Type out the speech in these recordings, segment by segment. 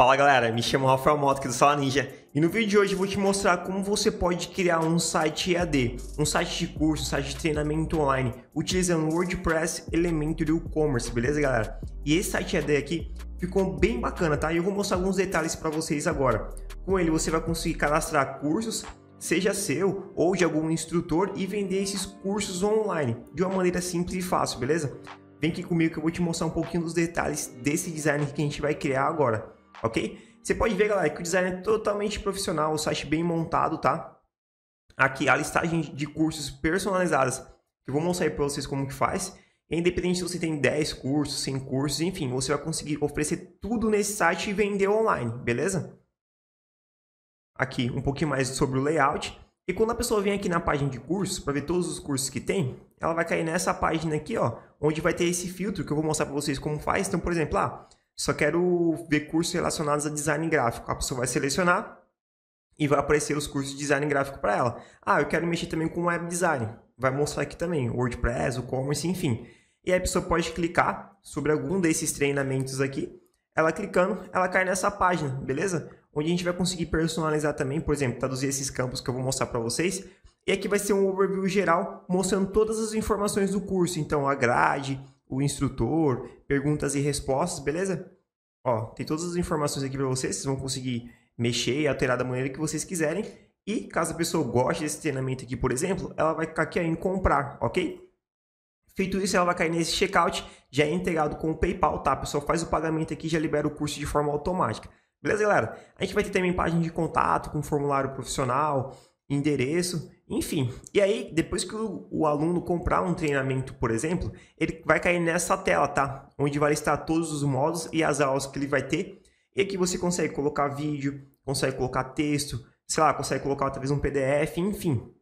Fala galera, me chamo Rafael Moto aqui do Sala Ninja e no vídeo de hoje eu vou te mostrar como você pode criar um site EAD, um site de curso, um site de treinamento online, utilizando WordPress, Elementor e WooCommerce, beleza galera? E esse site EAD aqui ficou bem bacana, tá? E eu vou mostrar alguns detalhes para vocês agora. Com ele você vai conseguir cadastrar cursos, seja seu ou de algum instrutor e vender esses cursos online de uma maneira simples e fácil, beleza? Vem aqui comigo que eu vou te mostrar um pouquinho dos detalhes desse design que a gente vai criar agora ok? Você pode ver, galera, que o design é totalmente profissional, o site bem montado, tá? Aqui a listagem de cursos personalizados, que eu vou mostrar para vocês como que faz. É independente se você tem 10 cursos, 100 cursos, enfim, você vai conseguir oferecer tudo nesse site e vender online, beleza? Aqui um pouquinho mais sobre o layout. E quando a pessoa vem aqui na página de cursos, para ver todos os cursos que tem, ela vai cair nessa página aqui, ó, onde vai ter esse filtro que eu vou mostrar para vocês como faz. Então, por exemplo, lá, ah, só quero ver cursos relacionados a design gráfico. A pessoa vai selecionar e vai aparecer os cursos de design gráfico para ela. Ah, eu quero mexer também com web design. Vai mostrar aqui também, WordPress, WooCommerce, enfim. E aí a pessoa pode clicar sobre algum desses treinamentos aqui. Ela clicando, ela cai nessa página, beleza? Onde a gente vai conseguir personalizar também, por exemplo, traduzir esses campos que eu vou mostrar para vocês. E aqui vai ser um overview geral mostrando todas as informações do curso. Então, a grade, o instrutor, perguntas e respostas, beleza? Ó, tem todas as informações aqui para vocês, vocês vão conseguir mexer e alterar da maneira que vocês quiserem. E caso a pessoa goste desse treinamento aqui, por exemplo, ela vai ficar aqui em comprar, ok? Feito isso, ela vai cair nesse checkout, já é integrado com o PayPal, tá? A pessoa faz o pagamento aqui já libera o curso de forma automática. Beleza, galera? A gente vai ter também página de contato com formulário profissional, endereço, enfim. E aí, depois que o, o, aluno comprar um treinamento, por exemplo, ele vai cair nessa tela, tá? Onde vai listar todos os modos e as aulas que ele vai ter. E aqui você consegue colocar vídeo, consegue colocar texto, sei lá, consegue colocar talvez um PDF, enfim.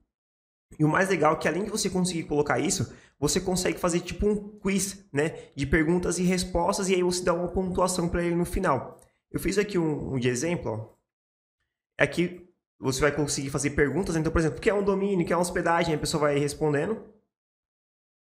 E o mais legal é que além de você conseguir colocar isso, você consegue fazer tipo um quiz, né, de perguntas e respostas e aí você dá uma pontuação para ele no final. Eu fiz aqui um, um de exemplo, ó. Aqui é você vai conseguir fazer perguntas. Então, por exemplo, o que é um domínio, o que é uma hospedagem? A pessoa vai respondendo.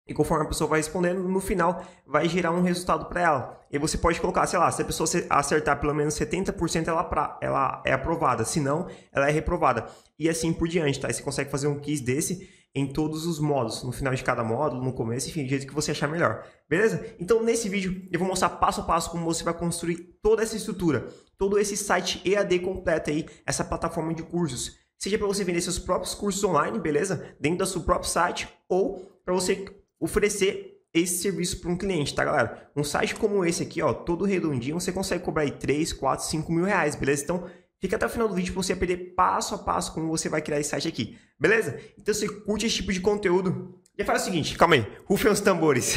E conforme a pessoa vai respondendo, no final vai gerar um resultado para ela. E você pode colocar, sei lá, se a pessoa acertar pelo menos 70%, ela, pra, ela é aprovada. Se não, ela é reprovada. E assim por diante, tá? E você consegue fazer um quiz desse em todos os modos, no final de cada módulo, no começo, enfim, do jeito que você achar melhor. Beleza? Então, nesse vídeo, eu vou mostrar passo a passo como você vai construir toda essa estrutura todo esse site EAD completo aí, essa plataforma de cursos. Seja para você vender seus próprios cursos online, beleza? Dentro do seu próprio site, ou para você oferecer esse serviço para um cliente, tá, galera? Um site como esse aqui, ó, todo redondinho, você consegue cobrar aí 3, 4, 5 mil reais, beleza? Então, Fica até o final do vídeo para você aprender passo a passo como você vai criar esse site aqui, beleza? Então, se curte esse tipo de conteúdo, já faz o seguinte, calma aí, rufem os tambores.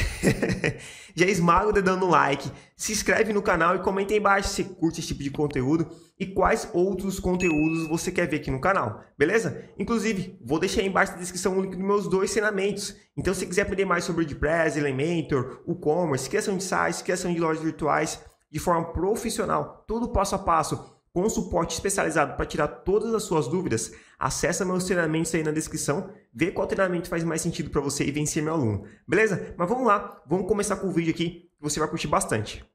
Já esmaga o dedão no like, se inscreve no canal e comenta aí embaixo se curte esse tipo de conteúdo e quais outros conteúdos você quer ver aqui no canal, beleza? Inclusive, vou deixar aí embaixo na descrição o link dos meus dois treinamentos. Então, se quiser aprender mais sobre WordPress, Elementor, e-commerce, criação de sites, criação de lojas virtuais de forma profissional, todo passo a passo, com suporte especializado para tirar todas as suas dúvidas, acessa meus treinamentos aí na descrição, vê qual treinamento faz mais sentido para você e vencer meu aluno. Beleza? Mas vamos lá, vamos começar com o vídeo aqui que você vai curtir bastante.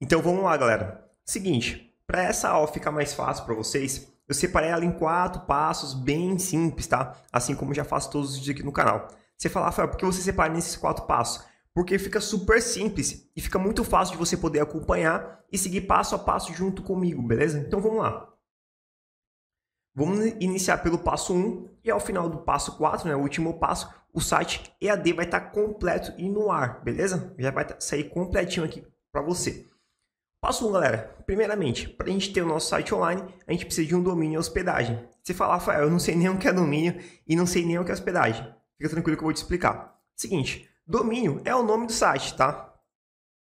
Então vamos lá, galera. Seguinte, para essa aula ficar mais fácil para vocês, eu separei ela em quatro passos bem simples, tá? Assim como já faço todos os dias aqui no canal. Você fala, Rafael, por que você separa nesses quatro passos? porque fica super simples e fica muito fácil de você poder acompanhar e seguir passo a passo junto comigo, beleza? Então vamos lá. Vamos iniciar pelo passo 1 e ao final do passo 4, né, o último passo, o site EAD vai estar tá completo e no ar, beleza? Já vai sair completinho aqui para você. Passo 1, galera. Primeiramente, para a gente ter o nosso site online, a gente precisa de um domínio e hospedagem. Você falar, Rafael, eu não sei nem o que é domínio e não sei nem o que é hospedagem. Fica tranquilo que eu vou te explicar. Seguinte, Domínio é o nome do site, tá?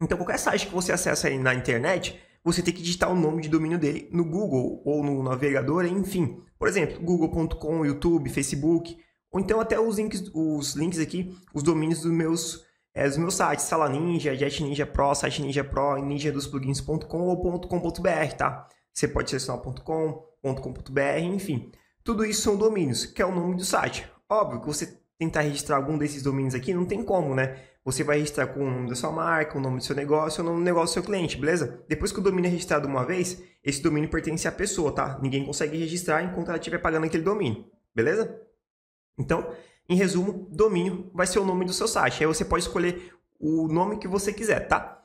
Então, qualquer site que você acessa aí na internet, você tem que digitar o nome de domínio dele no Google ou no navegador, enfim. Por exemplo, google.com, YouTube, Facebook, ou então até os links, os links aqui, os domínios dos meus, é, dos meus sites, Sala Ninja, Jet Ninja Pro, Site Ninja Pro, Ninja dos Plugins.com ou .com.br, tá? Você pode selecionar .com, .com.br, enfim. Tudo isso são domínios, que é o nome do site. Óbvio que você tentar registrar algum desses domínios aqui, não tem como, né? Você vai registrar com o nome da sua marca, o nome do seu negócio, o nome do negócio do seu cliente, beleza? Depois que o domínio é registrado uma vez, esse domínio pertence à pessoa, tá? Ninguém consegue registrar enquanto ela estiver pagando aquele domínio, beleza? Então, em resumo, domínio vai ser o nome do seu site. Aí você pode escolher o nome que você quiser, tá?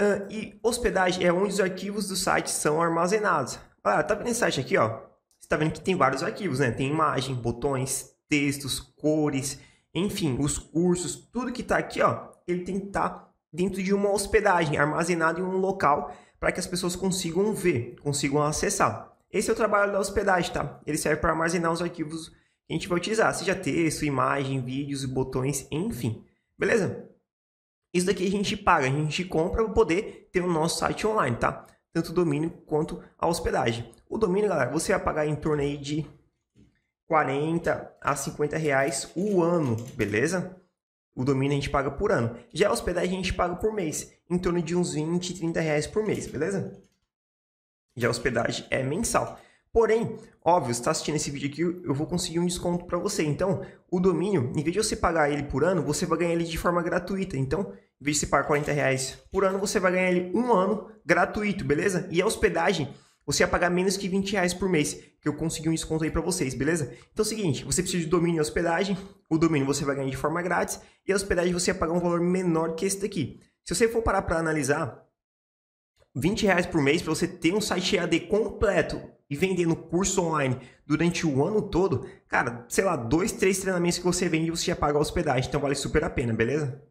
Uh, e hospedagem é onde os arquivos do site são armazenados. olha tá vendo esse site aqui, ó? Você tá vendo que tem vários arquivos, né? Tem imagem, botões, textos, cores, enfim, os cursos, tudo que está aqui, ó, ele tem que estar tá dentro de uma hospedagem, armazenado em um local para que as pessoas consigam ver, consigam acessar. Esse é o trabalho da hospedagem, tá? Ele serve para armazenar os arquivos que a gente vai utilizar, seja texto, imagem, vídeos, botões, enfim. Beleza? Isso daqui a gente paga, a gente compra para poder ter o nosso site online, tá? Tanto o domínio quanto a hospedagem. O domínio, galera, você vai pagar em torno aí de 40 a 50 reais o ano, beleza? O domínio a gente paga por ano. Já a hospedagem a gente paga por mês, em torno de uns 20, 30 reais por mês, beleza? Já a hospedagem é mensal. Porém, óbvio, está assistindo esse vídeo aqui, eu vou conseguir um desconto para você. Então, o domínio, em vez de você pagar ele por ano, você vai ganhar ele de forma gratuita. Então, em vez de você pagar 40 reais por ano, você vai ganhar ele um ano gratuito, beleza? E a hospedagem você ia pagar menos que 20 reais por mês, que eu consegui um desconto aí para vocês, beleza? Então é o seguinte, você precisa de domínio e hospedagem, o domínio você vai ganhar de forma grátis, e a hospedagem você ia pagar um valor menor que esse daqui. Se você for parar para analisar, 20 reais por mês para você ter um site EAD completo e vendendo curso online durante o ano todo, cara, sei lá, dois, três treinamentos que você vende, você já paga a hospedagem, então vale super a pena, beleza?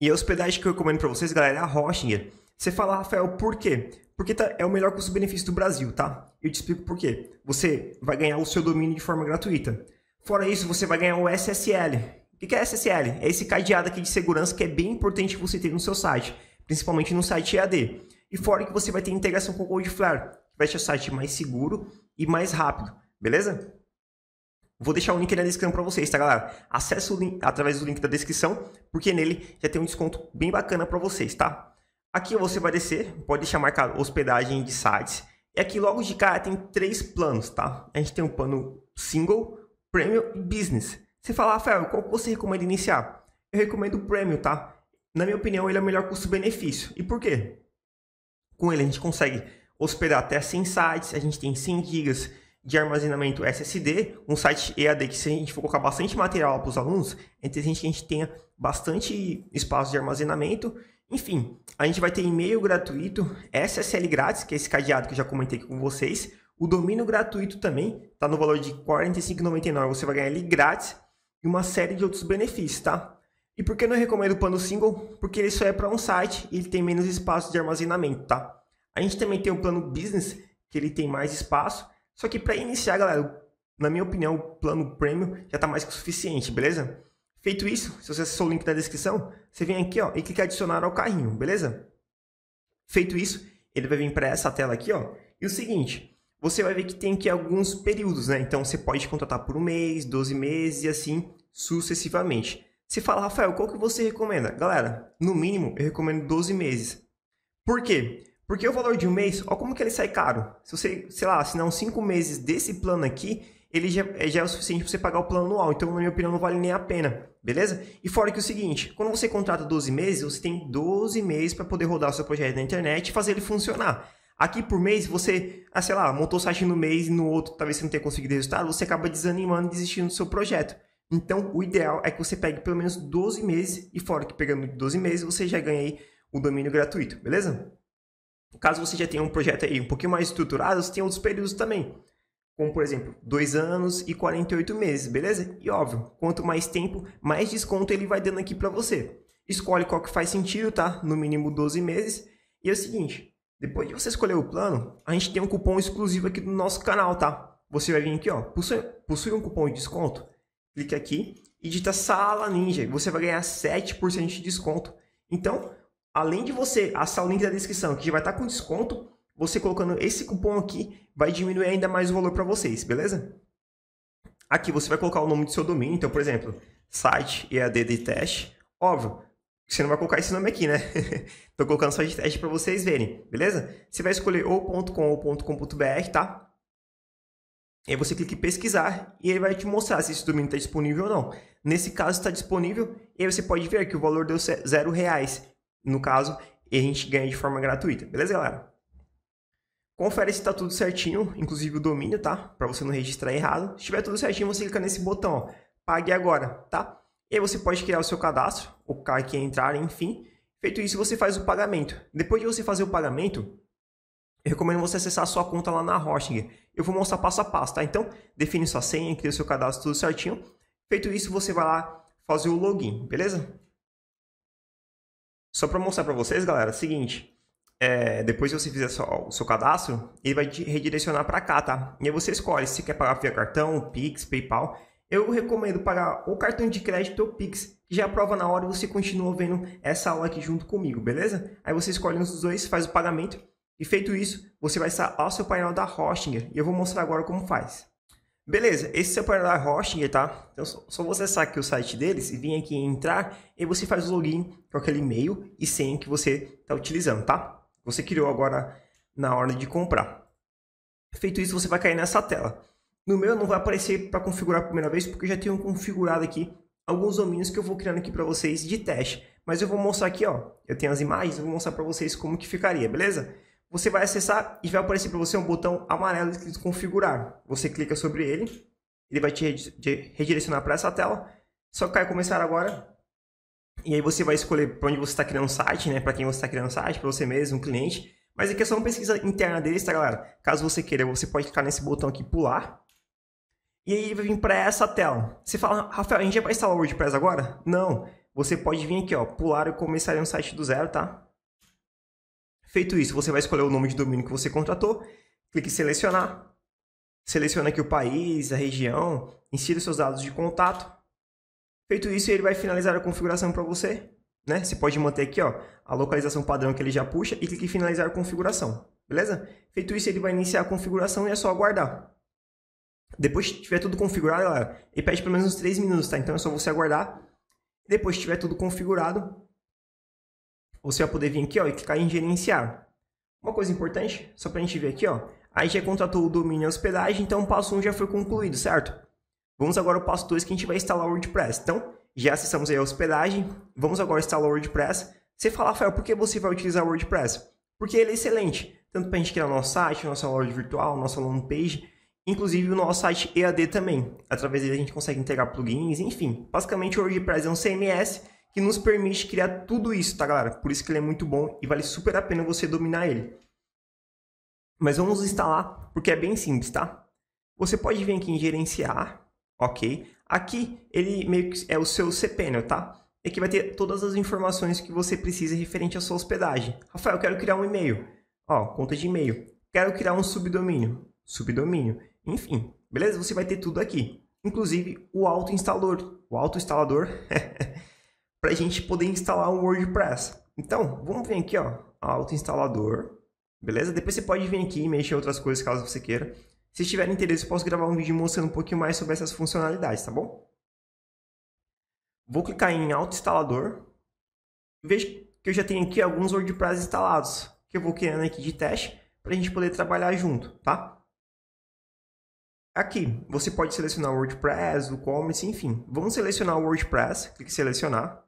E a hospedagem que eu recomendo para vocês, galera, é a Hostinger. Você fala, Rafael, por quê? Porque tá, é o melhor custo-benefício do Brasil, tá? Eu te explico por quê. Você vai ganhar o seu domínio de forma gratuita. Fora isso, você vai ganhar o SSL. O que é SSL? É esse cadeado aqui de segurança que é bem importante você ter no seu site, principalmente no site EAD. E fora que você vai ter integração com o Cloudflare, que vai deixar o site mais seguro e mais rápido, beleza? Vou deixar o link na descrição para vocês, tá, galera? Acesse o link através do link da descrição, porque nele já tem um desconto bem bacana para vocês, tá? Aqui você vai descer, pode deixar marcado hospedagem de sites. É e aqui logo de cara tem três planos, tá? A gente tem o um plano single, premium e business. Você fala, Rafael, qual você recomenda iniciar? Eu recomendo o premium, tá? Na minha opinião, ele é o melhor custo-benefício. E por quê? Com ele a gente consegue hospedar até 100 sites, a gente tem 100 GB de armazenamento SSD, um site EAD que se a gente for colocar bastante material para os alunos, é interessante que a gente tenha bastante espaço de armazenamento enfim, a gente vai ter e-mail gratuito, SSL grátis, que é esse cadeado que eu já comentei aqui com vocês. O domínio gratuito também, tá no valor de R$ 45,99, você vai ganhar ele grátis e uma série de outros benefícios, tá? E por que eu não recomendo o plano single? Porque ele só é para um site e ele tem menos espaço de armazenamento, tá? A gente também tem o plano business, que ele tem mais espaço. Só que para iniciar, galera, na minha opinião, o plano premium já está mais que o suficiente, beleza? Feito isso, se você acessou o link da descrição, você vem aqui ó, e clica em adicionar ao carrinho, beleza? Feito isso, ele vai vir para essa tela aqui, ó. E o seguinte, você vai ver que tem aqui alguns períodos, né? Então você pode contratar por um mês, 12 meses e assim sucessivamente. Você fala, Rafael, qual que você recomenda? Galera, no mínimo eu recomendo 12 meses. Por quê? Porque o valor de um mês, olha como que ele sai caro. Se você, sei lá, assinar uns 5 meses desse plano aqui, ele já, é, já é o suficiente para você pagar o plano anual. Então, na minha opinião, não vale nem a pena. Beleza? E fora que é o seguinte, quando você contrata 12 meses, você tem 12 meses para poder rodar o seu projeto na internet e fazer ele funcionar. Aqui por mês, você, ah, sei lá, montou o site no mês e no outro talvez você não tenha conseguido resultado, você acaba desanimando e desistindo do seu projeto. Então, o ideal é que você pegue pelo menos 12 meses e fora que pegando 12 meses, você já ganha aí o domínio gratuito, beleza? Caso você já tenha um projeto aí um pouquinho mais estruturado, você tem outros períodos também como por exemplo, 2 anos e 48 meses, beleza? E óbvio, quanto mais tempo, mais desconto ele vai dando aqui para você. Escolhe qual que faz sentido, tá? No mínimo 12 meses. E é o seguinte, depois de você escolher o plano, a gente tem um cupom exclusivo aqui do nosso canal, tá? Você vai vir aqui, ó, possui, possui um cupom de desconto? Clique aqui e digita Sala Ninja. Você vai ganhar 7% de desconto. Então, além de você acessar o link da descrição, que já vai estar tá com desconto, você colocando esse cupom aqui, vai diminuir ainda mais o valor para vocês, beleza? Aqui você vai colocar o nome do seu domínio, então, por exemplo, site e a de teste. Óbvio, você não vai colocar esse nome aqui, né? Estou colocando só de teste para vocês verem, beleza? Você vai escolher ou .com ou .com.br, tá? E aí você clica em pesquisar e ele vai te mostrar se esse domínio está disponível ou não. Nesse caso está disponível e aí você pode ver que o valor deu zero reais. No caso, e a gente ganha de forma gratuita, beleza, galera? Confere se está tudo certinho, inclusive o domínio, tá? Para você não registrar errado. Se estiver tudo certinho, você clica nesse botão, ó, Pague Agora, tá? E aí você pode criar o seu cadastro, o cara que entrar, enfim. Feito isso, você faz o pagamento. Depois de você fazer o pagamento, eu recomendo você acessar a sua conta lá na hosting. Eu vou mostrar passo a passo, tá? Então, define sua senha, cria o seu cadastro tudo certinho. Feito isso, você vai lá fazer o login, beleza? Só para mostrar para vocês, galera, é o seguinte é, depois que você fizer o seu cadastro, ele vai te redirecionar para cá, tá? E aí você escolhe se quer pagar via cartão, Pix, PayPal. Eu recomendo pagar o cartão de crédito ou Pix, que já aprova na hora e você continua vendo essa aula aqui junto comigo, beleza? Aí você escolhe um dos dois, faz o pagamento e feito isso, você vai estar ao seu painel da Hostinger e eu vou mostrar agora como faz. Beleza, esse é o painel da Hostinger, tá? Então só você acessar aqui o site deles e vir aqui em entrar e você faz o login com aquele e-mail e senha que você está utilizando, tá? você criou agora na hora de comprar. Feito isso, você vai cair nessa tela. No meu não vai aparecer para configurar a primeira vez, porque eu já tenho configurado aqui alguns domínios que eu vou criando aqui para vocês de teste. Mas eu vou mostrar aqui, ó. Eu tenho as imagens, eu vou mostrar para vocês como que ficaria, beleza? Você vai acessar e vai aparecer para você um botão amarelo escrito configurar. Você clica sobre ele, ele vai te redirecionar para essa tela. Só que vai começar agora e aí você vai escolher para onde você está criando um site, né? Para quem você está criando um site, para você mesmo, um cliente. Mas aqui é só uma pesquisa interna deles, tá, galera? Caso você queira, você pode clicar nesse botão aqui, pular. E aí vai vir para essa tela. Você fala, Rafael, a gente já vai instalar o WordPress agora? Não. Você pode vir aqui, ó, pular e começar um site do zero, tá? Feito isso, você vai escolher o nome de domínio que você contratou, clique em selecionar, seleciona aqui o país, a região, insira os seus dados de contato, Feito isso, ele vai finalizar a configuração para você. Né? Você pode manter aqui ó, a localização padrão que ele já puxa e clique em finalizar a configuração. Beleza? Feito isso, ele vai iniciar a configuração e é só aguardar. Depois que tiver tudo configurado, galera, ele pede pelo menos uns 3 minutos, tá? Então é só você aguardar. Depois que tiver tudo configurado, você vai poder vir aqui ó, e clicar em gerenciar. Uma coisa importante, só para a gente ver aqui, ó, aí já contratou o domínio e a hospedagem, então o passo 1 já foi concluído, certo? Vamos agora ao passo 2 que a gente vai instalar o WordPress. Então, já acessamos aí a hospedagem, vamos agora instalar o WordPress. Você fala, Rafael, por que você vai utilizar o WordPress? Porque ele é excelente, tanto para a gente criar nosso site, nossa loja virtual, nossa page, inclusive o nosso site EAD também. Através dele a gente consegue integrar plugins, enfim. Basicamente o WordPress é um CMS que nos permite criar tudo isso, tá galera? Por isso que ele é muito bom e vale super a pena você dominar ele. Mas vamos instalar, porque é bem simples, tá? Você pode vir aqui em gerenciar, ok? Aqui, ele meio que é o seu cPanel, né, tá? É e aqui vai ter todas as informações que você precisa referente à sua hospedagem. Rafael, eu quero criar um e-mail. Ó, conta de e-mail. Quero criar um subdomínio. Subdomínio. Enfim, beleza? Você vai ter tudo aqui. Inclusive, o auto-instalador. O auto-instalador para a gente poder instalar um WordPress. Então, vamos vir aqui, ó, auto-instalador, beleza? Depois você pode vir aqui e mexer outras coisas caso você queira. Se tiver interesse, eu posso gravar um vídeo mostrando um pouquinho mais sobre essas funcionalidades, tá bom? Vou clicar em auto-instalador. Veja que eu já tenho aqui alguns WordPress instalados, que eu vou criando aqui de teste, para a gente poder trabalhar junto, tá? Aqui, você pode selecionar o WordPress, o Commerce, enfim. Vamos selecionar o WordPress, clique em selecionar.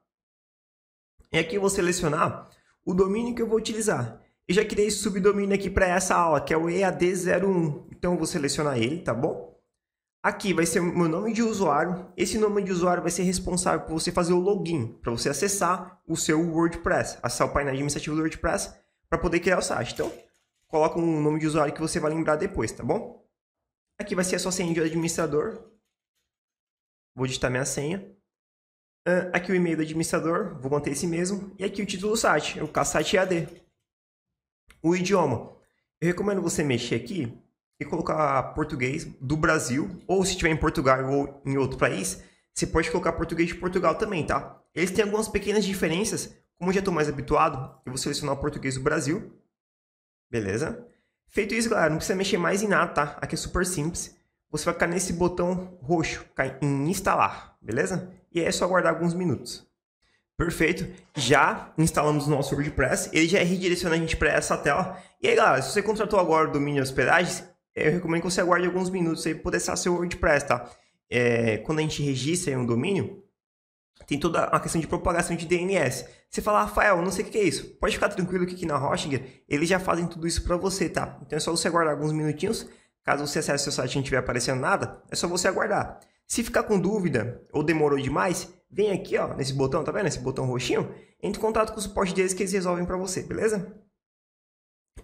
E aqui eu vou selecionar o domínio que eu vou utilizar. E já criei esse subdomínio aqui para essa aula, que é o EAD01. Então eu vou selecionar ele, tá bom? Aqui vai ser meu nome de usuário. Esse nome de usuário vai ser responsável por você fazer o login, para você acessar o seu WordPress, acessar o painel administrativo do WordPress, para poder criar o site. Então, coloca um nome de usuário que você vai lembrar depois, tá bom? Aqui vai ser a sua senha de administrador. Vou digitar minha senha. Aqui o e-mail do administrador, vou manter esse mesmo. E aqui o título do site, o site EAD o idioma. Eu recomendo você mexer aqui e colocar português do Brasil, ou se estiver em Portugal ou em outro país, você pode colocar português de Portugal também, tá? Eles têm algumas pequenas diferenças, como eu já estou mais habituado, eu vou selecionar o português do Brasil, beleza? Feito isso, galera, não precisa mexer mais em nada, tá? Aqui é super simples. Você vai ficar nesse botão roxo, em instalar, beleza? E é só aguardar alguns minutos. Perfeito. Já instalamos o nosso WordPress, ele já redireciona a gente para essa tela. E aí, galera, se você contratou agora o domínio hospedagens, eu recomendo que você aguarde alguns minutos aí para poder acessar seu WordPress, tá? É, quando a gente registra um domínio, tem toda a questão de propagação de DNS. Você fala, Rafael, não sei o que é isso. Pode ficar tranquilo que aqui na Hostinger eles já fazem tudo isso para você, tá? Então é só você aguardar alguns minutinhos. Caso você acesse o seu site e não estiver aparecendo nada, é só você aguardar. Se ficar com dúvida ou demorou demais, vem aqui, ó, nesse botão, tá vendo? Esse botão roxinho, entre em contato com o suporte deles que eles resolvem para você, beleza?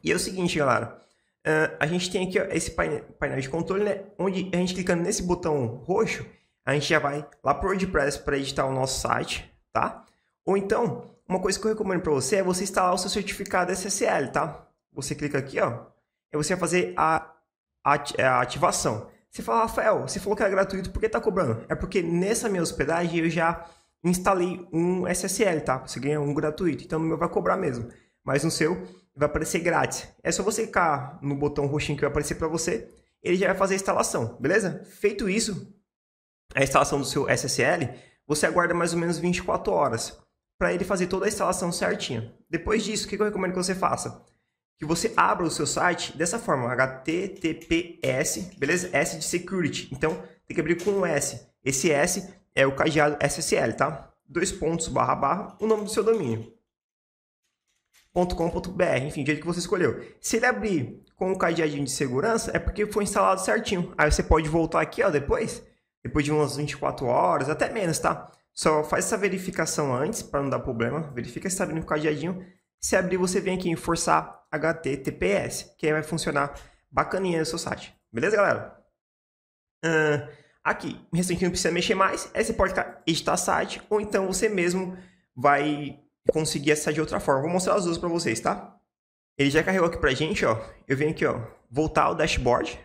E é o seguinte, galera. Uh, a gente tem aqui ó, esse painel, de controle, né? Onde a gente clicando nesse botão roxo, a gente já vai lá pro WordPress para editar o nosso site, tá? Ou então, uma coisa que eu recomendo para você é você instalar o seu certificado SSL, tá? Você clica aqui, ó, e você vai fazer a, a, é, a ativação. Você fala, Rafael, você falou que era gratuito, por que tá cobrando? É porque nessa minha hospedagem eu já instalei um SSL, tá? Você ganha um gratuito, então no meu vai cobrar mesmo. Mas no seu vai aparecer grátis. É só você clicar no botão roxinho que vai aparecer para você, ele já vai fazer a instalação, beleza? Feito isso, a instalação do seu SSL, você aguarda mais ou menos 24 horas para ele fazer toda a instalação certinha. Depois disso, o que eu recomendo que você faça? que você abra o seu site dessa forma, HTTPS, beleza? S de security. Então, tem que abrir com um S. Esse S é o cadeado SSL, tá? Dois pontos, barra, barra, o nome do seu domínio. .com.br, enfim, do jeito que você escolheu. Se ele abrir com o cadeadinho de segurança, é porque foi instalado certinho. Aí você pode voltar aqui, ó, depois, depois de umas 24 horas, até menos, tá? Só faz essa verificação antes, para não dar problema. Verifica se está abrindo o cadeadinho se abrir, você vem aqui em forçar HTTPS, que aí vai funcionar bacaninha no seu site. Beleza, galera? Uh, aqui, restante não precisa mexer mais. Aí você pode editar site ou então você mesmo vai conseguir acessar de outra forma. Vou mostrar as duas para vocês, tá? Ele já carregou aqui pra gente, ó. Eu venho aqui, ó, voltar ao dashboard.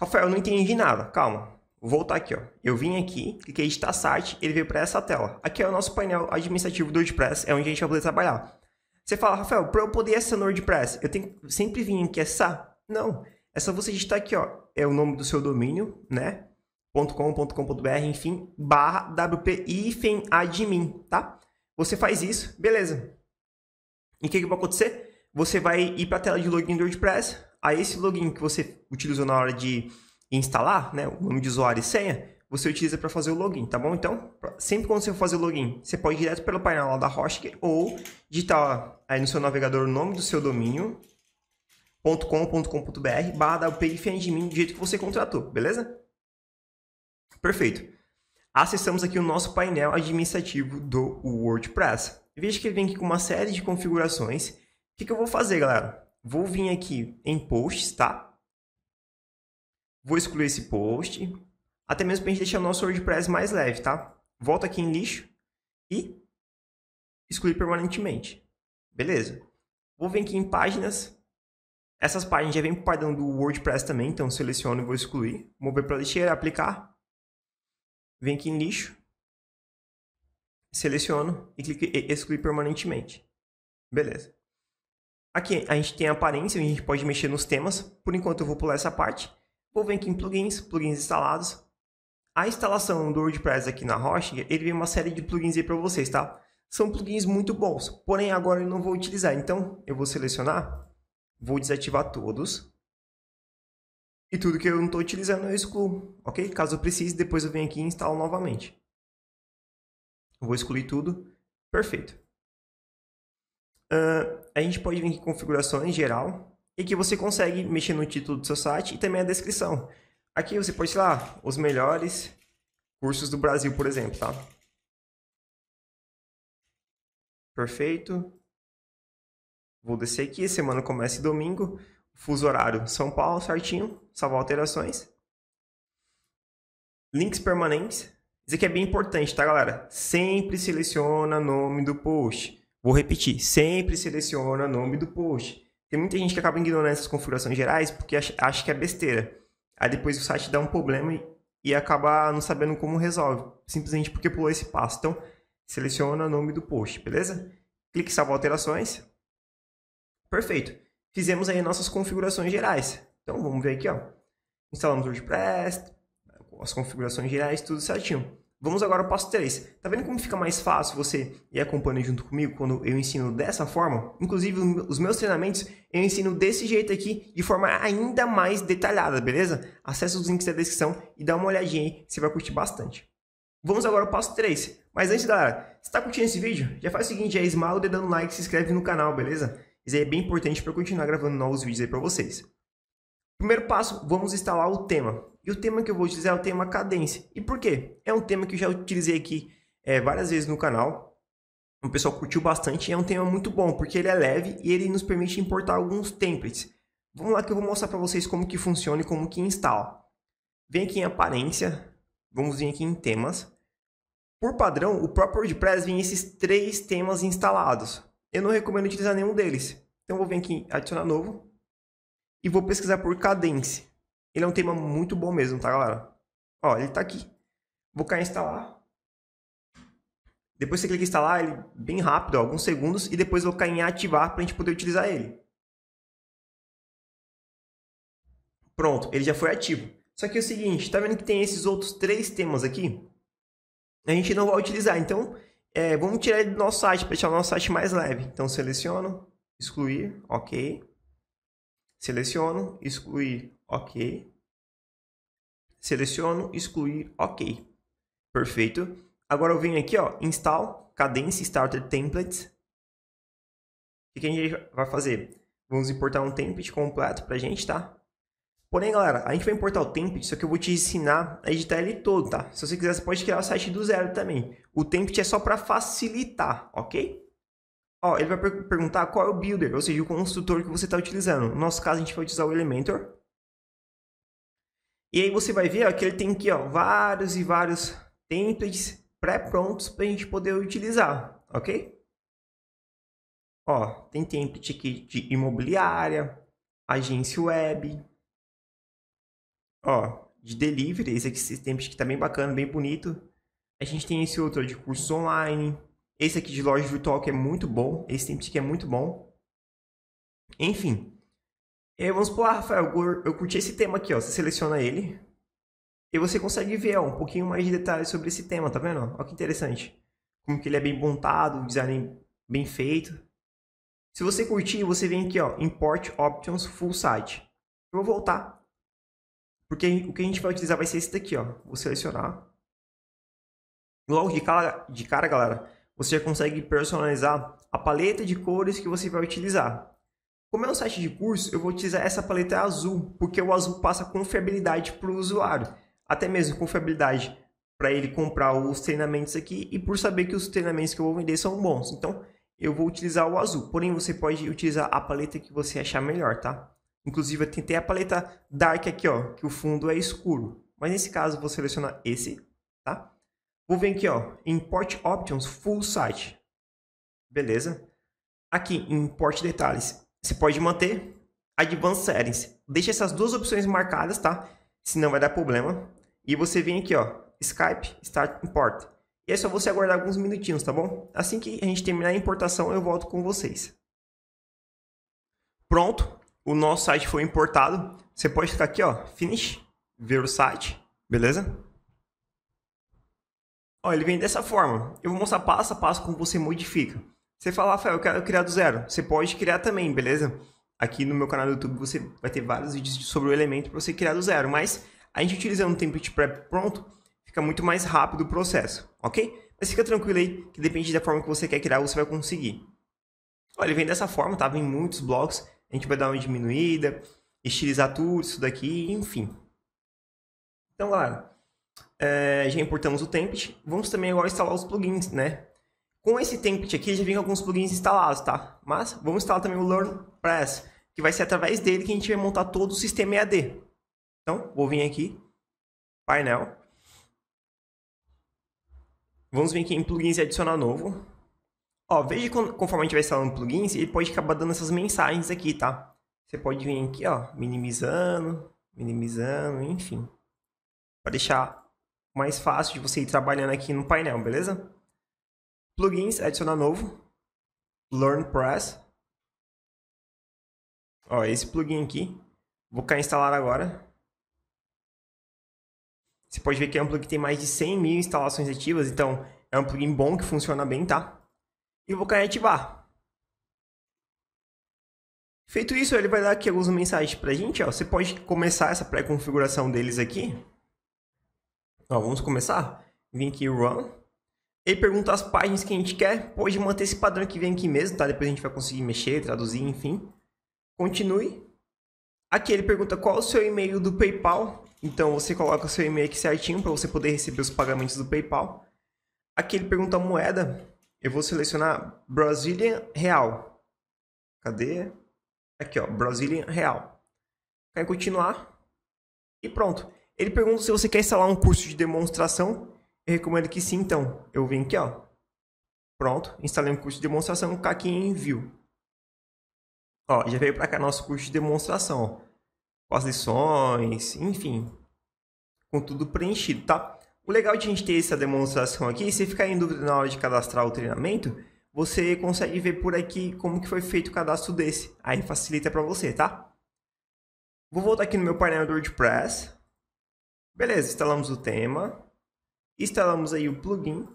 Rafael, não entendi nada. Calma. Vou voltar aqui, ó. Eu vim aqui, cliquei em editar site, ele veio para essa tela. Aqui é o nosso painel administrativo do WordPress, é onde a gente vai poder trabalhar. Você fala, Rafael, para eu poder essa no WordPress, eu tenho que sempre vir aqui essa? Não. É só você digitar aqui, ó, é o nome do seu domínio, né? .com.com.br, enfim, barra wp-admin, tá? Você faz isso, beleza. E o que, que vai acontecer? Você vai ir para a tela de login do WordPress, aí esse login que você utilizou na hora de instalar, né, o nome de usuário e senha, você utiliza para fazer o login, tá bom? Então, sempre quando você for fazer o login, você pode ir direto pelo painel lá da Hostgator ou digitar aí no seu navegador o nome do seu domínio .com.com.br barra wp-admin do jeito que você contratou, beleza? Perfeito. Acessamos aqui o nosso painel administrativo do WordPress. Veja que ele vem aqui com uma série de configurações. O que, que eu vou fazer, galera? Vou vir aqui em posts, tá? Vou excluir esse post até mesmo para a gente deixar o nosso WordPress mais leve, tá? Volta aqui em lixo e excluir permanentemente. Beleza. Vou vir aqui em páginas. Essas páginas já vem para o padrão do WordPress também, então seleciono e vou excluir. Mover para a lixeira, aplicar. Vem aqui em lixo. Seleciono e clico em excluir permanentemente. Beleza. Aqui a gente tem a aparência, a gente pode mexer nos temas. Por enquanto eu vou pular essa parte. Vou vir aqui em plugins, plugins instalados. A instalação do WordPress aqui na Hosting, ele vem uma série de plugins aí para vocês, tá? São plugins muito bons, porém agora eu não vou utilizar. Então, eu vou selecionar, vou desativar todos. E tudo que eu não estou utilizando eu excluo, ok? Caso eu precise, depois eu venho aqui e instalo novamente. Vou excluir tudo. Perfeito. Uh, a gente pode vir aqui em configurações geral. E que você consegue mexer no título do seu site e também a descrição. Aqui você pode, sei lá, os melhores cursos do Brasil, por exemplo, tá? Perfeito. Vou descer aqui, semana começa domingo. Fuso horário São Paulo, certinho. Salvar alterações. Links permanentes. Isso aqui é bem importante, tá, galera? Sempre seleciona nome do post. Vou repetir, sempre seleciona nome do post. Tem muita gente que acaba ignorando essas configurações gerais porque acha que é besteira. Aí depois o site dá um problema e acaba não sabendo como resolve, simplesmente porque pulou esse passo. Então, seleciona o nome do post, beleza? Clique em salvar alterações. Perfeito. Fizemos aí nossas configurações gerais. Então, vamos ver aqui, ó. Instalamos o WordPress, as configurações gerais, tudo certinho. Vamos agora ao passo 3. Tá vendo como fica mais fácil você ir acompanhando junto comigo quando eu ensino dessa forma? Inclusive, os meus treinamentos eu ensino desse jeito aqui, de forma ainda mais detalhada, beleza? Acesse os links da descrição e dá uma olhadinha aí, você vai curtir bastante. Vamos agora ao passo 3. Mas antes, galera, se tá curtindo esse vídeo, já faz o seguinte, já esmala o dedão no like e se inscreve no canal, beleza? Isso aí é bem importante para continuar gravando novos vídeos aí para vocês. Primeiro passo, vamos instalar o tema. E o tema que eu vou utilizar é o tema cadência. E por quê? É um tema que eu já utilizei aqui é, várias vezes no canal. O pessoal curtiu bastante e é um tema muito bom, porque ele é leve e ele nos permite importar alguns templates. Vamos lá que eu vou mostrar para vocês como que funciona e como que instala. Vem aqui em aparência, vamos vir aqui em temas. Por padrão, o próprio WordPress vem esses três temas instalados. Eu não recomendo utilizar nenhum deles. Então vou vir aqui em adicionar novo e vou pesquisar por cadência. Ele é um tema muito bom mesmo, tá, galera? Ó, ele tá aqui. Vou cair em instalar. Depois você clica em instalar ele bem rápido, ó, alguns segundos, e depois vou cair em ativar para a gente poder utilizar ele. Pronto, ele já foi ativo. Só que é o seguinte, tá vendo que tem esses outros três temas aqui? A gente não vai utilizar, então é, vamos tirar ele do nosso site para deixar o nosso site mais leve. Então seleciono, excluir, ok. Seleciono, excluir, ok. Seleciono, excluir, ok. Perfeito. Agora eu venho aqui, ó, install cadence starter Templates. O que a gente vai fazer? Vamos importar um template completo pra gente, tá? Porém, galera, a gente vai importar o template, só que eu vou te ensinar a editar ele todo, tá? Se você quiser, você pode criar o site do zero também. O template é só para facilitar, ok? Ó, ele vai per perguntar qual é o builder, ou seja, o construtor que você está utilizando. No nosso caso, a gente vai utilizar o Elementor. E aí você vai ver ó, que ele tem aqui ó, vários e vários templates pré-prontos para a gente poder utilizar, ok? Ó, tem template aqui de imobiliária, agência web, ó, de delivery, esse aqui esse template que tá bem bacana, bem bonito. A gente tem esse outro de curso online, esse aqui de loja virtual que é muito bom, esse template que é muito bom. Enfim, e é, aí vamos pular, Rafael, eu curti esse tema aqui, ó. Você seleciona ele. E você consegue ver ó, um pouquinho mais de detalhes sobre esse tema, tá vendo? Olha que interessante. Como que ele é bem montado, o design bem feito. Se você curtir, você vem aqui, ó, Import Options Full Site. Eu vou voltar. Porque o que a gente vai utilizar vai ser esse daqui, ó. Vou selecionar. Logo de cara, de cara galera, você já consegue personalizar a paleta de cores que você vai utilizar. Como é um site de curso, eu vou utilizar essa paleta azul, porque o azul passa confiabilidade para o usuário. Até mesmo confiabilidade para ele comprar os treinamentos aqui e por saber que os treinamentos que eu vou vender são bons. Então, eu vou utilizar o azul. Porém, você pode utilizar a paleta que você achar melhor, tá? Inclusive, eu tentei a paleta Dark aqui, ó, que o fundo é escuro. Mas nesse caso, vou selecionar esse, tá? Vou vir aqui, ó, Import Options Full Site. Beleza? Aqui, Import Detalhes você pode manter Advanced Settings. Deixa essas duas opções marcadas, tá? Senão vai dar problema. E você vem aqui, ó, Skype Start Import. E é só você aguardar alguns minutinhos, tá bom? Assim que a gente terminar a importação, eu volto com vocês. Pronto, o nosso site foi importado. Você pode ficar aqui, ó, Finish, ver o site, beleza? Ó, ele vem dessa forma. Eu vou mostrar passo a passo como você modifica. Você fala, Rafael, eu quero criar do zero. Você pode criar também, beleza? Aqui no meu canal do YouTube você vai ter vários vídeos sobre o elemento para você criar do zero, mas a gente utilizando um template prep pronto, fica muito mais rápido o processo, ok? Mas fica tranquilo aí, que depende da forma que você quer criar, você vai conseguir. Olha, ele vem dessa forma, tá? Vem muitos blocos, a gente vai dar uma diminuída, estilizar tudo isso daqui, enfim. Então, galera, é, já importamos o template, vamos também agora instalar os plugins, né? Com esse template aqui, já vem alguns plugins instalados, tá? Mas vamos instalar também o LearnPress, que vai ser através dele que a gente vai montar todo o sistema EAD. Então, vou vir aqui, painel. Vamos vir aqui em plugins e adicionar novo. Ó, veja conforme a gente vai instalando plugins, ele pode acabar dando essas mensagens aqui, tá? Você pode vir aqui, ó, minimizando, minimizando, enfim. Para deixar mais fácil de você ir trabalhando aqui no painel, beleza? Plugins, adicionar novo. LearnPress. Ó, esse plugin aqui. Vou cá instalar agora. Você pode ver que é um plugin que tem mais de 100 mil instalações ativas, então é um plugin bom que funciona bem, tá? E vou cá em ativar. Feito isso, ele vai dar aqui algumas mensagens pra gente, ó. Você pode começar essa pré-configuração deles aqui. Ó, vamos começar. Vim aqui Run. Ele pergunta as páginas que a gente quer, pode manter esse padrão que vem aqui mesmo, tá? Depois a gente vai conseguir mexer, traduzir, enfim. Continue. Aqui ele pergunta qual o seu e-mail do PayPal. Então você coloca o seu e-mail aqui certinho para você poder receber os pagamentos do PayPal. Aqui ele pergunta a moeda. Eu vou selecionar Brazilian Real. Cadê? Aqui, ó, Brazilian Real. Vai continuar. E pronto. Ele pergunta se você quer instalar um curso de demonstração. Eu recomendo que sim, então. Eu vim aqui, ó. Pronto, instalei um curso de demonstração, clicar aqui em envio. Ó, já veio para cá nosso curso de demonstração, ó. Com as lições, enfim. Com tudo preenchido, tá? O legal de a gente ter essa demonstração aqui, se ficar em dúvida na hora de cadastrar o treinamento, você consegue ver por aqui como que foi feito o cadastro desse. Aí facilita para você, tá? Vou voltar aqui no meu painel do WordPress. Beleza, instalamos o tema. Instalamos aí o plugin.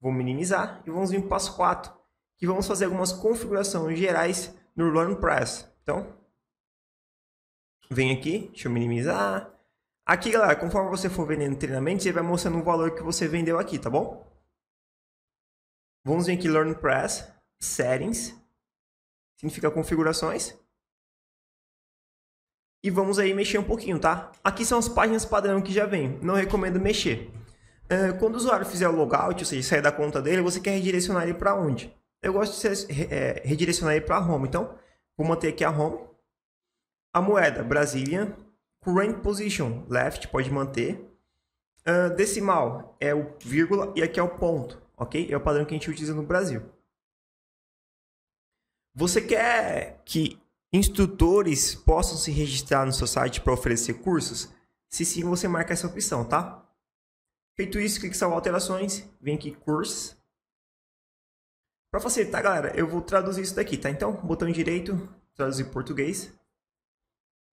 Vou minimizar e vamos vir para o passo 4, que vamos fazer algumas configurações gerais no LearnPress. Então, vem aqui, deixa eu minimizar. Aqui, galera, conforme você for vendendo treinamento, você vai mostrando o valor que você vendeu aqui, tá bom? Vamos vir aqui LearnPress, Settings, significa configurações e vamos aí mexer um pouquinho, tá? Aqui são as páginas padrão que já vem, não recomendo mexer. É, quando o usuário fizer o logout, ou seja, sair da conta dele, você quer redirecionar ele para onde? Eu gosto de é, redirecionar ele para a home, então vou manter aqui a home. A moeda, Brasília. Current position, left, pode manter. Uh, decimal é o vírgula e aqui é o ponto, ok? É o padrão que a gente utiliza no Brasil. Você quer que instrutores possam se registrar no seu site para oferecer cursos? Se sim, você marca essa opção, tá? Feito isso, clique em salvar alterações, vem aqui cursos. Para facilitar, galera, eu vou traduzir isso daqui, tá? Então, botão direito, traduzir português.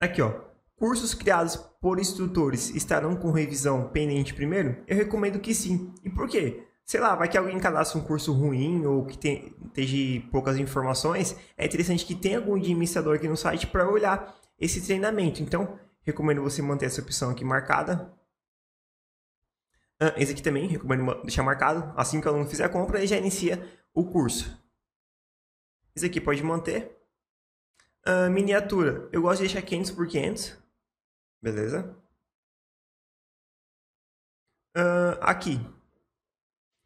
Aqui, ó. Cursos criados por instrutores estarão com revisão pendente primeiro? Eu recomendo que sim. E por quê? sei lá, vai que alguém cadastra um curso ruim ou que tem, esteja poucas informações, é interessante que tenha algum administrador aqui no site para olhar esse treinamento. Então, recomendo você manter essa opção aqui marcada. Esse aqui também, recomendo deixar marcado. Assim que o aluno fizer a compra, ele já inicia o curso. Esse aqui pode manter. Uh, miniatura. Eu gosto de deixar 500 por 500. Beleza? Uh, aqui.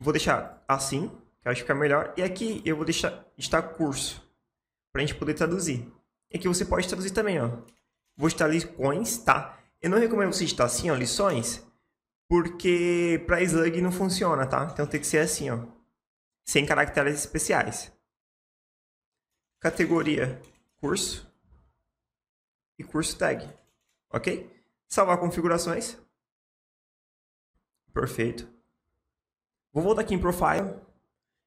Vou deixar assim, que eu acho que fica melhor. E aqui eu vou deixar está curso, para a gente poder traduzir. E aqui você pode traduzir também, ó. Vou estar lições, tá? Eu não recomendo você estar assim, ó, lições, porque para slug não funciona, tá? Então tem que ser assim, ó. Sem caracteres especiais. Categoria curso e curso tag, ok? Salvar configurações. Perfeito. Vou voltar aqui em Profile.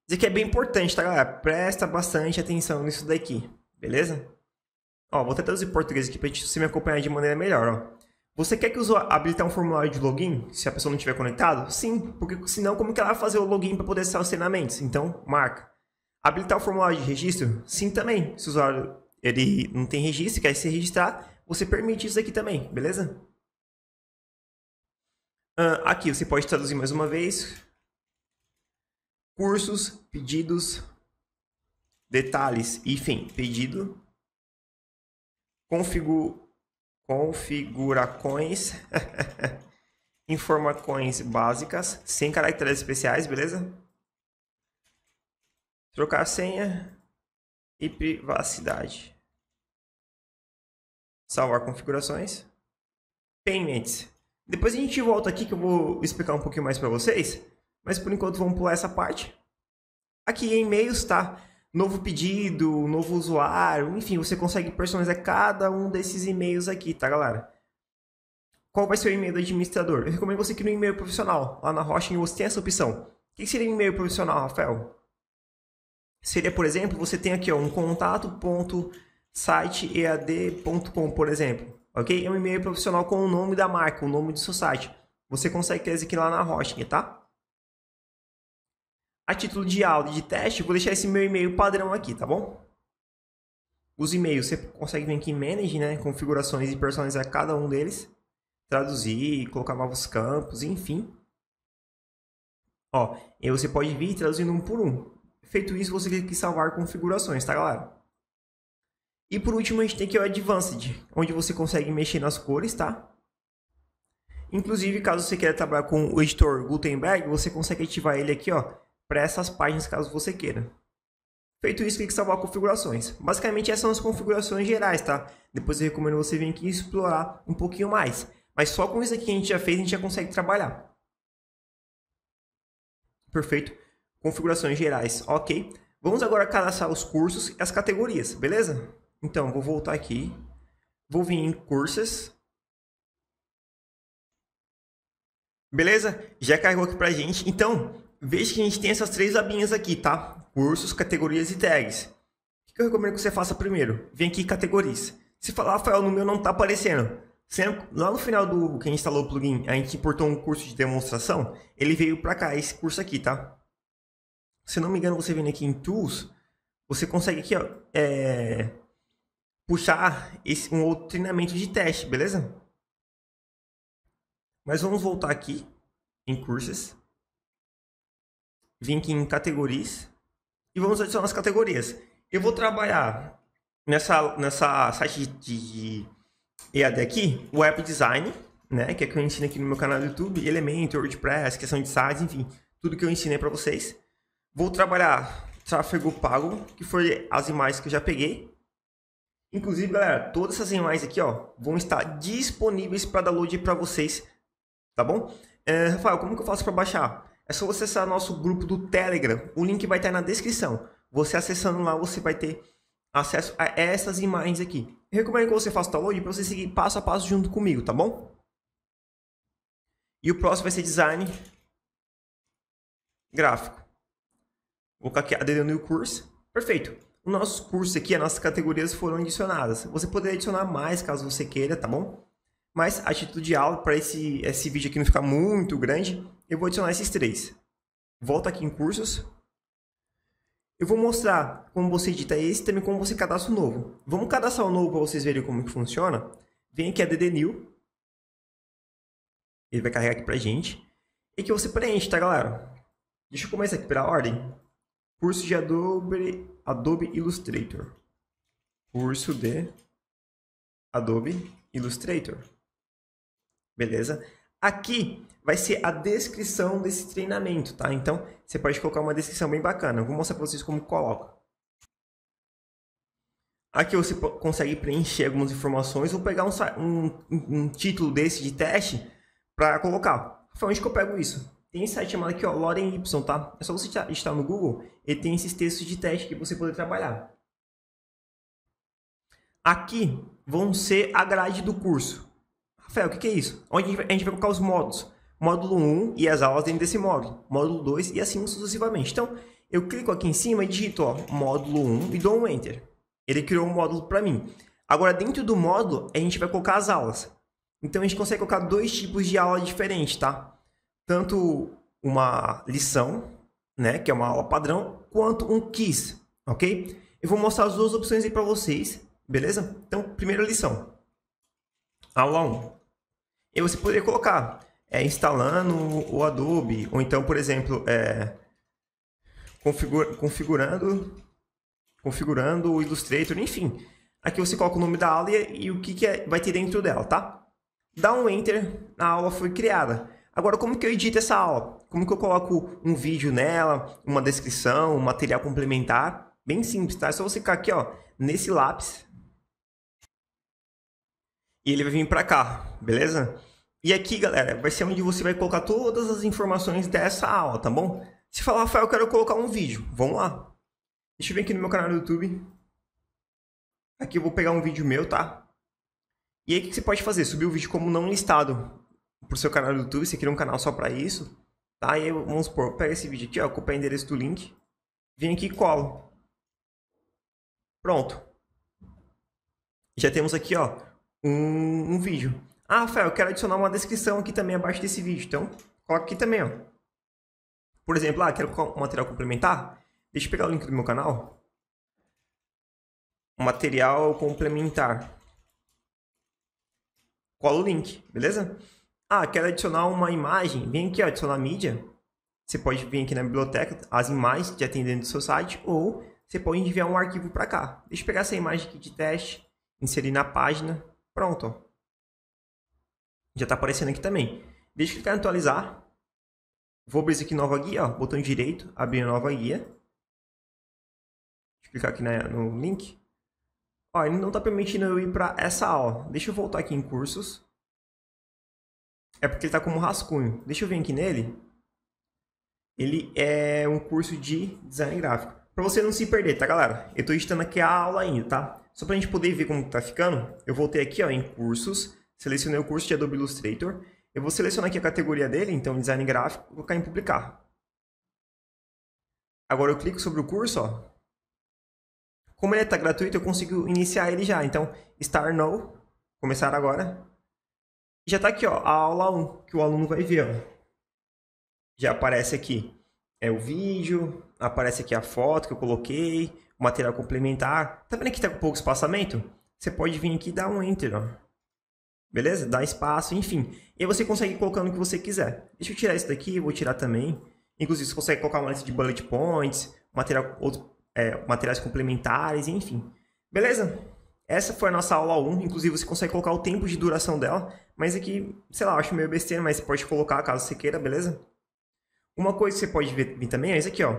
Isso aqui é bem importante, tá, galera? Presta bastante atenção nisso daqui, beleza? Ó, vou até traduzir português aqui pra gente se me acompanhar de maneira melhor, ó. Você quer que o usuário habilite um formulário de login se a pessoa não estiver conectado? Sim, porque senão como que ela vai fazer o login para poder acessar os treinamentos? Então, marca. Habilitar o formulário de registro? Sim também. Se o usuário ele não tem registro, e quer se registrar, você permite isso aqui também, beleza? aqui você pode traduzir mais uma vez cursos, pedidos, detalhes, enfim, pedido, configurações, configurações, informações básicas, sem caracteres especiais, beleza? Trocar senha e privacidade. Salvar configurações. Payments. Depois a gente volta aqui que eu vou explicar um pouquinho mais para vocês mas por enquanto vamos pular essa parte. Aqui em e-mails, tá? Novo pedido, novo usuário, enfim, você consegue personalizar cada um desses e-mails aqui, tá, galera? Qual vai ser o e-mail do administrador? Eu recomendo você que no e-mail profissional. Lá na Rocha você tem essa opção. O que seria e-mail profissional, Rafael? Seria, por exemplo, você tem aqui ó, um contato.siteead.com, por exemplo. Ok? É um e-mail profissional com o nome da marca, o nome do seu site. Você consegue ter aqui lá na Rocha, tá? A título de áudio de teste, vou deixar esse meu e-mail padrão aqui, tá bom? Os e-mails você consegue vir aqui em Manage, né? Configurações e personalizar cada um deles. Traduzir, colocar novos campos, enfim. Ó, e você pode vir traduzindo um por um. Feito isso, você tem que salvar configurações, tá galera? E por último, a gente tem que o Advanced, onde você consegue mexer nas cores, tá? Inclusive, caso você queira trabalhar com o editor Gutenberg, você consegue ativar ele aqui, ó para essas páginas caso você queira. Feito isso, clique em salvar configurações. Basicamente essas são as configurações gerais, tá? Depois eu recomendo você vir aqui explorar um pouquinho mais. Mas só com isso aqui que a gente já fez, a gente já consegue trabalhar. Perfeito. Configurações gerais, ok. Vamos agora cadastrar os cursos e as categorias, beleza? Então, vou voltar aqui. Vou vir em cursos. Beleza? Já carregou aqui pra gente. Então, veja que a gente tem essas três abinhas aqui, tá? Cursos, categorias e tags. O que eu recomendo que você faça primeiro? Vem aqui em categorias. Se falar, Rafael, no meu não tá aparecendo. Sempre, lá no final do que a gente instalou o plugin, a gente importou um curso de demonstração, ele veio para cá, esse curso aqui, tá? Se não me engano, você vem aqui em Tools, você consegue aqui, ó, é, puxar esse, um outro treinamento de teste, beleza? Mas vamos voltar aqui em cursos vim aqui em categorias e vamos adicionar as categorias. Eu vou trabalhar nessa, nessa site de, de EAD aqui, o App Design, né? Que é que eu ensino aqui no meu canal do YouTube, Elementor, WordPress, questão de sites, enfim, tudo que eu ensinei para vocês. Vou trabalhar tráfego pago, que foi as imagens que eu já peguei. Inclusive, galera, todas essas imagens aqui, ó, vão estar disponíveis para download para vocês, tá bom? É, Rafael, como que eu faço para baixar? É só você acessar nosso grupo do Telegram. O link vai estar na descrição. Você acessando lá, você vai ter acesso a essas imagens aqui. Eu recomendo que você faça o download para você seguir passo a passo junto comigo, tá bom? E o próximo vai ser design gráfico. Vou colocar aqui a o Curso. Perfeito. O nosso curso aqui, as nossas categorias foram adicionadas. Você poderia adicionar mais caso você queira, tá bom? Mas a título de aula, para esse, esse vídeo aqui não ficar muito grande, eu vou adicionar esses três. Volto aqui em cursos. Eu vou mostrar como você edita esse e também como você cadastra o novo. Vamos cadastrar o novo para vocês verem como que funciona. Vem aqui a DD New. Ele vai carregar aqui a gente. E que você preenche, tá galera? Deixa eu começar aqui pela ordem. Curso de Adobe, Adobe Illustrator. Curso de Adobe Illustrator beleza? Aqui vai ser a descrição desse treinamento, tá? Então, você pode colocar uma descrição bem bacana. Eu vou mostrar para vocês como coloca. Aqui você consegue preencher algumas informações ou pegar um, um, um título desse de teste para colocar. Foi onde que eu pego isso? Tem esse site chamado aqui, ó, Loren Y, tá? É só você estar no Google e tem esses textos de teste que você poder trabalhar. Aqui vão ser a grade do curso. Rafael, o que, é isso? Onde a gente vai colocar os módulos? Módulo 1 e as aulas dentro desse módulo. Módulo 2 e assim sucessivamente. Então, eu clico aqui em cima e digito ó, módulo 1 e dou um Enter. Ele criou um módulo para mim. Agora, dentro do módulo, a gente vai colocar as aulas. Então, a gente consegue colocar dois tipos de aula diferentes, tá? Tanto uma lição, né, que é uma aula padrão, quanto um quiz, ok? Eu vou mostrar as duas opções aí para vocês, beleza? Então, primeira lição. Aula 1. E você poderia colocar é, instalando o Adobe, ou então, por exemplo, é, configura, configurando, configurando o Illustrator, enfim. Aqui você coloca o nome da aula e, e o que, que é, vai ter dentro dela, tá? Dá um Enter, a aula foi criada. Agora, como que eu edito essa aula? Como que eu coloco um vídeo nela, uma descrição, um material complementar? Bem simples, tá? É só você ficar aqui, ó, nesse lápis. E ele vai vir para cá, beleza? E aqui, galera, vai ser onde você vai colocar todas as informações dessa aula, tá bom? Se falar, Rafael, eu quero colocar um vídeo. Vamos lá. Deixa eu vir aqui no meu canal do YouTube. Aqui eu vou pegar um vídeo meu, tá? E aí, o que você pode fazer? Subir o vídeo como não listado pro seu canal do YouTube. Você cria um canal só para isso, tá? E aí, vamos supor, pega esse vídeo aqui, ó, copiar o endereço do link. Vem aqui e colo. Pronto. Já temos aqui, ó, um, um vídeo. Ah, Rafael, eu quero adicionar uma descrição aqui também abaixo desse vídeo. Então, coloca aqui também, ó. Por exemplo, ah, quero um material complementar. Deixa eu pegar o link do meu canal. Material complementar. Cola o link, beleza? Ah, quero adicionar uma imagem. Vem aqui, ó, adicionar mídia. Você pode vir aqui na biblioteca, as imagens que já tem dentro do seu site, ou você pode enviar um arquivo para cá. Deixa eu pegar essa imagem aqui de teste, inserir na página. Pronto, ó. Já está aparecendo aqui também. Deixa eu clicar em atualizar. Vou abrir aqui nova guia, ó, botão direito, abrir nova guia. Deixa eu clicar aqui na, no link. Ó, ele não está permitindo eu ir para essa aula. Deixa eu voltar aqui em cursos. É porque ele está como rascunho. Deixa eu vir aqui nele. Ele é um curso de design gráfico. Para você não se perder, tá, galera? Eu estou editando aqui a aula ainda, tá? Só para a gente poder ver como está ficando, eu voltei aqui ó, em cursos selecionei o curso de Adobe Illustrator, eu vou selecionar aqui a categoria dele, então design gráfico, Vou clicar em publicar. Agora eu clico sobre o curso, ó. Como ele está é gratuito, eu consigo iniciar ele já. Então, start now, começar agora. Já está aqui, ó, a aula 1 que o aluno vai ver, ó. Já aparece aqui é o vídeo, aparece aqui a foto que eu coloquei, o material complementar. Tá vendo que tá com pouco espaçamento? Você pode vir aqui e dar um enter, ó. Beleza? Dá espaço, enfim. E aí você consegue ir colocando o que você quiser. Deixa eu tirar isso daqui, vou tirar também. Inclusive, você consegue colocar uma lista de bullet points, material, outro, é, materiais complementares, enfim. Beleza? Essa foi a nossa aula 1. Inclusive, você consegue colocar o tempo de duração dela. Mas aqui, sei lá, acho meio besteira, mas você pode colocar caso você queira, beleza? Uma coisa que você pode ver também é isso aqui, ó.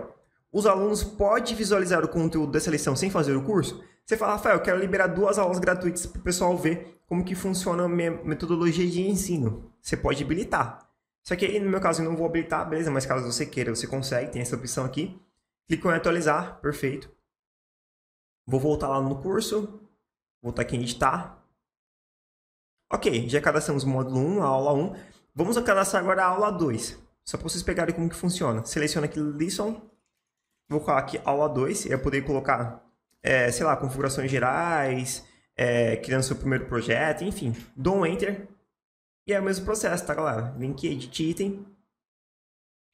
Os alunos podem visualizar o conteúdo dessa lição sem fazer o curso? Você fala, Rafael, eu quero liberar duas aulas gratuitas para o pessoal ver como que funciona a minha metodologia de ensino. Você pode habilitar. Só que aí, no meu caso, eu não vou habilitar, beleza, mas caso você queira, você consegue, tem essa opção aqui. Clico em atualizar, perfeito. Vou voltar lá no curso, voltar tá aqui em editar. Ok, já é cadastramos o módulo 1, a aula 1. Vamos cadastrar agora a aula 2, só para vocês pegarem como que funciona. Seleciona aqui Listen, vou colocar aqui aula 2, eu poderia colocar, é, sei lá, configurações gerais, é, criando seu primeiro projeto, enfim. Dou um Enter e é o mesmo processo, tá, galera? Link, edit item. Deixa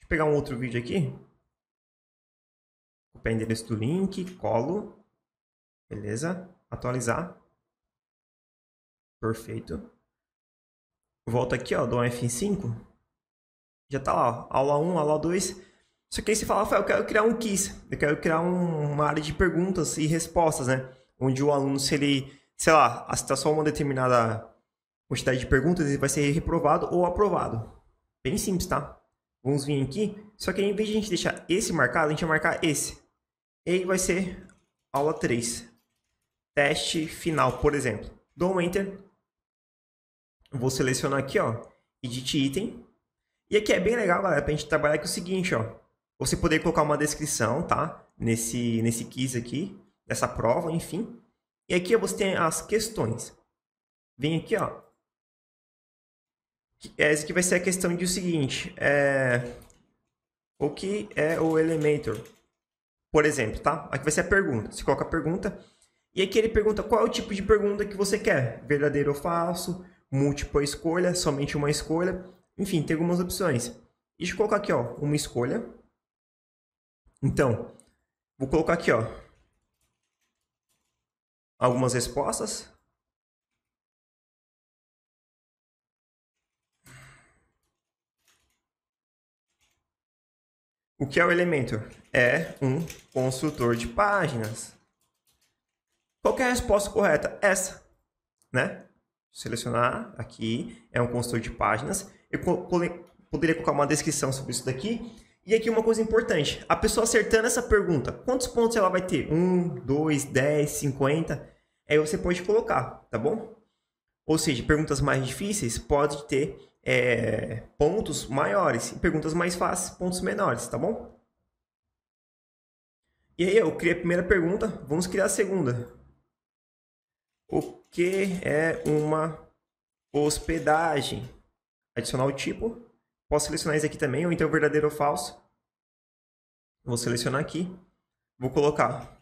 eu pegar um outro vídeo aqui. Copiar o endereço do link, colo. Beleza? Atualizar. Perfeito. Volto aqui, ó, dou um F5. Já tá lá, ó, aula 1, aula 2. Só que aí você fala, eu quero criar um quiz. Eu quero criar um, uma área de perguntas e respostas, né? Onde o aluno, se ele sei lá, acertar só uma determinada quantidade de perguntas, e vai ser reprovado ou aprovado. Bem simples, tá? Vamos vir aqui, só que em vez de a gente deixar esse marcado, a gente vai marcar esse. E aí vai ser aula 3. Teste final, por exemplo. Dou um Enter. Vou selecionar aqui, ó, Edit Item. E aqui é bem legal, galera, pra gente trabalhar com o seguinte, ó. Você poder colocar uma descrição, tá? Nesse, nesse quiz aqui, dessa prova, enfim. E aqui você tem as questões. Vem aqui, ó. É, Essa aqui vai ser a questão de o seguinte. É... O que é o Elementor? Por exemplo, tá? Aqui vai ser a pergunta. Você coloca a pergunta. E aqui ele pergunta qual é o tipo de pergunta que você quer. Verdadeiro ou falso? Múltipla escolha? Somente uma escolha? Enfim, tem algumas opções. Deixa eu colocar aqui, ó. Uma escolha. Então, vou colocar aqui, ó. Algumas respostas? O que é o elemento? É um construtor de páginas. Qual é a resposta correta? Essa, né? Selecionar aqui, é um construtor de páginas. Eu poderia colocar uma descrição sobre isso daqui, e aqui uma coisa importante: a pessoa acertando essa pergunta, quantos pontos ela vai ter? 1, 2, 10, 50? Aí você pode colocar, tá bom? Ou seja, perguntas mais difíceis pode ter é, pontos maiores, e perguntas mais fáceis, pontos menores, tá bom? E aí, eu criei a primeira pergunta, vamos criar a segunda. O que é uma hospedagem? Adicionar o tipo Posso selecionar isso aqui também, ou então verdadeiro ou falso. Vou selecionar aqui. Vou colocar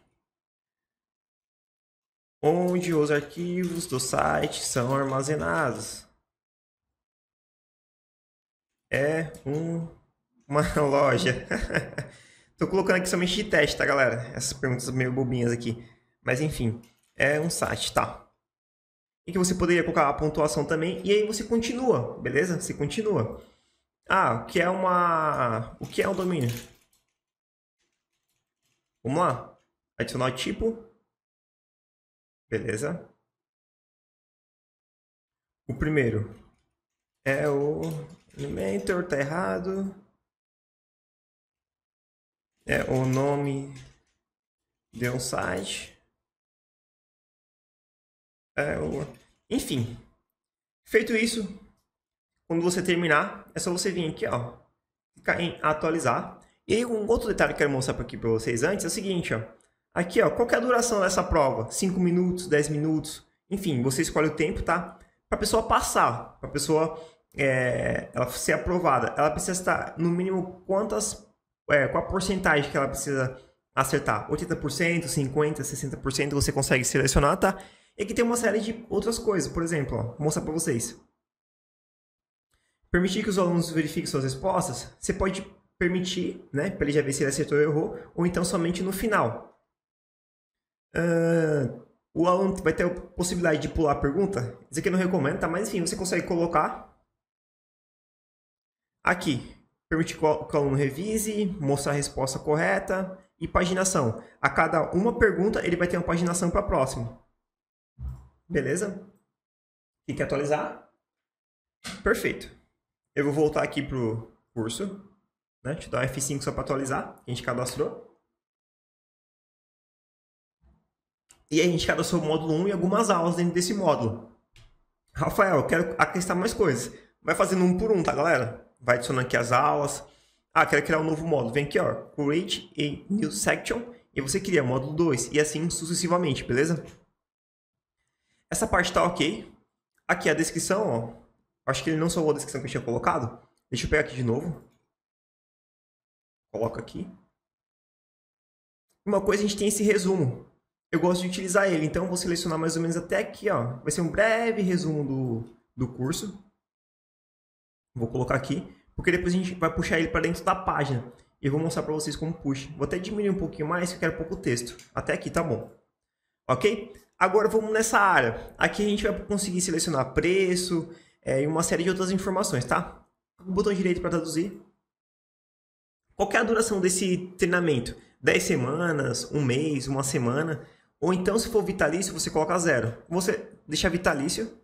onde os arquivos do site são armazenados. É um, uma loja. Estou colocando aqui somente de teste, tá, galera? Essas perguntas meio bobinhas aqui. Mas enfim, é um site, tá? E que você poderia colocar a pontuação também. E aí você continua, beleza? Você continua. Ah, o que é uma. O que é um domínio? Vamos lá. Adicionar o tipo. Beleza. O primeiro é o Elementor, tá errado. É o nome de um site. É o... Enfim. Feito isso, quando você terminar, é só você vir aqui, ó, clicar em atualizar. E aí um outro detalhe que eu quero mostrar aqui para vocês antes é o seguinte, ó. Aqui, ó, qual é a duração dessa prova? 5 minutos, 10 minutos, enfim, você escolhe o tempo, tá? Para a pessoa passar, para a pessoa é, ela ser aprovada, ela precisa estar no mínimo quantas, é, qual a porcentagem que ela precisa acertar? 80%, 50%, 60% você consegue selecionar, tá? E aqui tem uma série de outras coisas, por exemplo, ó, vou mostrar para vocês. Permitir que os alunos verifiquem suas respostas, você pode permitir, né, para ele já ver se ele acertou ou errou, ou então somente no final. Uh, o aluno vai ter a possibilidade de pular a pergunta, isso aqui eu não recomendo, tá? mas enfim, você consegue colocar aqui. Permitir que o aluno revise, mostrar a resposta correta e paginação. A cada uma pergunta, ele vai ter uma paginação para a próxima. Beleza? Tem que atualizar. Perfeito. Eu vou voltar aqui pro curso. Né? eu dar F5 só para atualizar. A gente cadastrou. E a gente cadastrou o módulo 1 e algumas aulas dentro desse módulo. Rafael, eu quero acrescentar mais coisas. Vai fazendo um por um, tá, galera? Vai adicionando aqui as aulas. Ah, quero criar um novo módulo. Vem aqui, ó. Create a new section. E você cria módulo 2. E assim sucessivamente, beleza? Essa parte tá ok. Aqui a descrição, ó Acho que ele não salvou a descrição que eu tinha colocado. Deixa eu pegar aqui de novo. Coloca aqui. Uma coisa, a gente tem esse resumo. Eu gosto de utilizar ele, então vou selecionar mais ou menos até aqui. Ó. Vai ser um breve resumo do, do curso. Vou colocar aqui, porque depois a gente vai puxar ele para dentro da página. E eu vou mostrar para vocês como puxa. Vou até diminuir um pouquinho mais, que eu quero pouco texto. Até aqui tá bom. Ok? Agora vamos nessa área. Aqui a gente vai conseguir selecionar preço, é, e uma série de outras informações, tá? O botão direito para traduzir. Qual é a duração desse treinamento? 10 semanas, um mês, uma semana? Ou então, se for vitalício, você coloca zero. Você deixa vitalício.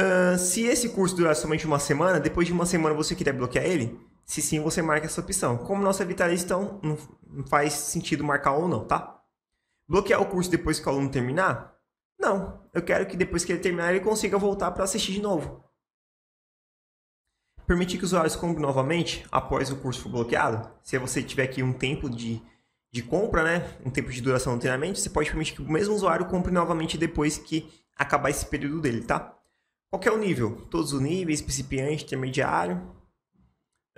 Uh, se esse curso durar somente uma semana, depois de uma semana você quiser bloquear ele? Se sim, você marca essa opção. Como nossa é vitalício, então não faz sentido marcar ou não, tá? Bloquear o curso depois que o aluno terminar? Não, eu quero que depois que ele terminar ele consiga voltar para assistir de novo. Permitir que os usuários comprem novamente após o curso for bloqueado. Se você tiver aqui um tempo de, de compra, né, um tempo de duração do treinamento, você pode permitir que o mesmo usuário compre novamente depois que acabar esse período dele, tá? Qual é o nível? Todos os níveis, principiante, intermediário.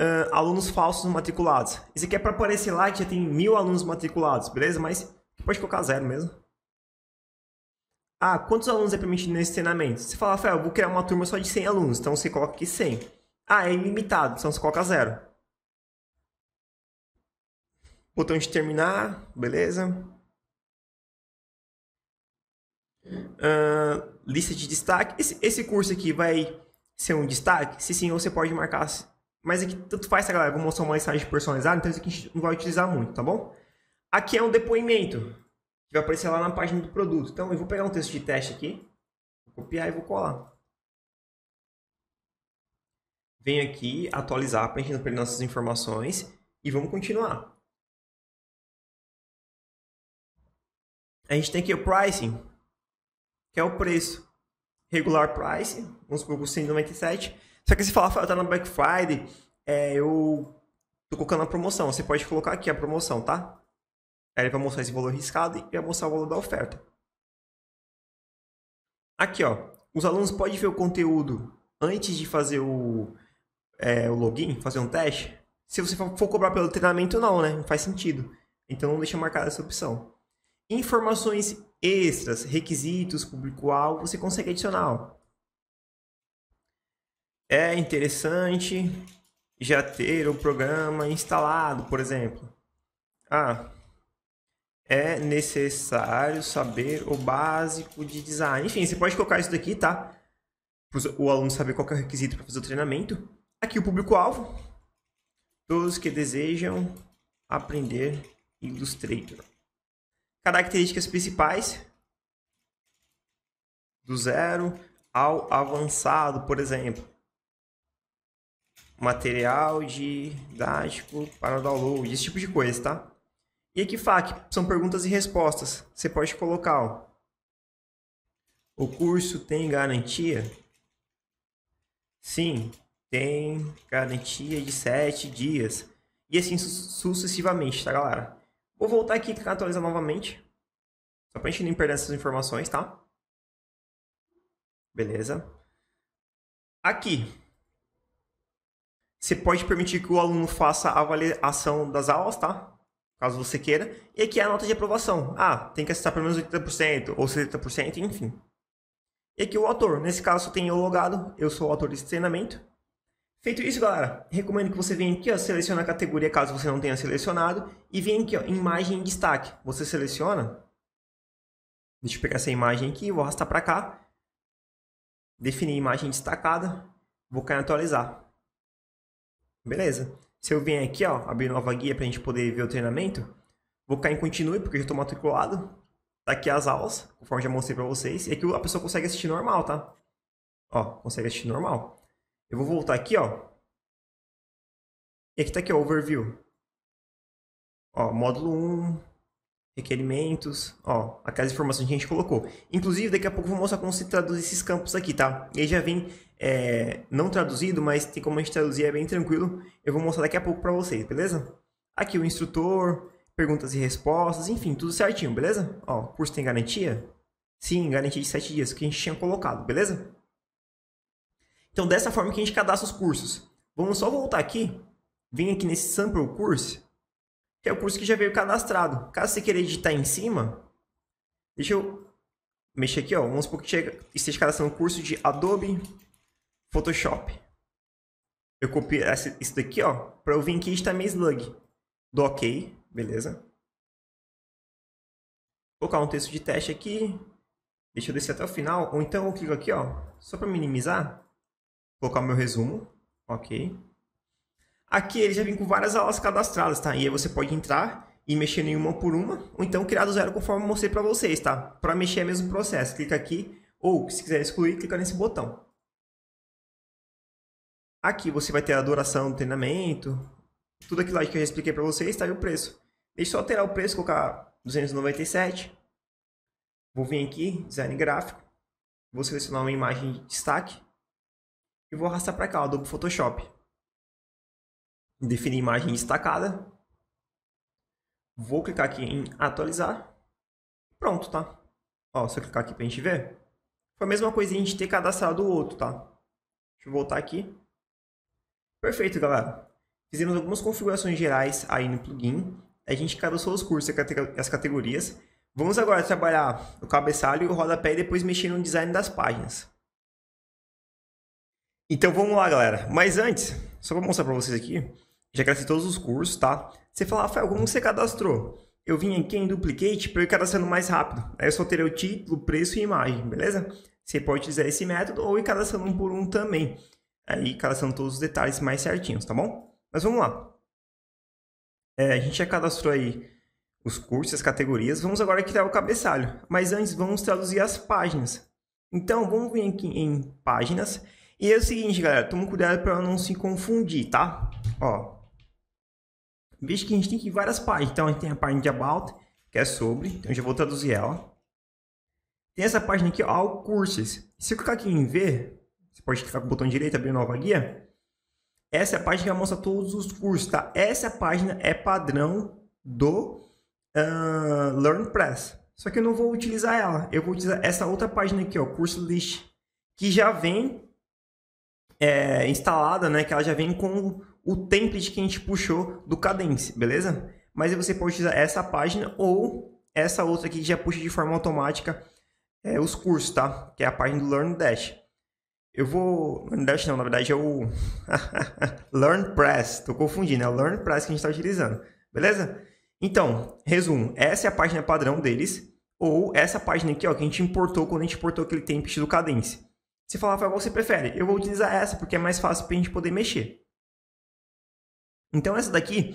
Uh, alunos falsos matriculados. Isso aqui é para aparecer lá que já tem mil alunos matriculados, beleza? Mas pode colocar zero mesmo ah, quantos alunos é permitido nesse treinamento? Você fala, Rafael, eu vou criar uma turma só de 100 alunos, então você coloca aqui 100. Ah, é ilimitado, então você coloca zero. Botão de terminar, beleza. Uh, lista de destaque. Esse, esse curso aqui vai ser um destaque? Se sim, ou você pode marcar. Mas aqui é tanto faz, tá, galera? Vou mostrar uma mensagem personalizada, então isso aqui a gente não vai utilizar muito, tá bom? Aqui é um depoimento vai aparecer lá na página do produto. Então eu vou pegar um texto de teste aqui, vou copiar e vou colar. Venho aqui, atualizar, preenchendo para perder nossas informações e vamos continuar. A gente tem aqui o pricing, que é o preço. Regular price, vamos supor, 197. Só que se falar, tá na Black Friday, é, eu tô colocando a promoção. Você pode colocar aqui a promoção, tá? Aí ele vai mostrar esse valor riscado e vai mostrar o valor da oferta. Aqui, ó, os alunos podem ver o conteúdo antes de fazer o, é, o login, fazer um teste. Se você for cobrar pelo treinamento, não, né? Não faz sentido. Então, não deixa marcada essa opção. Informações extras, requisitos, público-alvo, você consegue adicionar. Ó. É interessante já ter o programa instalado, por exemplo. Ah, é necessário saber o básico de design. Enfim, você pode colocar isso daqui, tá? O aluno saber qual é o requisito para fazer o treinamento. Aqui o público-alvo. Todos que desejam aprender Illustrator. Características principais. Do zero ao avançado, por exemplo. Material didático para download, esse tipo de coisa, tá? E aqui, FAC, são perguntas e respostas. Você pode colocar, ó. O curso tem garantia? Sim, tem garantia de 7 dias. E assim su sucessivamente, tá, galera? Vou voltar aqui e atualizar novamente. Só pra gente não perder essas informações, tá? Beleza. Aqui. Você pode permitir que o aluno faça a avaliação das aulas, tá? caso você queira, e aqui é a nota de aprovação. Ah, tem que acessar pelo menos 80% ou 70%, enfim. E aqui o autor, nesse caso tem eu logado, eu sou o autor desse treinamento. Feito isso, galera, recomendo que você venha aqui, ó, selecione a categoria caso você não tenha selecionado, e venha aqui, ó, imagem em destaque. Você seleciona, deixa eu pegar essa imagem aqui, vou arrastar para cá, definir imagem destacada, vou cair em atualizar. Beleza. Se eu vim aqui, ó, abrir nova guia para a gente poder ver o treinamento, vou cair em continue, porque eu já estou matriculado. Tá aqui as aulas, conforme já mostrei para vocês. E aqui a pessoa consegue assistir normal, tá? Ó, consegue assistir normal. Eu vou voltar aqui, ó. E aqui tá aqui, ó, overview. Ó, módulo 1, requerimentos, ó, aquelas informações que a gente colocou. Inclusive, daqui a pouco eu vou mostrar como se traduz esses campos aqui, tá? E aí já vem é, não traduzido, mas tem como a gente traduzir, é bem tranquilo. Eu vou mostrar daqui a pouco para vocês, beleza? Aqui o instrutor, perguntas e respostas, enfim, tudo certinho, beleza? Ó, o curso tem garantia? Sim, garantia de 7 dias, que a gente tinha colocado, beleza? Então, dessa forma que a gente cadastra os cursos. Vamos só voltar aqui, vem aqui nesse sample curso, que é o curso que já veio cadastrado. Caso você queira editar em cima, deixa eu mexer aqui, ó. Vamos supor que chega, esteja cadastrando o curso de Adobe Photoshop. Eu copio essa, isso daqui, ó, para eu vir aqui e editar minha slug. Do OK, beleza? Vou colocar um texto de teste aqui. Deixa eu descer até o final. Ou então eu clico aqui, ó, só para minimizar. Vou colocar o meu resumo. Ok. Aqui ele já vem com várias aulas cadastradas, tá? E aí você pode entrar e mexer em uma por uma, ou então criar do zero conforme eu mostrei para vocês, tá? Para mexer é o mesmo processo, clica aqui, ou se quiser excluir, clica nesse botão. Aqui você vai ter a duração do treinamento, tudo aquilo que eu já expliquei para vocês, tá? E o preço. Deixa eu alterar o preço, colocar 297. Vou vir aqui, design gráfico. Vou selecionar uma imagem de destaque. E vou arrastar para cá, ó, do Photoshop definir imagem destacada. Vou clicar aqui em atualizar. Pronto, tá? Ó, se eu clicar aqui pra gente ver, foi a mesma coisa a gente ter cadastrado o outro, tá? Deixa eu voltar aqui. Perfeito, galera. Fizemos algumas configurações gerais aí no plugin. A gente cadastrou os cursos e as categorias. Vamos agora trabalhar o cabeçalho e o rodapé e depois mexer no design das páginas. Então vamos lá, galera. Mas antes, só para mostrar para vocês aqui, já cadastrei todos os cursos, tá? Você fala, Rafael, como você cadastrou? Eu vim aqui em Duplicate para eu ir cadastrando mais rápido. Aí eu só terei o título, preço e imagem, beleza? Você pode utilizar esse método ou ir cadastrando um por um também. Aí cadastrando todos os detalhes mais certinhos, tá bom? Mas vamos lá. É, a gente já cadastrou aí os cursos, as categorias. Vamos agora criar tá o cabeçalho. Mas antes, vamos traduzir as páginas. Então, vamos vir aqui em páginas. E é o seguinte, galera. Toma cuidado para não se confundir, tá? Ó, Veja que a gente tem aqui várias páginas. Então, a gente tem a página de About, que é sobre. Então, eu já vou traduzir ela. Tem essa página aqui, ó Courses. Se eu clicar aqui em ver, você pode clicar com o botão direito, abrir nova guia. Essa é a página que mostra todos os cursos, tá? Essa página é padrão do uh, LearnPress. Só que eu não vou utilizar ela. Eu vou utilizar essa outra página aqui, ó, Curso List, que já vem é, instalada, né? Que ela já vem com o template que a gente puxou do Cadence, beleza? Mas aí você pode utilizar essa página ou essa outra aqui que já puxa de forma automática é, os cursos, tá? Que é a página do Learn Dash. Eu vou. Learn Dash não, na verdade é o. Learn Press, tô confundindo, é o Learn Press que a gente está utilizando, beleza? Então, resumo: essa é a página padrão deles, ou essa página aqui ó, que a gente importou quando a gente importou aquele template do Cadence. Você falar, qual você prefere? Eu vou utilizar essa porque é mais fácil para a gente poder mexer. Então essa daqui,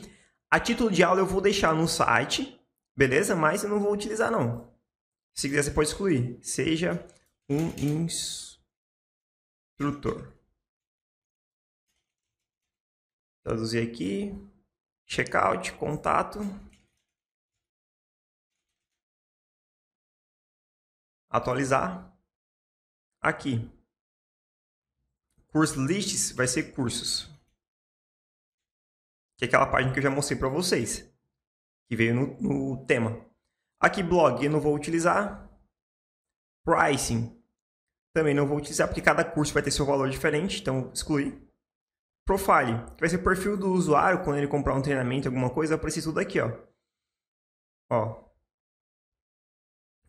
a título de aula eu vou deixar no site, beleza? Mas eu não vou utilizar não. Se quiser você pode excluir. Seja um instrutor. Traduzir aqui. Checkout, contato. Atualizar. Aqui. Curso lists vai ser cursos que é aquela página que eu já mostrei para vocês, que veio no, no tema. Aqui, blog, eu não vou utilizar. Pricing, também não vou utilizar, porque cada curso vai ter seu valor diferente, então excluir. Profile, que vai ser o perfil do usuário quando ele comprar um treinamento, alguma coisa, eu preciso daqui, ó. Ó.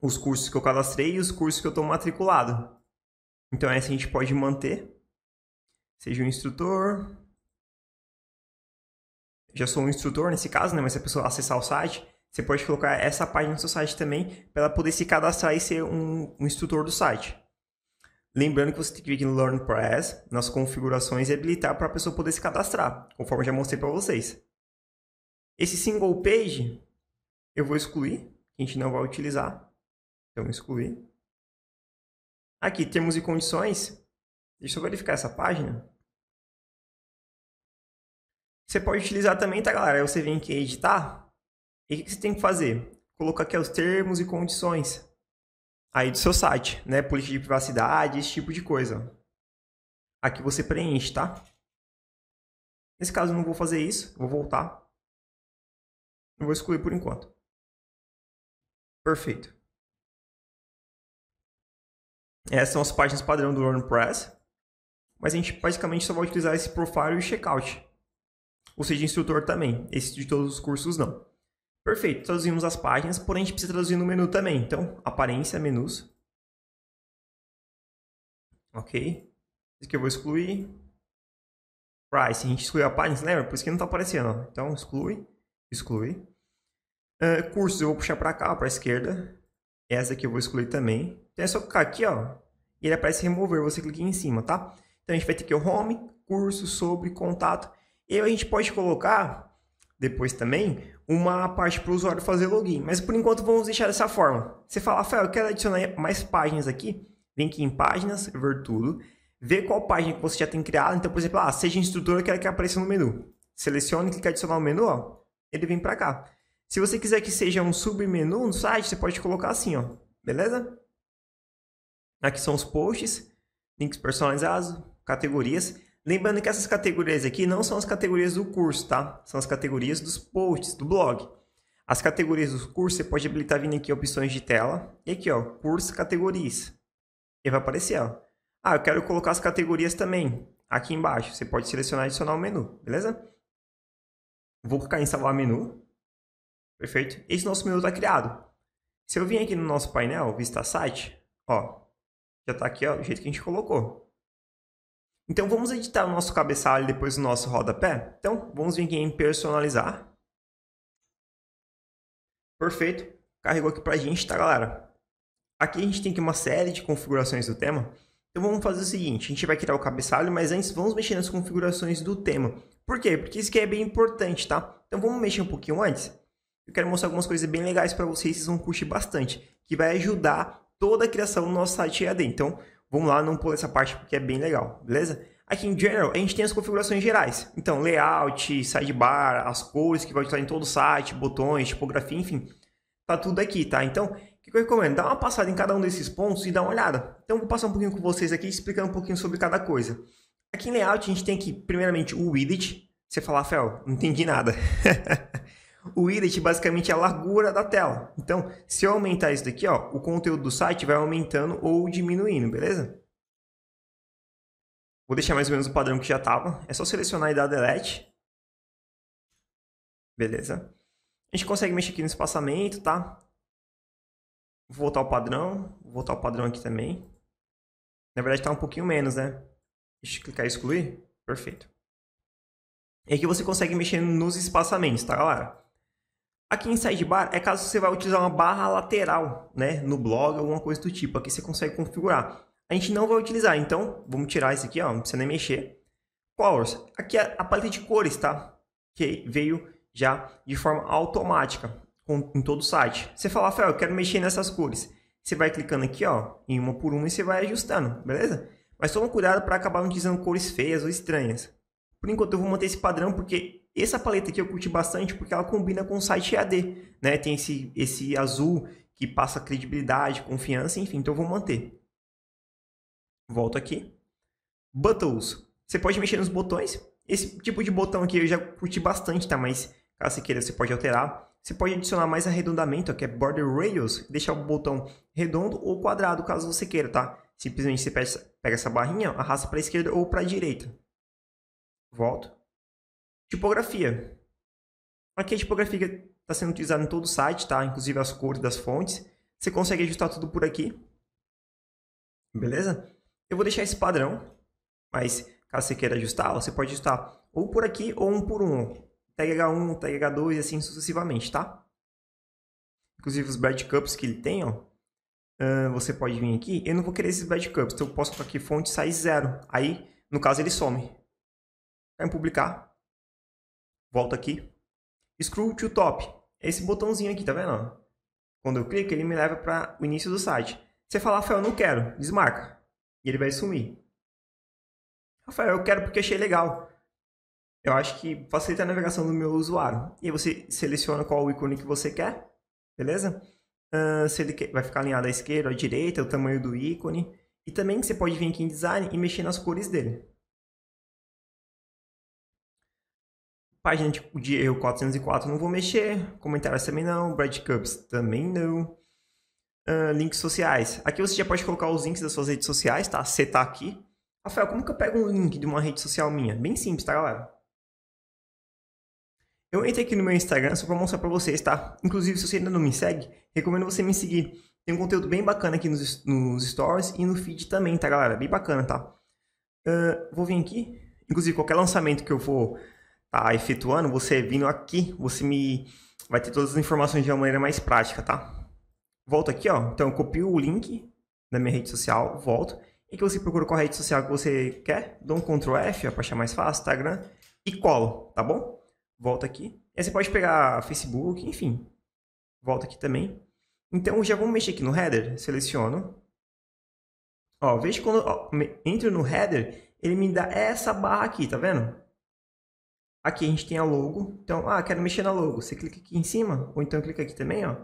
Os cursos que eu cadastrei e os cursos que eu estou matriculado. Então essa a gente pode manter. Seja um instrutor, já sou um instrutor nesse caso, né? Mas se a pessoa acessar o site, você pode colocar essa página no seu site também para ela poder se cadastrar e ser um, um, instrutor do site. Lembrando que você tem que vir no Learn Press, nas configurações e habilitar para a pessoa poder se cadastrar, conforme eu já mostrei para vocês. Esse single page eu vou excluir, a gente não vai utilizar. Então excluir. Aqui, termos e condições. Deixa eu verificar essa página. Você pode utilizar também, tá, galera? Aí você vem aqui editar. E o que você tem que fazer? Colocar aqui os termos e condições aí do seu site, né? Política de privacidade, esse tipo de coisa. Aqui você preenche, tá? Nesse caso eu não vou fazer isso, vou voltar. Não vou excluir por enquanto. Perfeito. Essas são as páginas padrão do WordPress. Mas a gente basicamente só vai utilizar esse profile e checkout ou seja instrutor também. Esse de todos os cursos não. Perfeito, traduzimos as páginas, porém a gente precisa traduzir no menu também. Então, aparência, menus. Ok. Isso aqui eu vou excluir. Price, a gente excluiu a página, lembra? Por isso que não está aparecendo. Então, exclui, exclui. Uh, cursos eu vou puxar para cá, para a esquerda. Essa aqui eu vou excluir também. Então é só clicar aqui, ó. E ele aparece remover, você clica em cima, tá? Então a gente vai ter aqui o home, curso, sobre, contato. E a gente pode colocar depois também uma parte para o usuário fazer login. Mas por enquanto vamos deixar dessa forma. Você fala, Rafael, eu quero adicionar mais páginas aqui. Vem aqui em páginas, ver tudo. Vê qual página que você já tem criado. Então, por exemplo, ah, seja instrutor, eu quero que apareça no menu. Selecione, clica adicionar o menu, ó. Ele vem para cá. Se você quiser que seja um submenu no site, você pode colocar assim, ó. Beleza? Aqui são os posts, links personalizados, categorias. Lembrando que essas categorias aqui não são as categorias do curso, tá? São as categorias dos posts, do blog. As categorias do curso você pode habilitar vindo aqui opções de tela. E aqui, ó, curso categorias. E vai aparecer, ó. Ah, eu quero colocar as categorias também. Aqui embaixo, você pode selecionar e adicionar o um menu, beleza? Vou clicar em salvar menu. Perfeito? Esse nosso menu está criado. Se eu vim aqui no nosso painel, vista site, ó, já está aqui, ó, do jeito que a gente colocou. Então vamos editar o nosso cabeçalho depois do nosso rodapé? Então vamos vir aqui em personalizar. Perfeito. Carregou aqui para a gente, tá galera? Aqui a gente tem aqui uma série de configurações do tema. Então vamos fazer o seguinte, a gente vai criar o cabeçalho, mas antes vamos mexer nas configurações do tema. Por quê? Porque isso aqui é bem importante, tá? Então vamos mexer um pouquinho antes. Eu quero mostrar algumas coisas bem legais para vocês, vocês vão curtir bastante, que vai ajudar toda a criação do nosso site EAD. Então, Vamos lá, não pula essa parte porque é bem legal, beleza? Aqui em General, a gente tem as configurações gerais. Então, layout, sidebar, as cores que vai estar em todo o site, botões, tipografia, enfim. Tá tudo aqui, tá? Então, o que eu recomendo? Dá uma passada em cada um desses pontos e dá uma olhada. Então, vou passar um pouquinho com vocês aqui, explicando um pouquinho sobre cada coisa. Aqui em layout, a gente tem aqui, primeiramente, o widget. Você fala, Fel, não entendi nada. O irit basicamente é a largura da tela. Então, se eu aumentar isso daqui, ó, o conteúdo do site vai aumentando ou diminuindo, beleza? Vou deixar mais ou menos o padrão que já estava. É só selecionar e dar delete. Beleza. A gente consegue mexer aqui no espaçamento, tá? Vou voltar ao padrão. Vou voltar ao padrão aqui também. Na verdade, está um pouquinho menos, né? Deixa eu clicar em excluir. Perfeito. E aqui você consegue mexer nos espaçamentos, tá, galera? Aqui em Sidebar é caso você vai utilizar uma barra lateral, né, no blog, alguma coisa do tipo. Aqui você consegue configurar. A gente não vai utilizar, então vamos tirar isso aqui, ó, não precisa nem mexer. Colors, aqui é a paleta de cores, tá? Que veio já de forma automática com, em todo o site. Você fala, Rafael, eu quero mexer nessas cores. Você vai clicando aqui, ó, em uma por uma e você vai ajustando, beleza? Mas toma cuidado para acabar utilizando cores feias ou estranhas. Por enquanto eu vou manter esse padrão porque essa paleta aqui eu curti bastante porque ela combina com o site AD, né? Tem esse, esse azul que passa credibilidade, confiança, enfim, então eu vou manter. Volto aqui. Buttons. Você pode mexer nos botões. Esse tipo de botão aqui eu já curti bastante, tá? Mas caso você queira, você pode alterar. Você pode adicionar mais arredondamento, que é border radius, deixar o botão redondo ou quadrado, caso você queira, tá? Simplesmente você pega essa barrinha, arrasta para a esquerda ou para a direita. Volto. Tipografia. Aqui a tipografia está sendo utilizada em todo o site, tá? Inclusive as cores das fontes. Você consegue ajustar tudo por aqui. Beleza? Eu vou deixar esse padrão, mas caso você queira ajustar, você pode ajustar ou por aqui ou um por um. Tag H1, tag H2 e assim sucessivamente, tá? Inclusive os breadcrumbs que ele tem, ó. Uh, você pode vir aqui. Eu não vou querer esses breadcrumbs, então eu posso colocar aqui fonte size zero. Aí, no caso, ele some. Vai em publicar, Volta aqui, scroll to top. É esse botãozinho aqui, tá vendo? Quando eu clico, ele me leva para o início do site. Você fala, Rafael, não quero, desmarca. E ele vai sumir. Rafael, eu quero porque achei legal. Eu acho que facilita a navegação do meu usuário. E aí você seleciona qual o ícone que você quer, beleza? Uh, se ele quer, vai ficar alinhado à esquerda ou à direita, o tamanho do ícone. E também você pode vir aqui em design e mexer nas cores dele. Página de, de erro 404 não vou mexer. Comentários também não. Breadcrumbs também não. Uh, links sociais. Aqui você já pode colocar os links das suas redes sociais, tá? Setar tá aqui. Rafael, como que eu pego um link de uma rede social minha? Bem simples, tá, galera? Eu entrei aqui no meu Instagram só para mostrar para vocês, tá? Inclusive, se você ainda não me segue, recomendo você me seguir. Tem um conteúdo bem bacana aqui nos, nos stories e no feed também, tá, galera? Bem bacana, tá? Uh, vou vir aqui. Inclusive, qualquer lançamento que eu for tá efetuando, você vindo aqui, você me vai ter todas as informações de uma maneira mais prática, tá? Volto aqui, ó. Então eu copio o link da minha rede social, volto. E que você procura qual rede social que você quer, dou um Ctrl F para achar mais fácil, Instagram, e colo, tá bom? volto aqui. E aí você pode pegar Facebook, enfim. volto aqui também. Então já vamos mexer aqui no header, seleciono. Ó, veja quando ó, entro no header, ele me dá essa barra aqui, tá vendo? Aqui a gente tem a logo. Então, ah, quero mexer na logo. Você clica aqui em cima, ou então clica aqui também, ó.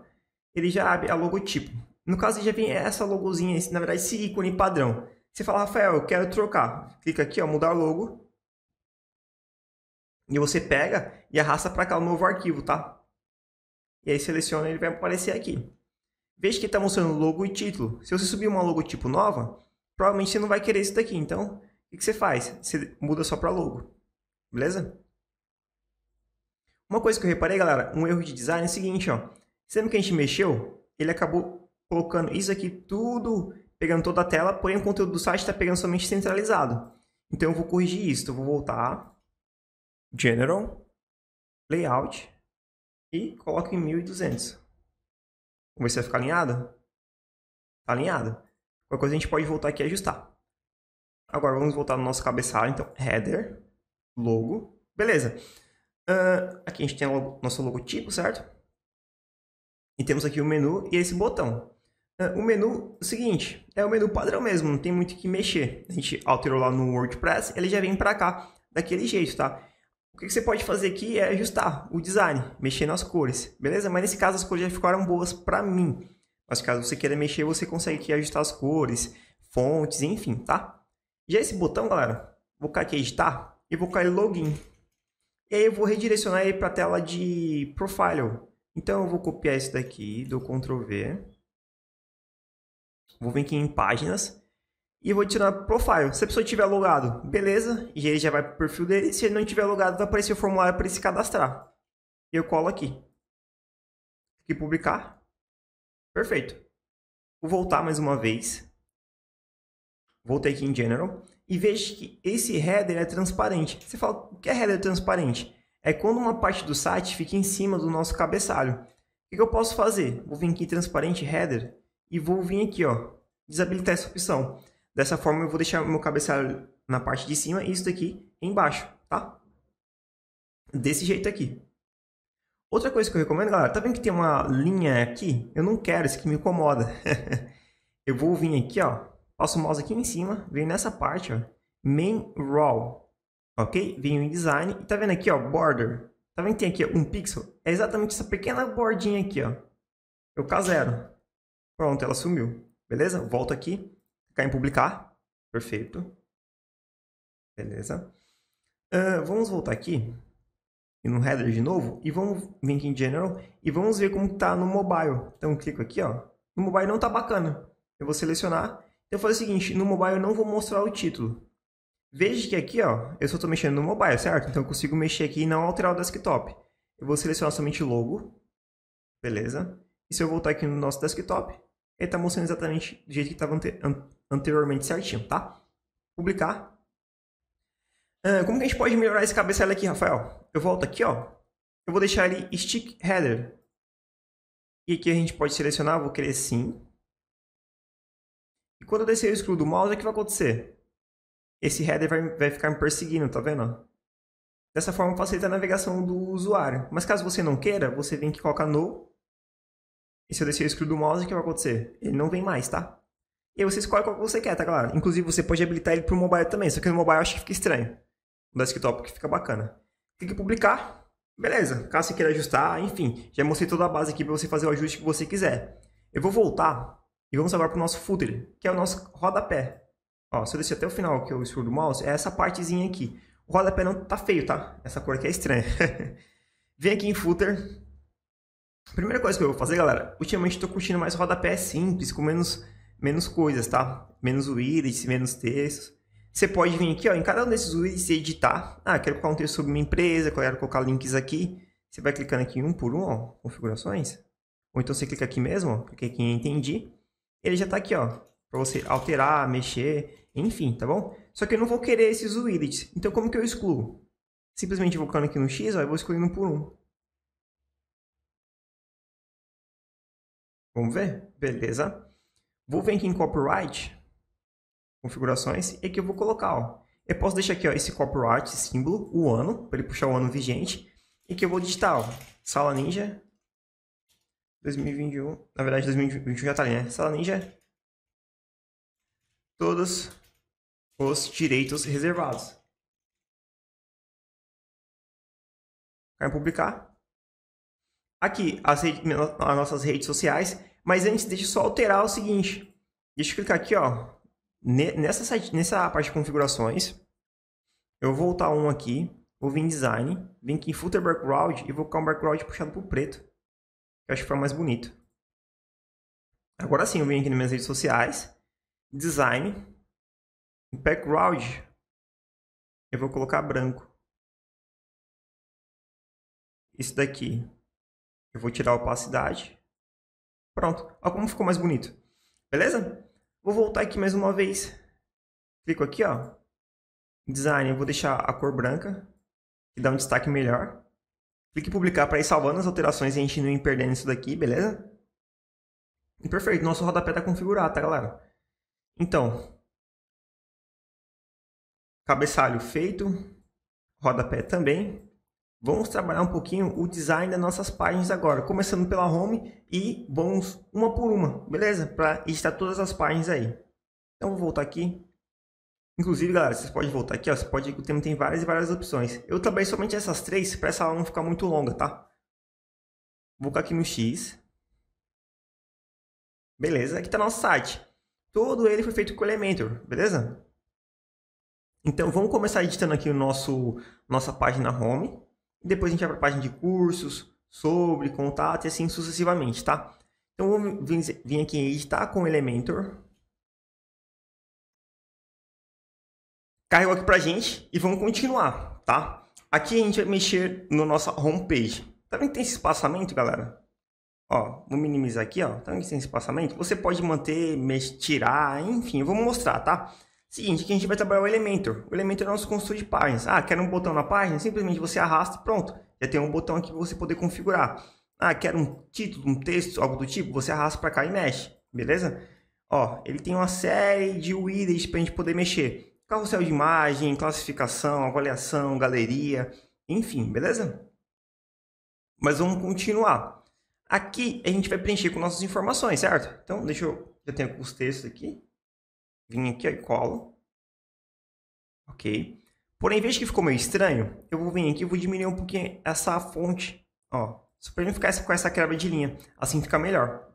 Ele já abre a logotipo. No caso, já vem essa logozinha, esse, na verdade, esse ícone padrão. Você fala, Rafael, eu quero trocar. Clica aqui, ó, mudar logo. E você pega e arrasta para cá o novo arquivo, tá? E aí seleciona, ele vai aparecer aqui. Veja que está mostrando logo e título. Se você subir uma logotipo nova, provavelmente você não vai querer isso daqui. Então, o que, que você faz? Você muda só para logo. Beleza? Uma coisa que eu reparei, galera, um erro de design é o seguinte, ó. Sempre que a gente mexeu, ele acabou colocando isso aqui tudo, pegando toda a tela, porém o conteúdo do site está pegando somente centralizado. Então eu vou corrigir isso. Então, eu vou voltar, General, Layout e coloco em 1200. Vamos ver se vai ficar alinhado. Tá alinhado. Qualquer coisa a gente pode voltar aqui e ajustar. Agora vamos voltar no nosso cabeçalho, então header, logo, beleza. Uh, aqui a gente tem o nosso logotipo, certo? E temos aqui o menu e esse botão. Uh, o menu, o seguinte, é o menu padrão mesmo, não tem muito o que mexer. A gente alterou lá no WordPress, ele já vem para cá daquele jeito, tá? O que você pode fazer aqui é ajustar o design, mexer nas cores, beleza? Mas nesse caso as cores já ficaram boas para mim. Mas caso você queira mexer, você consegue aqui ajustar as cores, fontes, enfim, tá? Já esse botão, galera, vou clicar aqui em editar e vou clicar em login. E aí eu vou redirecionar ele para a tela de Profile. Então eu vou copiar isso daqui, dou Ctrl V. Vou vir aqui em Páginas e vou tirar Profile. Se a pessoa tiver logado, beleza, e ele já vai para o perfil dele. Se ele não tiver logado, vai aparecer o formulário para ele se cadastrar. E Eu colo aqui. Aqui publicar. Perfeito. Vou voltar mais uma vez. Voltei aqui em General e veja que esse header é transparente. Você fala, o que é header transparente? É quando uma parte do site fica em cima do nosso cabeçalho. O que eu posso fazer? Vou vir aqui em transparente header e vou vir aqui, ó, desabilitar essa opção. Dessa forma eu vou deixar meu cabeçalho na parte de cima e isso daqui embaixo, tá? Desse jeito aqui. Outra coisa que eu recomendo, galera, tá vendo que tem uma linha aqui? Eu não quero, isso que me incomoda. eu vou vir aqui, ó, Passo o mouse aqui em cima, venho nessa parte, ó, main raw, ok? Venho em design e tá vendo aqui, ó, border. Tá vendo que tem aqui ó, um pixel? É exatamente essa pequena bordinha aqui, ó. Eu zero. Pronto, ela sumiu. Beleza? Volto aqui, Cai em publicar. Perfeito. Beleza. Uh, vamos voltar aqui e no header de novo e vamos vir aqui em general e vamos ver como tá no mobile. Então clico aqui, ó. No mobile não tá bacana. Eu vou selecionar então eu falei o seguinte, no mobile eu não vou mostrar o título. Veja que aqui, ó, eu só estou mexendo no mobile, certo? Então eu consigo mexer aqui e não alterar o desktop. Eu vou selecionar somente logo, beleza? E se eu voltar aqui no nosso desktop, ele está mostrando exatamente do jeito que estava anteriormente certinho, tá? Publicar. Ah, como que a gente pode melhorar esse cabeçalho aqui, Rafael? Eu volto aqui, ó. Eu vou deixar ele stick header. E aqui a gente pode selecionar, vou querer sim. E quando eu descer o scroll do mouse, o que vai acontecer? Esse header vai, vai ficar me perseguindo, tá vendo? Dessa forma facilita a navegação do usuário. Mas caso você não queira, você vem que coloca no. E se eu descer o scroll do mouse, o que vai acontecer? Ele não vem mais, tá? E aí você escolhe qual que você quer, tá claro? Inclusive você pode habilitar ele para o mobile também, só que no mobile eu acho que fica estranho. No desktop que fica bacana. Clique em publicar. Beleza, caso você queira ajustar, enfim, já mostrei toda a base aqui para você fazer o ajuste que você quiser. Eu vou voltar e vamos agora para o nosso footer, que é o nosso rodapé. Ó, se eu descer até o final, que é o escuro do mouse, é essa partezinha aqui. O rodapé não tá feio, tá? Essa cor aqui é estranha. Vem aqui em footer. Primeira coisa que eu vou fazer, galera, ultimamente estou curtindo mais rodapé simples, com menos, menos coisas, tá? Menos widgets, menos textos. Você pode vir aqui, ó, em cada um desses widgets e editar. Ah, quero colocar um texto sobre minha empresa, quero colocar links aqui. Você vai clicando aqui um por um, ó, configurações. Ou então você clica aqui mesmo, ó, clica aqui em entendi ele já tá aqui, ó, para você alterar, mexer, enfim, tá bom? Só que eu não vou querer esses widgets, então como que eu excluo? Simplesmente vou clicando aqui no X, ó, eu vou excluindo por um. Vamos ver? Beleza. Vou vir aqui em Copyright, configurações, e aqui eu vou colocar, ó. Eu posso deixar aqui, ó, esse copyright símbolo, o ano, para ele puxar o ano vigente, e que eu vou digitar, ó, Sala Ninja 2021. Na verdade, 2021 já tá ali, né? Sala Ninja. Todos os direitos reservados. Vai publicar. Aqui, as, as nossas redes sociais. Mas antes, deixa eu só alterar o seguinte. Deixa eu clicar aqui, ó. Nessa, nessa parte de configurações. Eu vou voltar um aqui. Vou vir em design. Vem aqui em footer background. E vou colocar um background puxado para o preto. Eu acho que foi mais bonito. Agora sim, eu vim aqui nas minhas redes sociais. Design. Background. Eu vou colocar branco. Isso daqui. Eu vou tirar a opacidade. Pronto. Olha como ficou mais bonito. Beleza? Vou voltar aqui mais uma vez. Clico aqui, ó. Design. Eu vou deixar a cor branca. Que dá um destaque melhor. Clique em publicar para ir salvando as alterações e a gente não ir perdendo isso daqui, beleza? E perfeito, nosso rodapé está configurado, tá galera? Então, cabeçalho feito, rodapé também. Vamos trabalhar um pouquinho o design das nossas páginas agora, começando pela home e vamos uma por uma, beleza? Para estar todas as páginas aí. Então vou voltar aqui, Inclusive, galera, vocês podem voltar aqui, ó, você pode, o tema tem várias e várias opções. Eu trabalhei somente essas três para essa aula não ficar muito longa, tá? Vou clicar aqui no X. Beleza, aqui está nosso site. Todo ele foi feito com o Elementor, beleza? Então, vamos começar editando aqui o nosso nossa página home. Depois a gente vai para a página de cursos, sobre, contato e assim sucessivamente, tá? Então, vou vir aqui em editar com o Elementor. carregou aqui pra gente e vamos continuar, tá? Aqui a gente vai mexer na no nossa homepage. Tá vendo que tem esse espaçamento, galera? Ó, vou minimizar aqui, ó. Tá vendo que tem esse espaçamento? Você pode manter, mexer, tirar, enfim, eu vou mostrar, tá? Seguinte, aqui a gente vai trabalhar o Elementor. O Elementor é o nosso construtor de páginas. Ah, quer um botão na página? Simplesmente você arrasta e pronto. Já tem um botão aqui para você poder configurar. Ah, quer um título, um texto, algo do tipo? Você arrasta para cá e mexe, beleza? Ó, ele tem uma série de widgets para a gente poder mexer carrossel de imagem, classificação, avaliação, galeria, enfim, beleza? Mas vamos continuar. Aqui a gente vai preencher com nossas informações, certo? Então, deixa eu. Já tenho os textos aqui. Vim aqui e colo. Ok. Porém, veja que ficou meio estranho. Eu vou vir aqui e vou diminuir um pouquinho essa fonte. Ó, só para não ficar com essa quebra de linha. Assim fica melhor.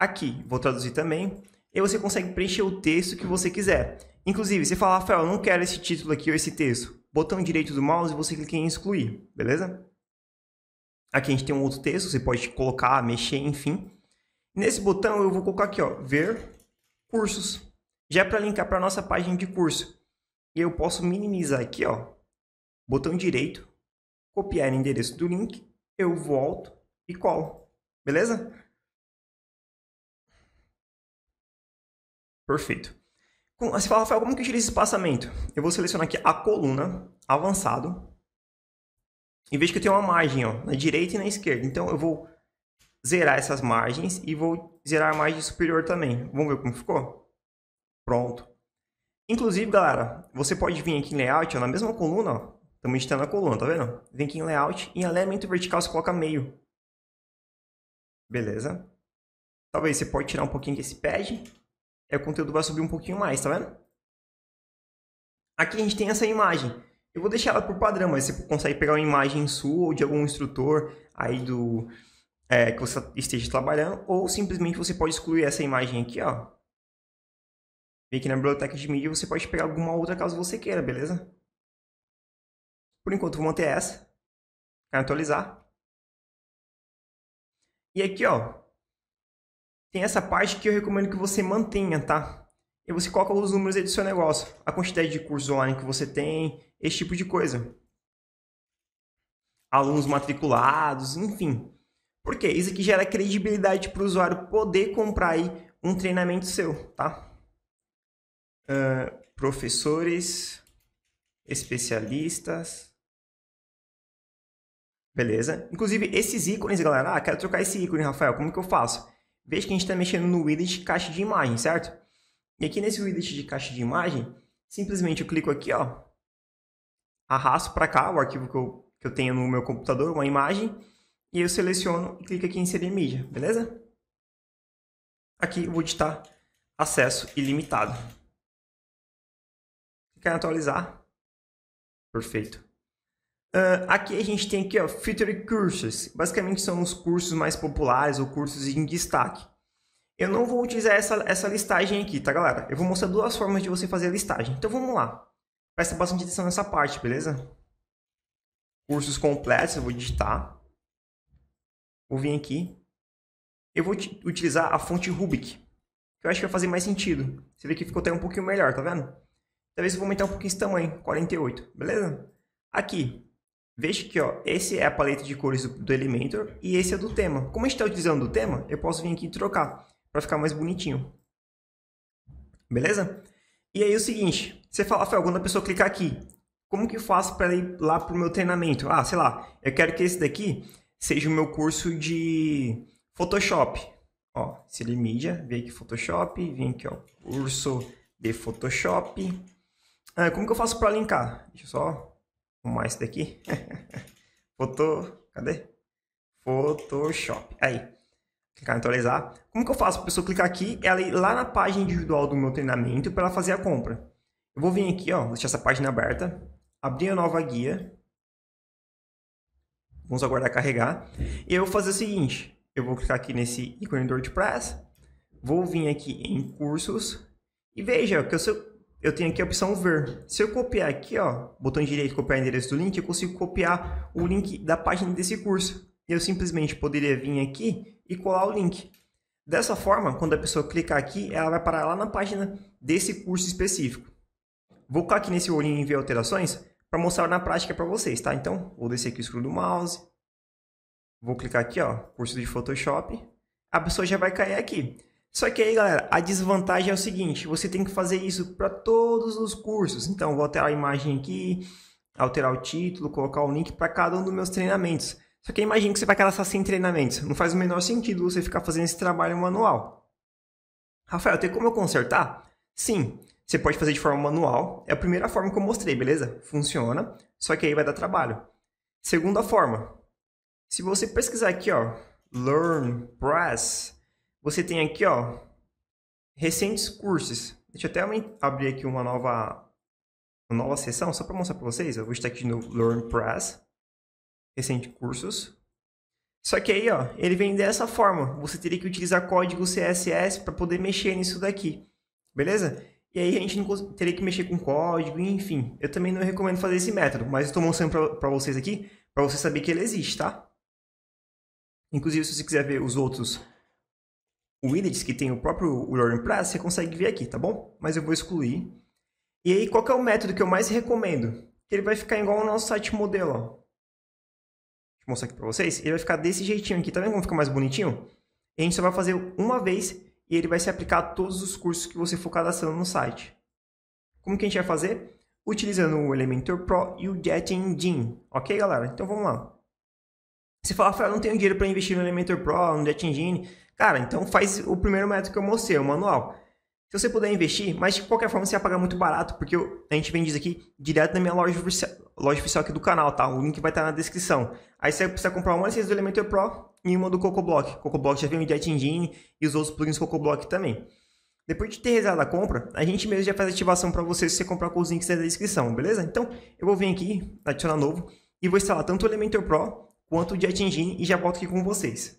Aqui, vou traduzir também e você consegue preencher o texto que você quiser. Inclusive, você fala, Rafael, não quero esse título aqui ou esse texto. Botão direito do mouse, você clica em excluir, beleza? Aqui a gente tem um outro texto, você pode colocar, mexer, enfim. Nesse botão eu vou colocar aqui, ó, ver cursos. Já é para linkar para nossa página de curso. E eu posso minimizar aqui, ó, botão direito, copiar o endereço do link, eu volto e colo. Beleza? Perfeito. Você fala, Rafael, como que utiliza espaçamento? Eu vou selecionar aqui a coluna, avançado. E vejo que eu tenho uma margem ó, na direita e na esquerda. Então eu vou zerar essas margens e vou zerar a margem superior também. Vamos ver como ficou? Pronto. Inclusive, galera, você pode vir aqui em layout, ó, na mesma coluna, estamos editando a coluna, tá vendo? Vem aqui em layout e em elemento vertical você coloca meio. Beleza? Talvez você pode tirar um pouquinho desse pad é, o conteúdo vai subir um pouquinho mais, tá vendo? Aqui a gente tem essa imagem. Eu vou deixar ela por padrão, mas você consegue pegar uma imagem sua ou de algum instrutor aí do é, que você esteja trabalhando, ou simplesmente você pode excluir essa imagem aqui, ó. Vem aqui na biblioteca de mídia, você pode pegar alguma outra caso você queira, beleza? Por enquanto vou manter essa. Atualizar. E aqui, ó, tem essa parte que eu recomendo que você mantenha, tá? E você coloca os números aí do seu negócio, a quantidade de cursos online que você tem, esse tipo de coisa. Alunos matriculados, enfim. Por quê? Isso aqui gera credibilidade para o usuário poder comprar aí um treinamento seu, tá? Uh, professores, especialistas. Beleza? Inclusive, esses ícones, galera. Ah, quero trocar esse ícone, Rafael. Como que eu faço? Veja que a gente está mexendo no widget de caixa de imagem, certo? E aqui nesse widget de caixa de imagem, simplesmente eu clico aqui, ó, arrasto para cá o arquivo que eu, que eu tenho no meu computador, uma imagem, e eu seleciono e clico aqui em inserir mídia, beleza? Aqui eu vou digitar acesso ilimitado. Clicar em atualizar. Perfeito. Uh, aqui a gente tem aqui, ó, Featured cursos Basicamente são os cursos mais populares ou cursos em destaque. Eu não vou utilizar essa, essa listagem aqui, tá, galera? Eu vou mostrar duas formas de você fazer a listagem. Então, vamos lá. Presta bastante atenção nessa parte, beleza? Cursos completos, eu vou digitar. Vou vir aqui. Eu vou utilizar a fonte Rubik, que eu acho que vai fazer mais sentido. Você vê que ficou até um pouquinho melhor, tá vendo? Talvez eu vou aumentar um pouquinho esse tamanho, 48, beleza? Aqui, Veja que ó, esse é a paleta de cores do, Elementor e esse é do tema. Como a gente está utilizando o tema, eu posso vir aqui e trocar para ficar mais bonitinho. Beleza? E aí é o seguinte, você fala, Fel, quando a pessoa clicar aqui, como que eu faço para ir lá para o meu treinamento? Ah, sei lá, eu quero que esse daqui seja o meu curso de Photoshop. Ó, Cine Media, vem aqui Photoshop, vem aqui ó, curso de Photoshop. Ah, como que eu faço para linkar? Deixa eu só arrumar esse daqui. Foto, cadê? Photoshop. Aí. Clicar em atualizar. Como que eu faço? A pessoa clicar aqui, ela é ir lá na página individual do meu treinamento para ela fazer a compra. Eu vou vir aqui, ó, deixar essa página aberta, abrir a nova guia. Vamos aguardar carregar. E eu vou fazer o seguinte, eu vou clicar aqui nesse ícone do WordPress, vou vir aqui em cursos e veja que eu, eu tenho aqui a opção ver. Se eu copiar aqui, ó, botão direito copiar endereço do link, eu consigo copiar o link da página desse curso. Eu simplesmente poderia vir aqui e colar o link. Dessa forma, quando a pessoa clicar aqui, ela vai parar lá na página desse curso específico. Vou clicar aqui nesse olhinho em ver alterações para mostrar na prática para vocês, tá? Então, vou descer aqui o scroll do mouse. Vou clicar aqui, ó, curso de Photoshop. A pessoa já vai cair aqui. Só que aí, galera, a desvantagem é o seguinte: você tem que fazer isso para todos os cursos. Então, vou alterar a imagem aqui, alterar o título, colocar o link para cada um dos meus treinamentos. Só que imagine que você vai cadastrar sem treinamentos. Não faz o menor sentido você ficar fazendo esse trabalho manual. Rafael, tem como eu consertar? Sim, você pode fazer de forma manual. É a primeira forma que eu mostrei, beleza? Funciona, só que aí vai dar trabalho. Segunda forma. Se você pesquisar aqui, ó, Learn Press, você tem aqui, ó, recentes cursos. Deixa eu até abrir aqui uma nova, uma nova sessão, só para mostrar para vocês. Eu vou estar aqui no Learn Press, recentes cursos. Só que aí, ó, ele vem dessa forma. Você teria que utilizar código CSS para poder mexer nisso daqui, beleza? E aí a gente não teria que mexer com código, enfim. Eu também não recomendo fazer esse método, mas estou mostrando para vocês aqui, para você saber que ele existe, tá? Inclusive, se você quiser ver os outros o widgets que tem o próprio WordPress, você consegue ver aqui, tá bom? Mas eu vou excluir. E aí, qual é o método que eu mais recomendo? Que ele vai ficar igual ao nosso site modelo, ó. Deixa eu mostrar aqui pra vocês. Ele vai ficar desse jeitinho aqui, tá vendo como fica mais bonitinho? E a gente só vai fazer uma vez e ele vai se aplicar a todos os cursos que você for cadastrando no site. Como que a gente vai fazer? Utilizando o Elementor Pro e o Jet Engine, ok, galera? Então vamos lá. Você fala, Rafael, não tenho dinheiro para investir no Elementor Pro, no Jet Engine. Cara, então faz o primeiro método que eu mostrei, o manual. Se você puder investir, mas de qualquer forma você vai pagar muito barato, porque eu, a gente vende isso aqui direto na minha loja oficial, loja oficial aqui do canal, tá? O link vai estar tá na descrição. Aí você precisa comprar uma licença do Elementor Pro e uma do CocoBlock. CocoBlock já vem o Jet Engine e os outros plugins CocoBlock também. Depois de ter realizado a compra, a gente mesmo já faz ativação para você se você comprar com os links da descrição, beleza? Então, eu vou vir aqui, adicionar novo, e vou instalar tanto o Elementor Pro quanto de atingir e já volto aqui com vocês.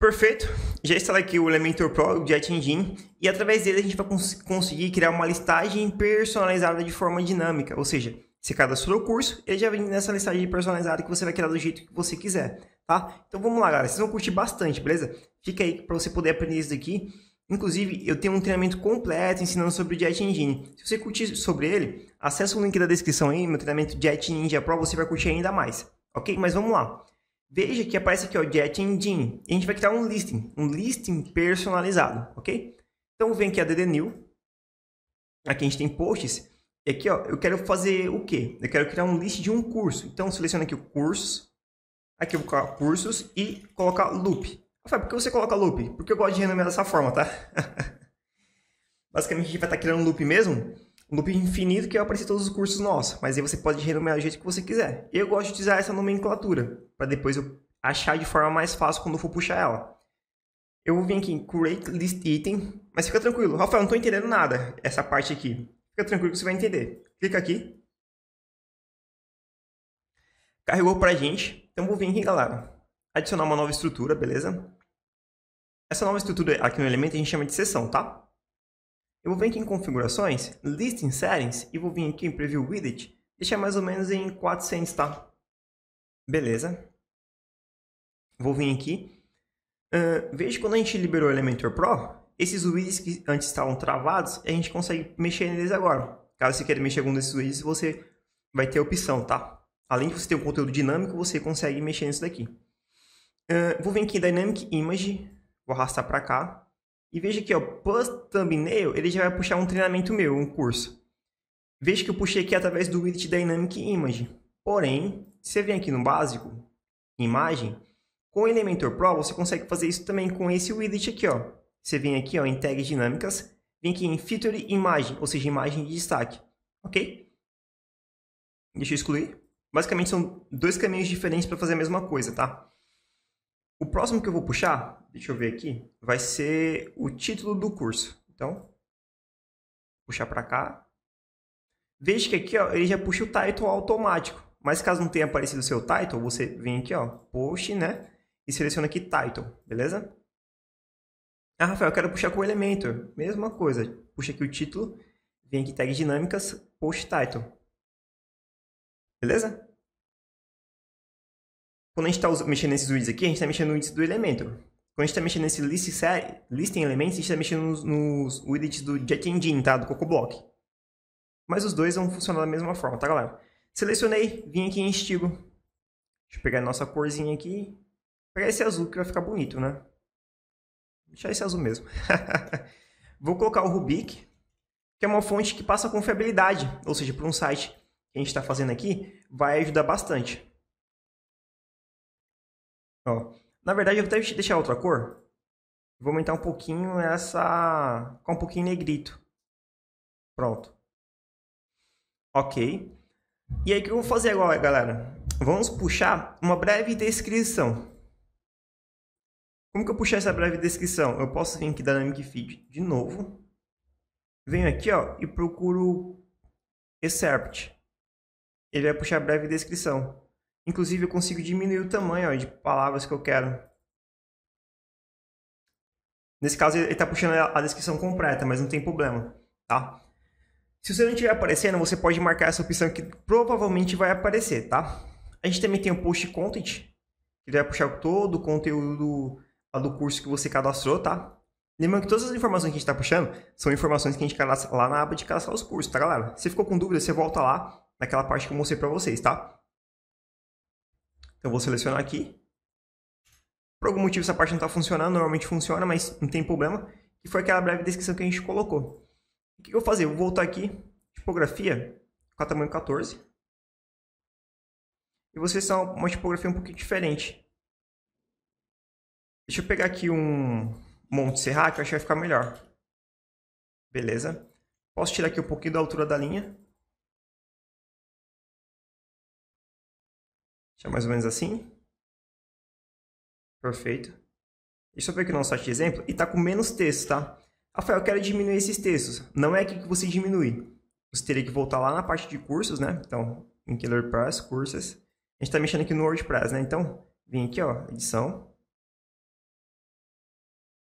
Perfeito, já instalei aqui o Elementor Pro de Engine e através dele a gente vai cons conseguir criar uma listagem personalizada de forma dinâmica, ou seja, você cadastrou o curso, ele já vem nessa listagem personalizada que você vai criar do jeito que você quiser, tá? Então vamos lá, galera, vocês vão curtir bastante, beleza? Fica aí para você poder aprender isso daqui. Inclusive, eu tenho um treinamento completo ensinando sobre o Jet Engine. Se você curtir sobre ele, Acesse o link da descrição aí, meu treinamento Jet Ninja Pro, você vai curtir ainda mais, ok? Mas vamos lá. Veja que aparece aqui o Jet Engine. E a gente vai criar um listing, um listing personalizado, ok? Então vem aqui a DD New. Aqui a gente tem posts. E aqui, ó, eu quero fazer o quê? Eu quero criar um list de um curso. Então seleciona aqui o curso. Aqui eu vou colocar cursos e colocar loop. Rafael, por que você coloca loop? Porque eu gosto de renomear dessa forma, tá? Basicamente a gente vai estar tá criando um loop mesmo um loop infinito que vai é aparecer todos os cursos nossos, mas aí você pode renomear do jeito que você quiser. Eu gosto de utilizar essa nomenclatura, para depois eu achar de forma mais fácil quando eu for puxar ela. Eu vou vir aqui em Create List Item, mas fica tranquilo, Rafael, não estou entendendo nada essa parte aqui. Fica tranquilo que você vai entender. Clica aqui. Carregou para a gente. Então vou vir aqui, galera. Adicionar uma nova estrutura, beleza? Essa nova estrutura aqui no elemento a gente chama de seção, tá? Eu vou vir aqui em configurações, listing settings e vou vir aqui em preview widget, deixar mais ou menos em 400, tá? Beleza. Vou vir aqui. Uh, veja quando a gente liberou o Elementor Pro, esses widgets que antes estavam travados, a gente consegue mexer neles agora. Caso você queira mexer algum desses widgets, você vai ter a opção, tá? Além de você ter um conteúdo dinâmico, você consegue mexer nisso daqui. Uh, vou vir aqui em Dynamic Image, vou arrastar para cá. E veja aqui, ó, Post Thumbnail, ele já vai puxar um treinamento meu, um curso. Veja que eu puxei aqui através do Widget Dynamic Image. Porém, você vem aqui no básico, imagem, com o Elementor Pro, você consegue fazer isso também com esse Widget aqui, ó. Você vem aqui, ó, em Tags Dinâmicas, vem aqui em Feature Imagem, ou seja, imagem de destaque, ok? Deixa eu excluir. Basicamente, são dois caminhos diferentes para fazer a mesma coisa, tá? O próximo que eu vou puxar deixa eu ver aqui, vai ser o título do curso. Então, puxar para cá. Veja que aqui ó, ele já puxa o title automático. Mas caso não tenha aparecido o seu title, você vem aqui, ó, post, né? E seleciona aqui title, beleza? Ah, Rafael, eu quero puxar com o Elementor. Mesma coisa. Puxa aqui o título, vem aqui tag dinâmicas, post title. Beleza? Quando a gente está mexendo nesses widgets aqui, a gente está mexendo no índice do Elementor. Quando a gente está mexendo nesse list, list em elementos, a gente está mexendo nos, nos widgets do Jet Engine, tá? Do CocoBlock. Mas os dois vão funcionar da mesma forma, tá, galera? Selecionei, vim aqui em estilo. Deixa eu pegar a nossa corzinha aqui. Vou pegar esse azul que vai ficar bonito, né? Vou deixar esse azul mesmo. Vou colocar o Rubik, que é uma fonte que passa confiabilidade. Ou seja, para um site que a gente está fazendo aqui, vai ajudar bastante. Ó, na verdade, eu vou até deixar outra cor. Vou aumentar um pouquinho essa... com um pouquinho negrito. Pronto. Ok. E aí, o que eu vou fazer agora, galera? Vamos puxar uma breve descrição. Como que eu puxar essa breve descrição? Eu posso vir aqui da Dynamic Feed de novo. Venho aqui ó, e procuro Excerpt. Ele vai puxar a breve descrição. Inclusive, eu consigo diminuir o tamanho ó, de palavras que eu quero. Nesse caso, ele está puxando a descrição completa, mas não tem problema, tá? Se você não estiver aparecendo, você pode marcar essa opção que provavelmente vai aparecer, tá? A gente também tem o Post Content, que vai puxar todo o conteúdo do curso que você cadastrou, tá? Lembrando que todas as informações que a gente está puxando são informações que a gente cadastra lá na aba de cadastrar os cursos, tá, galera? Se ficou com dúvida, você volta lá naquela parte que eu mostrei para vocês, tá? Então eu vou selecionar aqui. Por algum motivo essa parte não está funcionando, normalmente funciona, mas não tem problema. E foi aquela breve descrição que a gente colocou. O que eu vou fazer? Eu vou voltar aqui, tipografia, com tamanho 14. E vou são uma tipografia um pouquinho diferente. Deixa eu pegar aqui um Monte Serra, que eu acho que vai ficar melhor. Beleza. Posso tirar aqui um pouquinho da altura da linha. Deixa é mais ou menos assim. Perfeito. Deixa eu ver aqui no nosso site de exemplo. E tá com menos texto, tá? Rafael, eu quero diminuir esses textos. Não é aqui que você diminui. Você teria que voltar lá na parte de cursos, né? Então, em Killer Press, cursos. A gente tá mexendo aqui no WordPress, né? Então, vem aqui, ó, edição.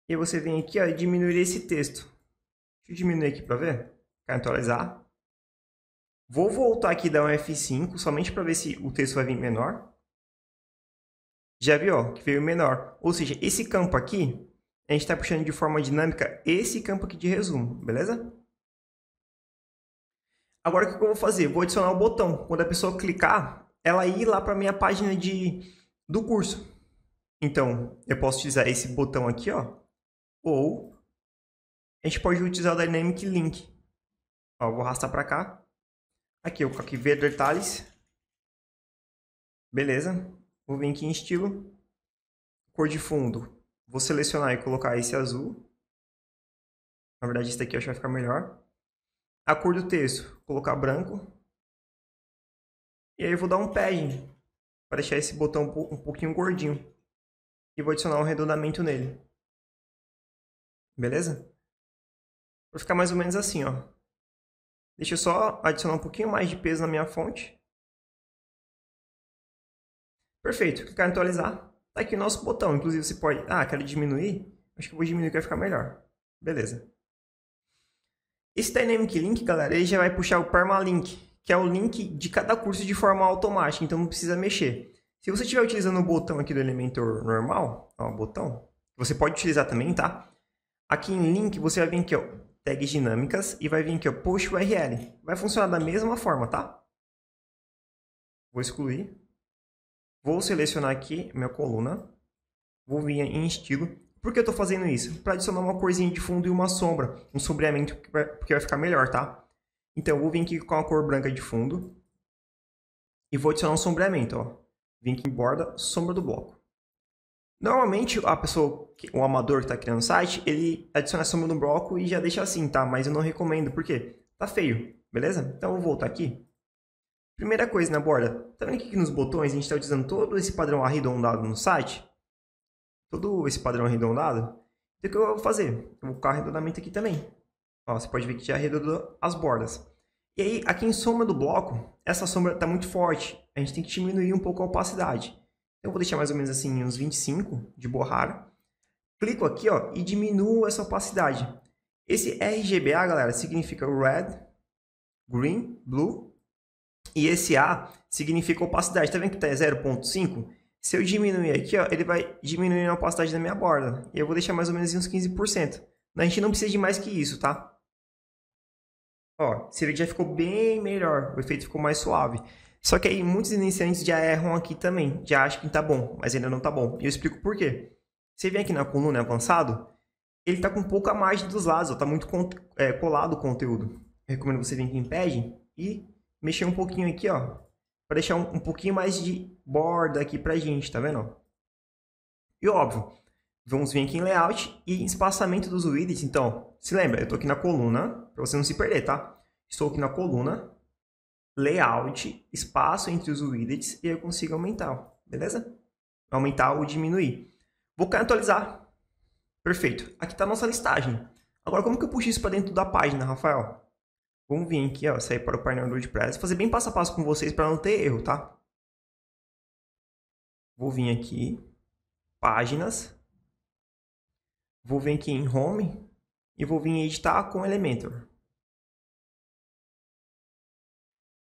E você vem aqui, ó, e diminuir esse texto. Deixa eu diminuir aqui para ver. Quero atualizar. Vou voltar aqui e dar um F5 somente para ver se o texto vai vir menor. Já viu ó, que veio menor. Ou seja, esse campo aqui, a gente está puxando de forma dinâmica esse campo aqui de resumo, beleza? Agora o que eu vou fazer? Vou adicionar o um botão. Quando a pessoa clicar, ela ir lá para a minha página de, do curso. Então, eu posso utilizar esse botão aqui, ó. Ou a gente pode utilizar o Dynamic Link. Ó, vou arrastar para cá. Aqui eu coloquei ver detalhes. Beleza. Vou vir aqui em estilo. Cor de fundo. Vou selecionar e colocar esse azul. Na verdade, esse daqui eu acho que vai ficar melhor. A cor do texto. Colocar branco. E aí eu vou dar um padding. Para deixar esse botão um pouquinho gordinho. E vou adicionar um arredondamento nele. Beleza? Vai ficar mais ou menos assim, ó. Deixa eu só adicionar um pouquinho mais de peso na minha fonte. Perfeito. Clicar em atualizar. Está aqui o nosso botão. Inclusive, você pode... Ah, quero diminuir? Acho que eu vou diminuir que vai ficar melhor. Beleza. Esse Dynamic Link, galera, ele já vai puxar o Permalink, que é o link de cada curso de forma automática, então não precisa mexer. Se você estiver utilizando o botão aqui do Elementor normal, ó, botão, você pode utilizar também, tá? Aqui em link, você vai vir aqui, ó, tags dinâmicas e vai vir aqui, ó, push URL. Vai funcionar da mesma forma, tá? Vou excluir. Vou selecionar aqui minha coluna. Vou vir em estilo. Por que eu estou fazendo isso? Para adicionar uma corzinha de fundo e uma sombra. Um sombreamento, porque vai ficar melhor, tá? Então, eu vou vir aqui com a cor branca de fundo. E vou adicionar um sombreamento, ó. Vim aqui em borda, sombra do bloco. Normalmente a pessoa, o amador que está criando site, ele adiciona a soma no bloco e já deixa assim, tá? Mas eu não recomendo, porque tá feio, beleza? Então eu vou voltar aqui. Primeira coisa na né, borda, tá vendo aqui nos botões a gente está utilizando todo esse padrão arredondado no site? Todo esse padrão arredondado? Então, o que eu vou fazer? Eu vou colocar arredondamento aqui também. Ó, você pode ver que já arredondou as bordas. E aí, aqui em sombra do bloco, essa sombra está muito forte. A gente tem que diminuir um pouco a opacidade. Eu vou deixar mais ou menos assim uns 25 de borrar. Clico aqui ó, e diminuo essa opacidade. Esse RGBA, galera, significa Red, Green, Blue. E esse A significa opacidade. Tá vendo que está 0.5? Se eu diminuir aqui, ó, ele vai diminuir a opacidade da minha borda. E eu vou deixar mais ou menos uns 15%. A gente não precisa de mais que isso, tá? Ó, você vê que já ficou bem melhor. O efeito ficou mais suave. Só que aí muitos iniciantes já erram aqui também, já acham que está bom, mas ainda não está bom. E eu explico por quê. Você vem aqui na coluna né, avançado, ele está com pouca margem dos lados, está muito é, colado o conteúdo. Eu recomendo você vir aqui em Page e mexer um pouquinho aqui, ó, para deixar um, um, pouquinho mais de borda aqui para gente, tá vendo? E óbvio, vamos vir aqui em Layout e espaçamento dos widgets. Então, se lembra, eu estou aqui na coluna, para você não se perder, tá? Estou aqui na coluna, layout, espaço entre os widgets e eu consigo aumentar, beleza? Aumentar ou diminuir. Vou atualizar. Perfeito. Aqui está a nossa listagem. Agora, como que eu puxo isso para dentro da página, Rafael? Vamos vir aqui, ó, sair para o painel do WordPress. Fazer bem passo a passo com vocês para não ter erro, tá? Vou vir aqui, páginas. Vou vir aqui em Home e vou vir editar com Elementor.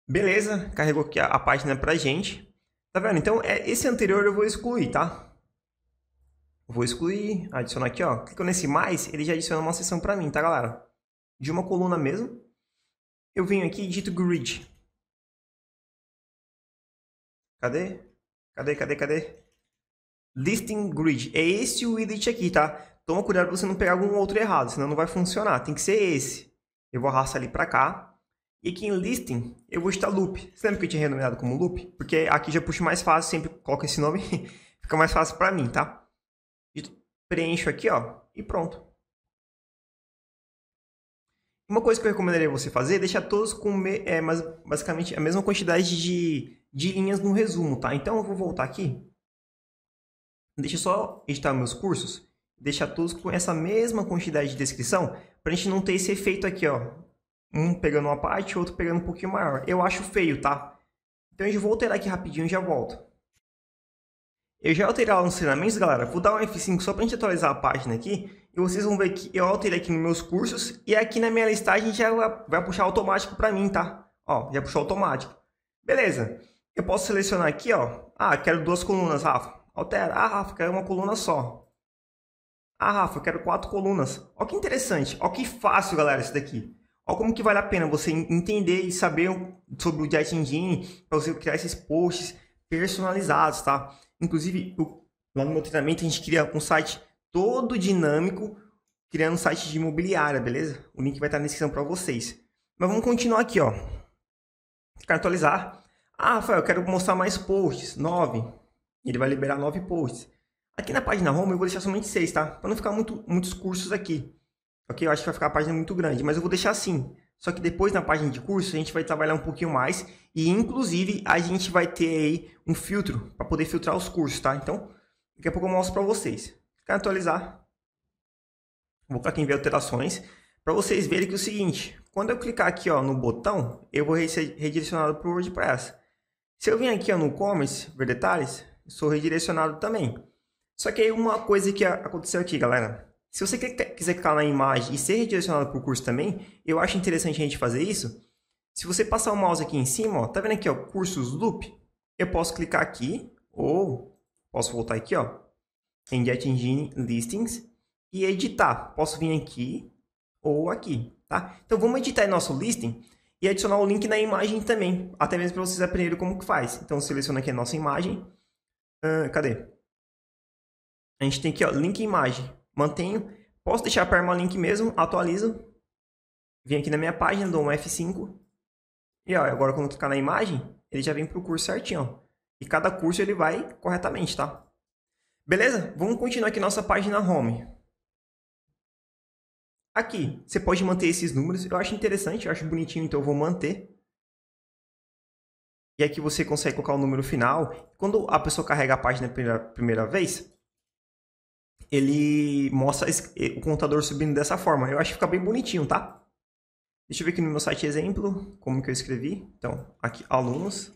Beleza, carregou aqui a, a página pra gente. Tá vendo? Então, é, esse anterior eu vou excluir, tá? Vou excluir, adicionar aqui, ó. Clicando nesse mais, ele já adiciona uma seção para mim, tá, galera? De uma coluna mesmo. Eu venho aqui e digito grid. Cadê? Cadê, cadê, cadê? Listing grid. É esse o edit aqui, tá? Toma cuidado pra você não pegar algum outro errado, senão não vai funcionar. Tem que ser esse. Eu vou arrastar ali pra cá. E que em listing, eu vou estar loop. Você lembra que eu tinha renomeado como loop? Porque aqui já puxo mais fácil, sempre coloco esse nome, fica mais fácil para mim, tá? Preencho aqui, ó, e pronto. Uma coisa que eu recomendaria você fazer é deixar todos com é, mas, basicamente a mesma quantidade de, de linhas no resumo, tá? Então eu vou voltar aqui. Deixa eu só editar meus cursos. Deixar todos com essa mesma quantidade de descrição, para a gente não ter esse efeito aqui, ó um pegando uma parte, outro pegando um pouquinho maior. Eu acho feio, tá? Então eu vou alterar aqui rapidinho e já volto. Eu já alterei lá nos treinamentos, galera. Vou dar um F5 só pra gente atualizar a página aqui. E vocês vão ver que eu alterei aqui nos meus cursos. E aqui na minha listagem já vai puxar automático pra mim, tá? Ó, já puxou automático. Beleza. Eu posso selecionar aqui, ó. Ah, quero duas colunas, Rafa. Altera. Ah, Rafa, quero uma coluna só. Ah, Rafa, quero quatro colunas. Ó que interessante. Ó que fácil, galera, isso daqui. Olha como que vale a pena você entender e saber sobre o Jet Engine para você criar esses posts personalizados, tá? Inclusive, lá no meu treinamento a gente cria um site todo dinâmico, criando um site de imobiliária, beleza? O link vai estar na descrição para vocês. Mas vamos continuar aqui, ó. Quero atualizar. Ah, Rafael, eu quero mostrar mais posts. nove. Ele vai liberar nove posts. Aqui na página home eu vou deixar somente seis, tá? Para não ficar muito, muitos cursos aqui. Ok? Eu acho que vai ficar a página muito grande, mas eu vou deixar assim. Só que depois na página de curso a gente vai trabalhar um pouquinho mais e inclusive a gente vai ter aí um filtro para poder filtrar os cursos, tá? Então, daqui a pouco eu mostro para vocês. Quer atualizar. Vou clicar aqui em ver alterações para vocês verem que é o seguinte, quando eu clicar aqui ó, no botão, eu vou ser redirecionado para o WordPress. Se eu vim aqui ó, no Commerce, ver detalhes, sou redirecionado também. Só que aí uma coisa que aconteceu aqui, galera. Se você quiser clicar na imagem e ser redirecionado para o curso também, eu acho interessante a gente fazer isso. Se você passar o mouse aqui em cima, ó, tá vendo aqui, ó, cursos loop? Eu posso clicar aqui ou posso voltar aqui, ó, em Jet Engine Listings e editar. Posso vir aqui ou aqui, tá? Então vamos editar nosso listing e adicionar o link na imagem também, até mesmo para vocês aprenderem como que faz. Então seleciona aqui a nossa imagem. Uh, cadê? A gente tem aqui, ó, link imagem mantenho. Posso deixar permalink mesmo, atualizo. Vim aqui na minha página, dou um F5. E ó, agora quando clicar na imagem, ele já vem para o curso certinho. Ó. E cada curso ele vai corretamente, tá? Beleza? Vamos continuar aqui nossa página home. Aqui, você pode manter esses números. Eu acho interessante, eu acho bonitinho, então eu vou manter. E aqui você consegue colocar o número final. Quando a pessoa carrega a página pela primeira vez, ele mostra o contador subindo dessa forma. Eu acho que fica bem bonitinho, tá? Deixa eu ver aqui no meu site exemplo, como que eu escrevi. Então, aqui, alunos.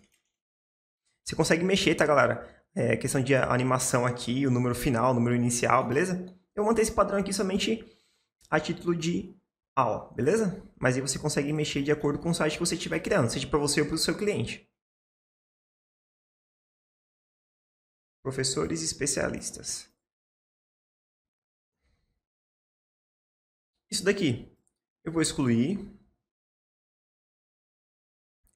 Você consegue mexer, tá, galera? É, questão de animação aqui, o número final, o número inicial, beleza? Eu manter esse padrão aqui somente a título de aula, beleza? Mas aí você consegue mexer de acordo com o site que você estiver criando, seja para você ou para o seu cliente. Professores especialistas. isso daqui. Eu vou excluir.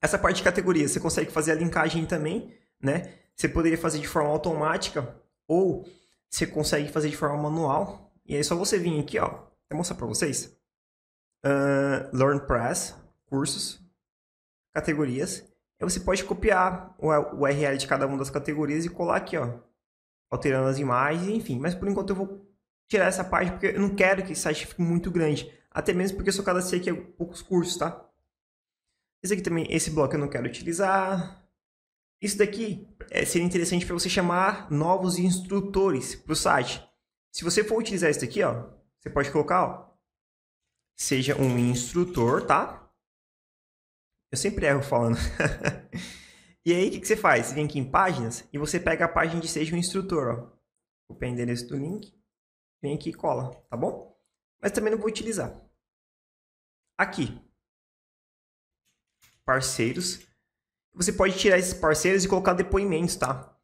Essa parte de categoria, você consegue fazer a linkagem também, né? Você poderia fazer de forma automática ou você consegue fazer de forma manual. E aí é só você vir aqui, ó. Vou mostrar para vocês. Uh, Learn Press, cursos, categorias. Aí você pode copiar o URL de cada uma das categorias e colar aqui, ó. Alterando as imagens, enfim. Mas por enquanto eu vou tirar essa parte, porque eu não quero que esse site fique muito grande. Até mesmo porque eu só cadastrei aqui poucos cursos, tá? Esse aqui também, esse bloco eu não quero utilizar. Isso daqui é, seria interessante para você chamar novos instrutores para o site. Se você for utilizar isso daqui, ó, você pode colocar, ó, seja um instrutor, tá? Eu sempre erro falando. e aí, o que, que, você faz? Você vem aqui em páginas e você pega a página de seja um instrutor, ó. Vou pegar o endereço do link vem aqui e cola, tá bom? Mas também não vou utilizar. Aqui. Parceiros. Você pode tirar esses parceiros e colocar depoimentos, tá?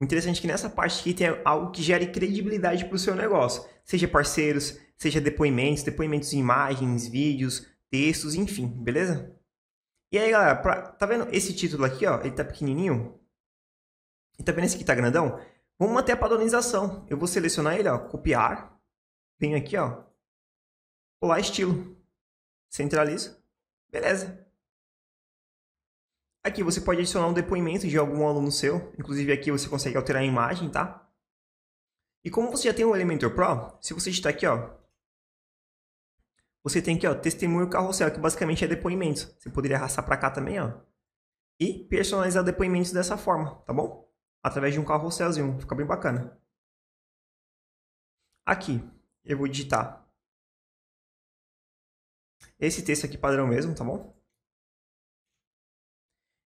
O interessante é que nessa parte aqui tem algo que gere credibilidade para o seu negócio. Seja parceiros, seja depoimentos, depoimentos em imagens, vídeos, textos, enfim, beleza? E aí, galera, pra... tá vendo esse título aqui, ó? Ele tá pequenininho. E tá vendo esse aqui tá grandão? Vamos manter a padronização. Eu vou selecionar ele, ó, copiar. Venho aqui, ó, estilo. Centralizo. Beleza. Aqui você pode adicionar um depoimento de algum aluno seu. Inclusive aqui você consegue alterar a imagem, tá? E como você já tem o Elementor Pro, se você está aqui, ó, você tem aqui, ó, testemunho carrossel, que basicamente é depoimento. Você poderia arrastar para cá também, ó, e personalizar depoimentos dessa forma, tá bom? através de um carrosselzinho. Fica bem bacana. Aqui, eu vou digitar esse texto aqui padrão mesmo, tá bom?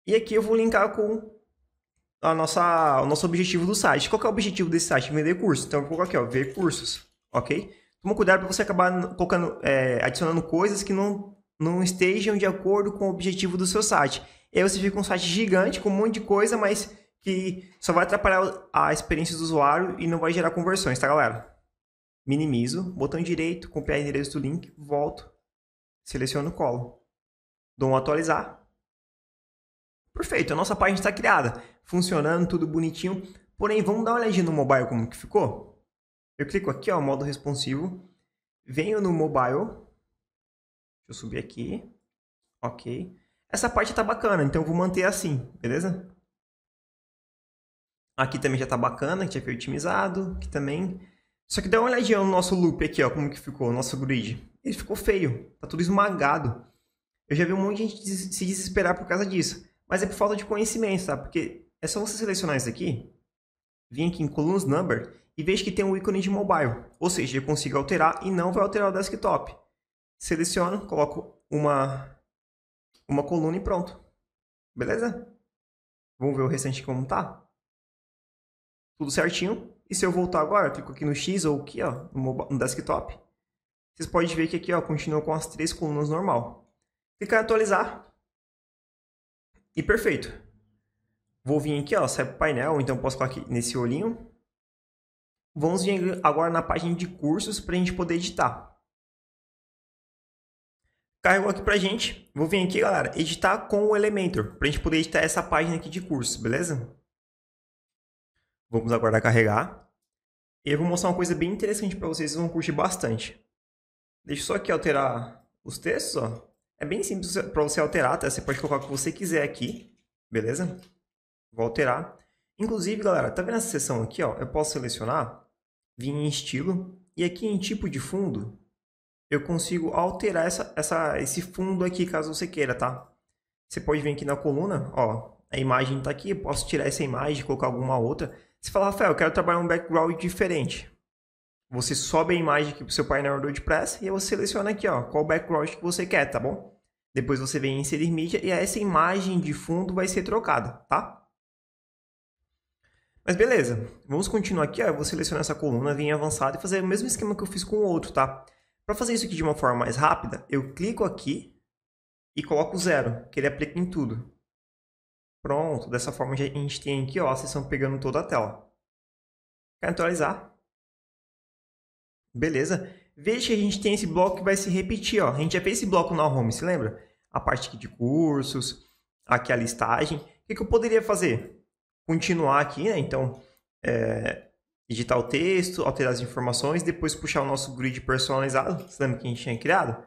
E aqui eu vou linkar com a nossa, o nosso objetivo do site. Qual é o objetivo desse site? Vender cursos. Então eu vou colocar aqui, ó, ver cursos, ok? Toma cuidado para você acabar colocando, é, adicionando coisas que não, não estejam de acordo com o objetivo do seu site. E aí você fica um site gigante com um monte de coisa, mas que só vai atrapalhar a experiência do usuário e não vai gerar conversões, tá, galera? Minimizo, botão direito, copiar endereço do link, volto, seleciono o colo. Dou um atualizar. Perfeito, a nossa página está criada, funcionando, tudo bonitinho. Porém, vamos dar uma olhadinha no mobile como que ficou? Eu clico aqui, ó, modo responsivo. Venho no mobile. Deixa eu subir aqui. Ok. Essa parte está bacana, então eu vou manter assim, beleza? Aqui também já está bacana, que já foi otimizado, aqui também. Só que dá uma olhadinha no nosso loop aqui, ó, como que ficou, o nosso grid. Ele ficou feio, tá tudo esmagado. Eu já vi um monte de gente se desesperar por causa disso. Mas é por falta de conhecimento, tá? Porque é só você selecionar isso aqui, vir aqui em Columns Number e veja que tem um ícone de mobile. Ou seja, eu consigo alterar e não vai alterar o desktop. Seleciono, coloco uma, uma coluna e pronto. Beleza? Vamos ver o restante como tá? tudo certinho. E se eu voltar agora, eu clico aqui no X ou aqui, ó, no desktop, vocês podem ver que aqui, ó, continua com as três colunas normal. Clicar em atualizar. E perfeito. Vou vir aqui, ó, sai para o painel, então posso clicar aqui nesse olhinho. Vamos vir agora na página de cursos para a gente poder editar. Carregou aqui para a gente. Vou vir aqui, galera, editar com o Elementor, para a gente poder editar essa página aqui de curso, beleza? Vamos aguardar carregar. E eu vou mostrar uma coisa bem interessante para vocês, vocês vão curtir bastante. Deixa eu só aqui alterar os textos, ó. É bem simples para você alterar, tá? Você pode colocar o que você quiser aqui, beleza? Vou alterar. Inclusive, galera, tá vendo essa seção aqui, ó? Eu posso selecionar, vir em estilo, e aqui em tipo de fundo, eu consigo alterar essa, essa, esse fundo aqui, caso você queira, tá? Você pode vir aqui na coluna, ó, a imagem está aqui, eu posso tirar essa imagem e colocar alguma outra. Você fala, Rafael, eu quero trabalhar um background diferente. Você sobe a imagem aqui para o seu painel do WordPress e você seleciona aqui ó, qual background que você quer, tá bom? Depois você vem em inserir mídia e essa imagem de fundo vai ser trocada, tá? Mas beleza, vamos continuar aqui. Ó. Eu vou selecionar essa coluna, vir em avançado e fazer o mesmo esquema que eu fiz com o outro, tá? Para fazer isso aqui de uma forma mais rápida, eu clico aqui e coloco zero, que ele aplica em tudo. Pronto, dessa forma a gente tem aqui ó, a sessão pegando toda a tela. Atualizar. Beleza. Veja que a gente tem esse bloco que vai se repetir. Ó. A gente já fez esse bloco na home, se lembra? A parte aqui de cursos, aqui a listagem. O que, eu poderia fazer? Continuar aqui, né? Então, é, editar o texto, alterar as informações, depois puxar o nosso grid personalizado. Você lembra que a gente tinha criado?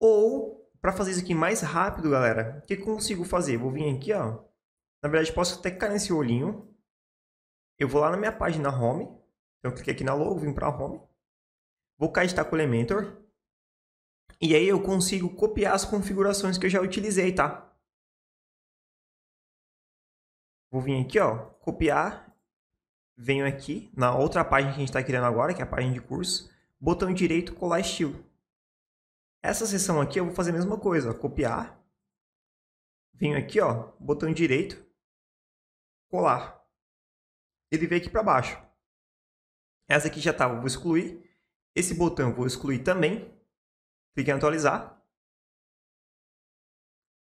Ou, para fazer isso aqui mais rápido, galera, o que eu consigo fazer? Vou vir aqui, ó na verdade, posso até clicar nesse olhinho. Eu vou lá na minha página Home. Então, eu cliquei aqui na logo, vim para Home. Vou cá com o Elementor. E aí eu consigo copiar as configurações que eu já utilizei, tá? Vou vir aqui, ó, copiar. Venho aqui na outra página que a gente está criando agora, que é a página de curso. Botão direito, colar estilo. Essa seção aqui eu vou fazer a mesma coisa, ó, copiar. Venho aqui, ó, botão direito, colar. Ele veio aqui para baixo. Essa aqui já tá, estava, vou excluir. Esse botão vou excluir também. Clique em atualizar.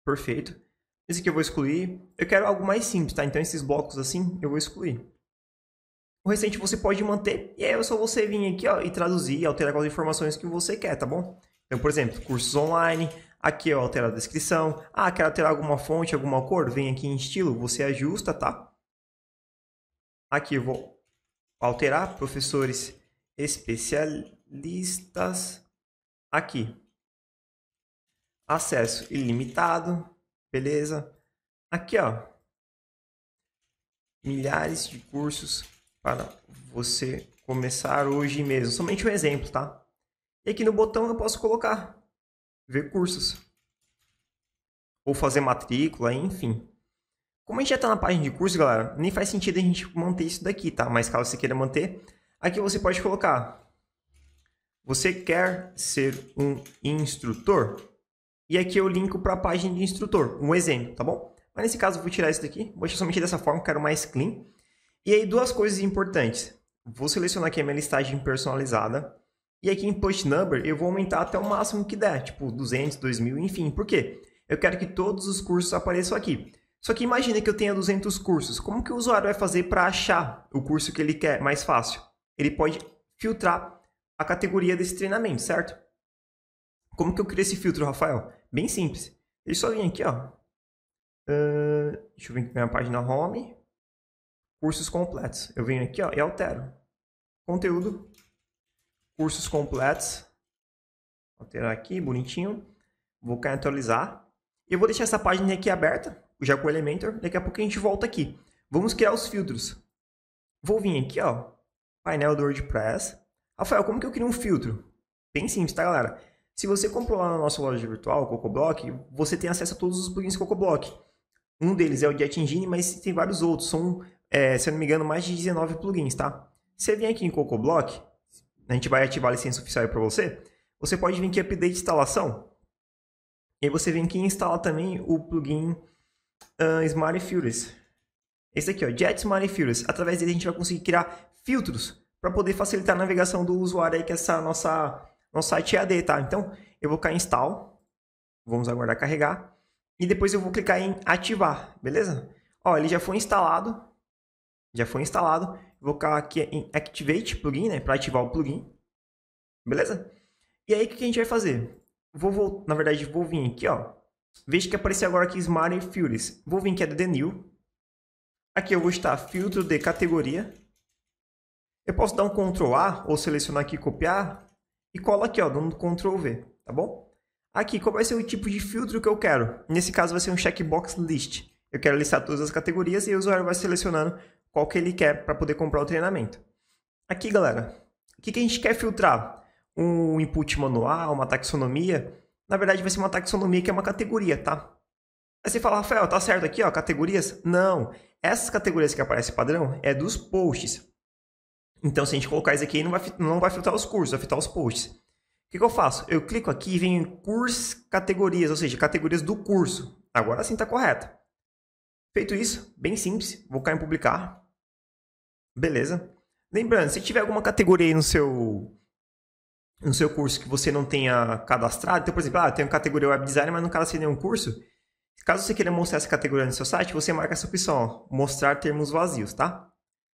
Perfeito. Esse aqui eu vou excluir. Eu quero algo mais simples, tá? Então esses blocos assim eu vou excluir. O restante você pode manter e aí é só você vir aqui ó, e traduzir, alterar as informações que você quer, tá bom? Então, por exemplo, cursos online, Aqui eu é altero a descrição. Ah, quero alterar alguma fonte, alguma cor? Vem aqui em estilo, você ajusta, tá? Aqui eu vou alterar professores especialistas. Aqui. Acesso ilimitado. Beleza. Aqui, ó. Milhares de cursos para você começar hoje mesmo. Somente um exemplo, tá? E aqui no botão eu posso colocar ver cursos. Ou fazer matrícula, enfim. Como a gente já está na página de curso, galera, nem faz sentido a gente manter isso daqui, tá? Mas caso você queira manter, aqui você pode colocar. Você quer ser um instrutor? E aqui eu linko para a página de instrutor, um exemplo, tá bom? Mas nesse caso eu vou tirar isso daqui, vou deixar somente dessa forma, quero mais clean. E aí duas coisas importantes. Vou selecionar aqui a minha listagem personalizada e aqui em Post Number eu vou aumentar até o máximo que der, tipo 200, 2000, enfim. Por quê? Eu quero que todos os cursos apareçam aqui. Só que imagine que eu tenha 200 cursos. Como que o usuário vai fazer para achar o curso que ele quer mais fácil? Ele pode filtrar a categoria desse treinamento, certo? Como que eu crio esse filtro, Rafael? Bem simples. Ele só vem aqui, ó. Uh, deixa eu vir aqui na minha página Home. Cursos completos. Eu venho aqui, ó, e altero. Conteúdo cursos completos. Vou alterar aqui, bonitinho. Vou cá em atualizar. Eu vou deixar essa página aqui aberta, já com o Elementor. Daqui a pouco a gente volta aqui. Vamos criar os filtros. Vou vir aqui, ó, painel do WordPress. Rafael, como que eu crio um filtro? Bem simples, tá, galera? Se você comprou lá na nossa loja virtual, CocoBlock, você tem acesso a todos os plugins CocoBlock. Um deles é o Jet Engine, mas tem vários outros. São, é, se eu não me engano, mais de 19 plugins, tá? Você vem aqui em CocoBlock, a gente vai ativar a licença oficial para você, você pode vir aqui update instalação. E aí você vem aqui e instala também o plugin uh, Smart Filters. Esse aqui, ó, Jet Smart Filters. Através dele a gente vai conseguir criar filtros para poder facilitar a navegação do usuário aí que é essa nossa nosso site AD, tá? Então, eu vou cair em install. Vamos aguardar carregar. E depois eu vou clicar em ativar, beleza? Ó, ele já foi instalado já foi instalado. Vou colocar aqui em Activate Plugin, né, para ativar o plugin. Beleza? E aí, o que a gente vai fazer? Vou, vou, na verdade, vou vir aqui, ó. Veja que apareceu agora aqui Smart Filters. Vou vir aqui é The New. Aqui eu vou estar filtro de categoria. Eu posso dar um Ctrl A ou selecionar aqui copiar e cola aqui, ó, dando Ctrl V, tá bom? Aqui, qual vai ser o tipo de filtro que eu quero? Nesse caso vai ser um checkbox list. Eu quero listar todas as categorias e o usuário vai selecionando qual que ele quer para poder comprar o treinamento. Aqui, galera, o que, que a gente quer filtrar? Um input manual, uma taxonomia? Na verdade, vai ser uma taxonomia que é uma categoria, tá? Aí você fala, Rafael, tá certo aqui, ó, categorias? Não. Essas categorias que aparecem padrão é dos posts. Então, se a gente colocar isso aqui, não vai, não vai filtrar os cursos, vai filtrar os posts. O que, que eu faço? Eu clico aqui e venho em cursos categorias, ou seja, categorias do curso. Agora sim está correto. Feito isso, bem simples, vou clicar em publicar. Beleza. Lembrando, se tiver alguma categoria aí no seu no seu curso que você não tenha cadastrado, então, por exemplo, ah, tem uma categoria web design, mas não cadastrei nenhum curso, caso você queira mostrar essa categoria no seu site, você marca essa opção, ó, mostrar termos vazios, tá?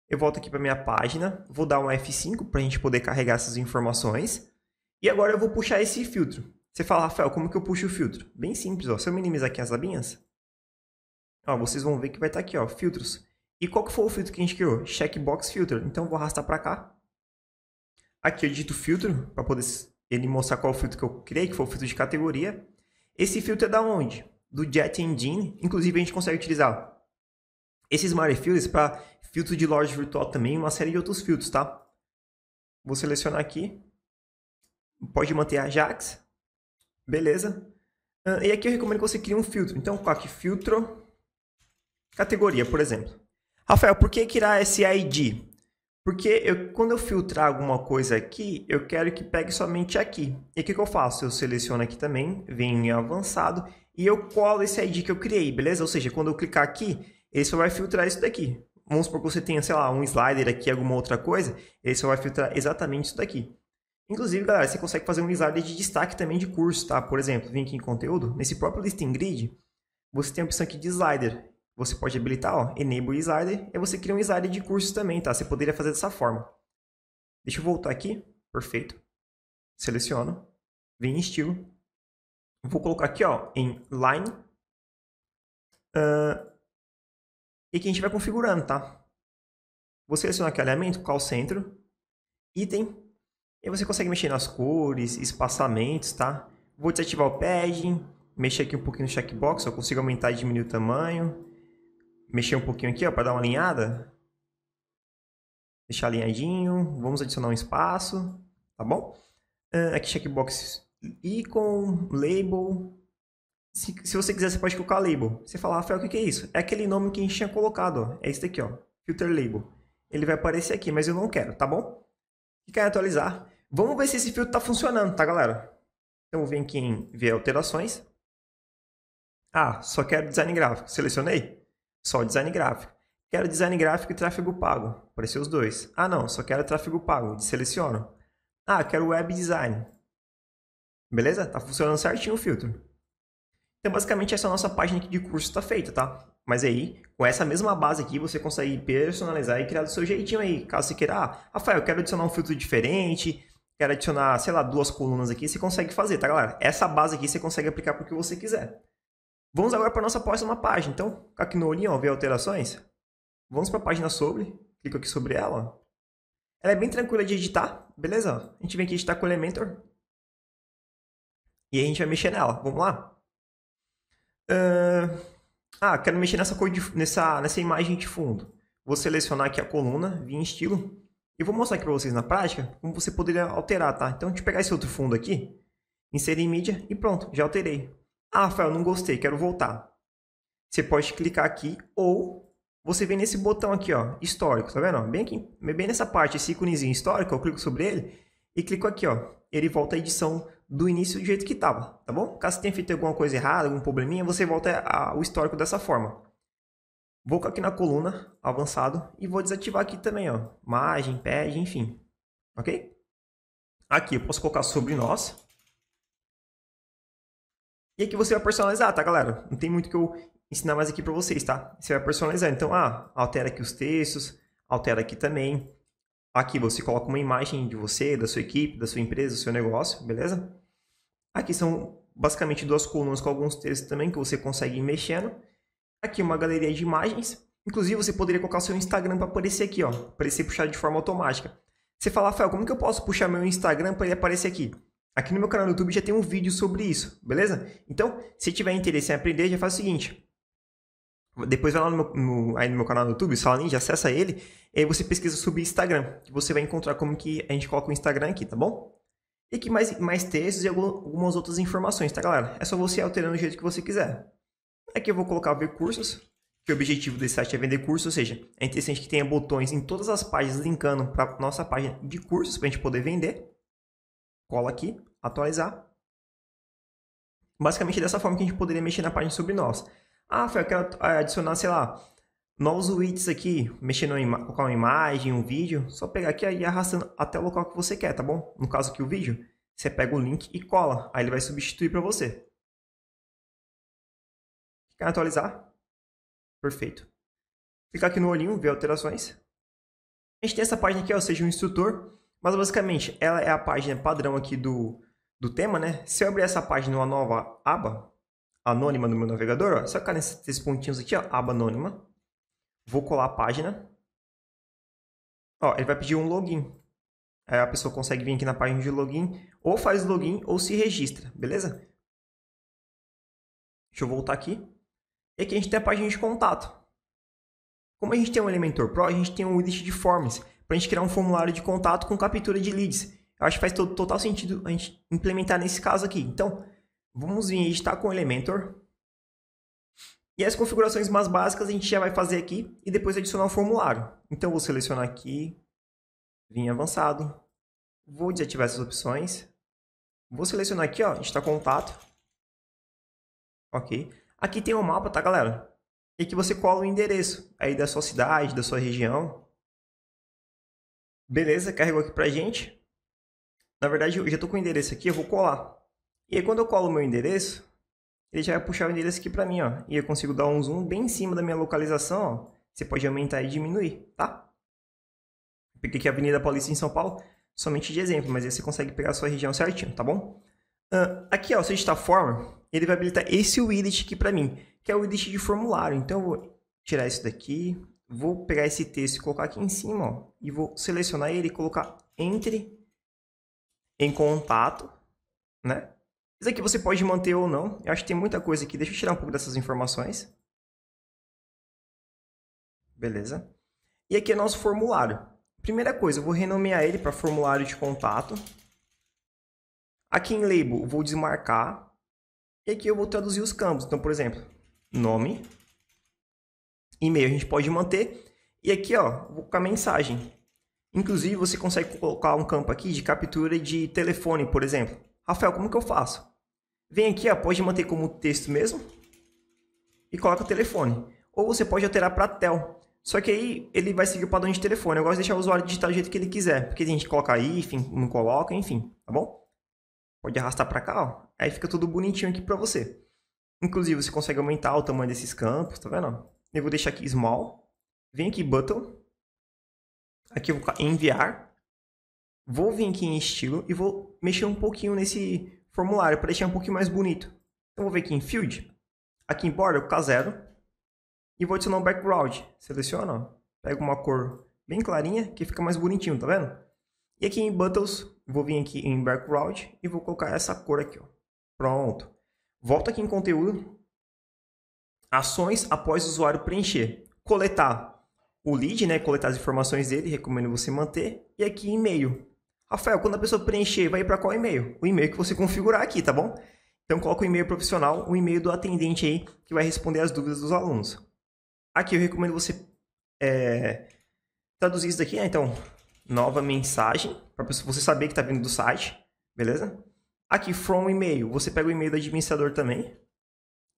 Eu volto aqui para minha página, vou dar um F5 para a gente poder carregar essas informações. E agora eu vou puxar esse filtro. Você fala, Rafael, como que eu puxo o filtro? Bem simples, ó. Se eu minimizar aqui as abinhas, ó, vocês vão ver que vai estar aqui, ó, filtros. E qual que foi o filtro que a gente criou? Checkbox Filter. Então, vou arrastar para cá. Aqui eu digito filtro, para poder ele mostrar qual filtro que eu criei, que foi o filtro de categoria. Esse filtro é da onde? Do Jet Engine. Inclusive, a gente consegue utilizar esses smart Filters para filtro de loja virtual também, uma série de outros filtros, tá? Vou selecionar aqui. Pode manter a Ajax. Beleza. E aqui eu recomendo que você crie um filtro. Então, coloque filtro categoria, por exemplo. Rafael, por que tirar esse ID? Porque eu, quando eu filtrar alguma coisa aqui, eu quero que pegue somente aqui. E o que, que eu faço? Eu seleciono aqui também, venho em avançado e eu colo esse ID que eu criei, beleza? Ou seja, quando eu clicar aqui, ele só vai filtrar isso daqui. Vamos supor que você tenha, sei lá, um slider aqui, alguma outra coisa, ele só vai filtrar exatamente isso daqui. Inclusive, galera, você consegue fazer um slider de destaque também de curso, tá? Por exemplo, vim aqui em conteúdo, nesse próprio listing grid, você tem a opção aqui de slider você pode habilitar, ó, Enable Slider, e você cria um slider de cursos também, tá? Você poderia fazer dessa forma. Deixa eu voltar aqui, perfeito. Seleciono, vem em estilo. Vou colocar aqui, ó, em Line. Uh, e aqui a gente vai configurando, tá? Vou selecionar aqui alinhamento, o centro, item. E você consegue mexer nas cores, espaçamentos, tá? Vou desativar o padding, mexer aqui um pouquinho no checkbox, eu consigo aumentar e diminuir o tamanho mexer um pouquinho aqui, ó, para dar uma alinhada. Deixar alinhadinho. Vamos adicionar um espaço, tá bom? Uh, aqui checkbox icon, label. Se, se, você quiser, você pode colocar label. Você fala, Rafael, o que, é isso? É aquele nome que a gente tinha colocado, ó. É esse daqui, ó. Filter label. Ele vai aparecer aqui, mas eu não quero, tá bom? Clica em atualizar. Vamos ver se esse filtro está funcionando, tá, galera? Então, vem aqui em ver alterações. Ah, só quero design gráfico. Selecionei? Só design gráfico. Quero design gráfico e tráfego pago. Apareceu os dois. Ah, não, só quero tráfego pago. Seleciono. Ah, quero web design. Beleza? Tá funcionando certinho o filtro. Então, basicamente, essa nossa página aqui de curso está feita, tá? Mas aí, com essa mesma base aqui, você consegue personalizar e criar do seu jeitinho aí. Caso você queira, ah, Rafael, eu quero adicionar um filtro diferente, quero adicionar, sei lá, duas colunas aqui, você consegue fazer, tá, galera? Essa base aqui você consegue aplicar para o que você quiser. Vamos agora para a nossa próxima página. Então, aqui no olhinho, ó, ver alterações. Vamos para a página sobre. Clico aqui sobre ela. Ela é bem tranquila de editar, beleza? A gente vem aqui editar com o Elementor. E a gente vai mexer nela. Vamos lá? Uh... Ah, quero mexer nessa, cor de... nessa, nessa imagem de fundo. Vou selecionar aqui a coluna, vir em estilo. E vou mostrar aqui para vocês na prática como você poderia alterar, tá? Então, deixa eu pegar esse outro fundo aqui, inserir em mídia e pronto, já alterei. Ah, Rafael, não gostei, quero voltar. Você pode clicar aqui ou você vem nesse botão aqui, ó, histórico, tá vendo? Bem aqui, bem nessa parte, esse íconezinho histórico, eu clico sobre ele e clico aqui, ó. Ele volta a edição do início do jeito que estava, tá bom? Caso tenha feito alguma coisa errada, algum probleminha, você volta o histórico dessa forma. Vou aqui na coluna, avançado, e vou desativar aqui também, ó. Margem, pad, enfim. Ok? Aqui eu posso colocar sobre nós. E aqui você vai personalizar, tá, galera? Não tem muito que eu ensinar mais aqui para vocês, tá? Você vai personalizar. Então, ah, altera aqui os textos, altera aqui também. Aqui você coloca uma imagem de você, da sua equipe, da sua empresa, do seu negócio, beleza? Aqui são basicamente duas colunas com alguns textos também que você consegue ir mexendo. Aqui uma galeria de imagens. Inclusive, você poderia colocar o seu Instagram para aparecer aqui, ó. Aparecer puxado de forma automática. Você fala, Rafael, como que eu posso puxar meu Instagram para ele aparecer aqui? Aqui no meu canal do YouTube já tem um vídeo sobre isso, beleza? Então, se tiver interesse em aprender, já faz o seguinte. Depois vai lá no meu, no, aí no meu canal do YouTube, Sala Ninja, acessa ele. E aí você pesquisa sobre Instagram, que você vai encontrar como que a gente coloca o Instagram aqui, tá bom? E aqui mais, mais textos e algumas outras informações, tá galera? É só você alterando do jeito que você quiser. Aqui eu vou colocar ver cursos, que o objetivo desse site é vender cursos, ou seja, é interessante que tenha botões em todas as páginas linkando para nossa página de cursos para a gente poder vender cola aqui, atualizar. Basicamente dessa forma que a gente poderia mexer na página sobre nós. Ah, Fé, eu quero eh, adicionar, sei lá, novos widgets aqui, mexendo em uma imagem, um vídeo, só pegar aqui e arrastando até o local que você quer, tá bom? No caso aqui o vídeo, você pega o link e cola, aí ele vai substituir para você. Clicar em atualizar. Perfeito. Clicar aqui no olhinho, ver alterações. A gente tem essa página aqui, ou seja, o um instrutor mas basicamente, ela é a página padrão aqui do, do tema, né? Se eu abrir essa página numa nova aba, anônima no meu navegador, ó, só clicar nesses pontinhos aqui, ó, aba anônima. Vou colar a página. Ó, ele vai pedir um login. Aí a pessoa consegue vir aqui na página de login, ou faz login ou se registra, beleza? Deixa eu voltar aqui. E aqui a gente tem a página de contato. Como a gente tem um Elementor Pro, a gente tem um widget de forms para a gente criar um formulário de contato com captura de leads. Eu acho que faz todo, total sentido a gente implementar nesse caso aqui. Então, vamos vir editar com o Elementor. E as configurações mais básicas a gente já vai fazer aqui e depois adicionar um formulário. Então, eu vou selecionar aqui, vim avançado, vou desativar essas opções, vou selecionar aqui, ó, editar tá contato. Ok. Aqui tem o um mapa, tá, galera? E aqui você cola o endereço aí da sua cidade, da sua região, Beleza, carregou aqui pra gente. Na verdade, eu já tô com o endereço aqui, eu vou colar. E aí, quando eu colo o meu endereço, ele já vai puxar o endereço aqui para mim, ó. E eu consigo dar um zoom bem em cima da minha localização, ó. Você pode aumentar e diminuir, tá? peguei aqui a Avenida Paulista em São Paulo, somente de exemplo, mas aí você consegue pegar a sua região certinho, tá bom? Uh, aqui, ó, o eu form, ele vai habilitar esse widget aqui para mim, que é o widget de formulário. Então, eu vou tirar isso daqui, Vou pegar esse texto e colocar aqui em cima, ó, e vou selecionar ele e colocar entre em contato, né? Isso aqui você pode manter ou não. Eu acho que tem muita coisa aqui. Deixa eu tirar um pouco dessas informações. Beleza? E aqui é nosso formulário. Primeira coisa, eu vou renomear ele para formulário de contato. Aqui em label, vou desmarcar. E aqui eu vou traduzir os campos. Então, por exemplo, nome, e-mail a gente pode manter. E aqui, ó, vou com a mensagem. Inclusive, você consegue colocar um campo aqui de captura de telefone, por exemplo. Rafael, como que eu faço? Vem aqui, ó, pode manter como texto mesmo e coloca o telefone. Ou você pode alterar para tel. Só que aí ele vai seguir o padrão de telefone. Eu gosto de deixar o usuário digitar do jeito que ele quiser, porque a gente coloca aí, enfim, não coloca, enfim, tá bom? Pode arrastar para cá, ó. Aí fica tudo bonitinho aqui para você. Inclusive, você consegue aumentar o tamanho desses campos, tá vendo? Eu vou deixar aqui small. Vem aqui button. Aqui eu vou enviar. Vou vir aqui em estilo e vou mexer um pouquinho nesse formulário para deixar um pouquinho mais bonito. Então vou vir aqui em field. Aqui em border vou colocar zero. E vou adicionar um background. Seleciona, pega uma cor bem clarinha que fica mais bonitinho, tá vendo? E aqui em buttons, vou vir aqui em background e vou colocar essa cor aqui, ó. Pronto. Volto aqui em conteúdo, Ações após o usuário preencher. Coletar o lead, né? Coletar as informações dele, recomendo você manter. E aqui e-mail. Rafael, quando a pessoa preencher, vai ir para qual e-mail? O e-mail que você configurar aqui, tá bom? Então coloca o e-mail profissional, o e-mail do atendente aí que vai responder as dúvidas dos alunos. Aqui eu recomendo você é, traduzir isso daqui, né? Então, nova mensagem, para você saber que está vindo do site, beleza? Aqui, from e-mail, você pega o e-mail do administrador também,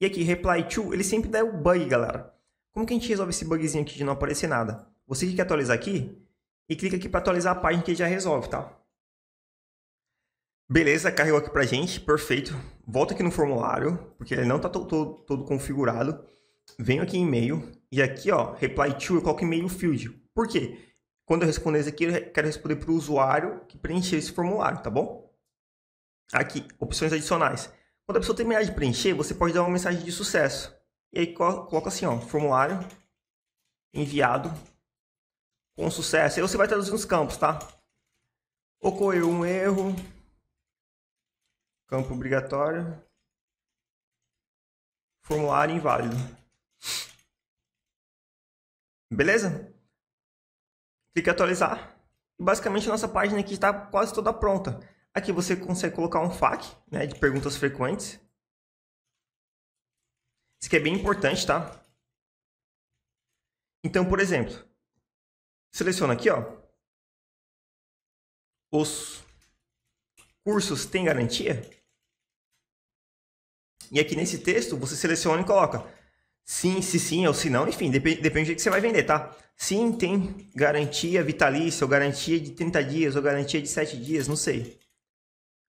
e aqui, reply to, ele sempre dá o bug, galera. Como que a gente resolve esse bugzinho aqui de não aparecer nada? Você que quer atualizar aqui, e clica aqui para atualizar a página que já resolve, tá? Beleza, carregou aqui pra gente, perfeito. Volta aqui no formulário, porque ele não tá todo, todo, todo configurado. Venho aqui em e-mail, e aqui, ó, reply to, eu coloco e-mail field. Por quê? Quando eu responder isso aqui, eu quero responder para o usuário que preencheu esse formulário, tá bom? Aqui, opções adicionais. Quando a pessoa terminar de preencher, você pode dar uma mensagem de sucesso. E aí coloca assim, ó, formulário enviado com sucesso. Aí você vai traduzir nos campos, tá? Ocorreu um erro. Campo obrigatório. Formulário inválido. Beleza? Clique em atualizar. E basicamente a nossa página aqui está quase toda pronta. Aqui é você consegue colocar um FAQ né, de perguntas frequentes. Isso aqui é bem importante, tá? Então, por exemplo, seleciona aqui, ó. Os cursos têm garantia? E aqui nesse texto, você seleciona e coloca sim, se sim ou se não, enfim, depende, depende do que você vai vender, tá? Sim, tem garantia vitalícia, ou garantia de 30 dias, ou garantia de 7 dias, não sei.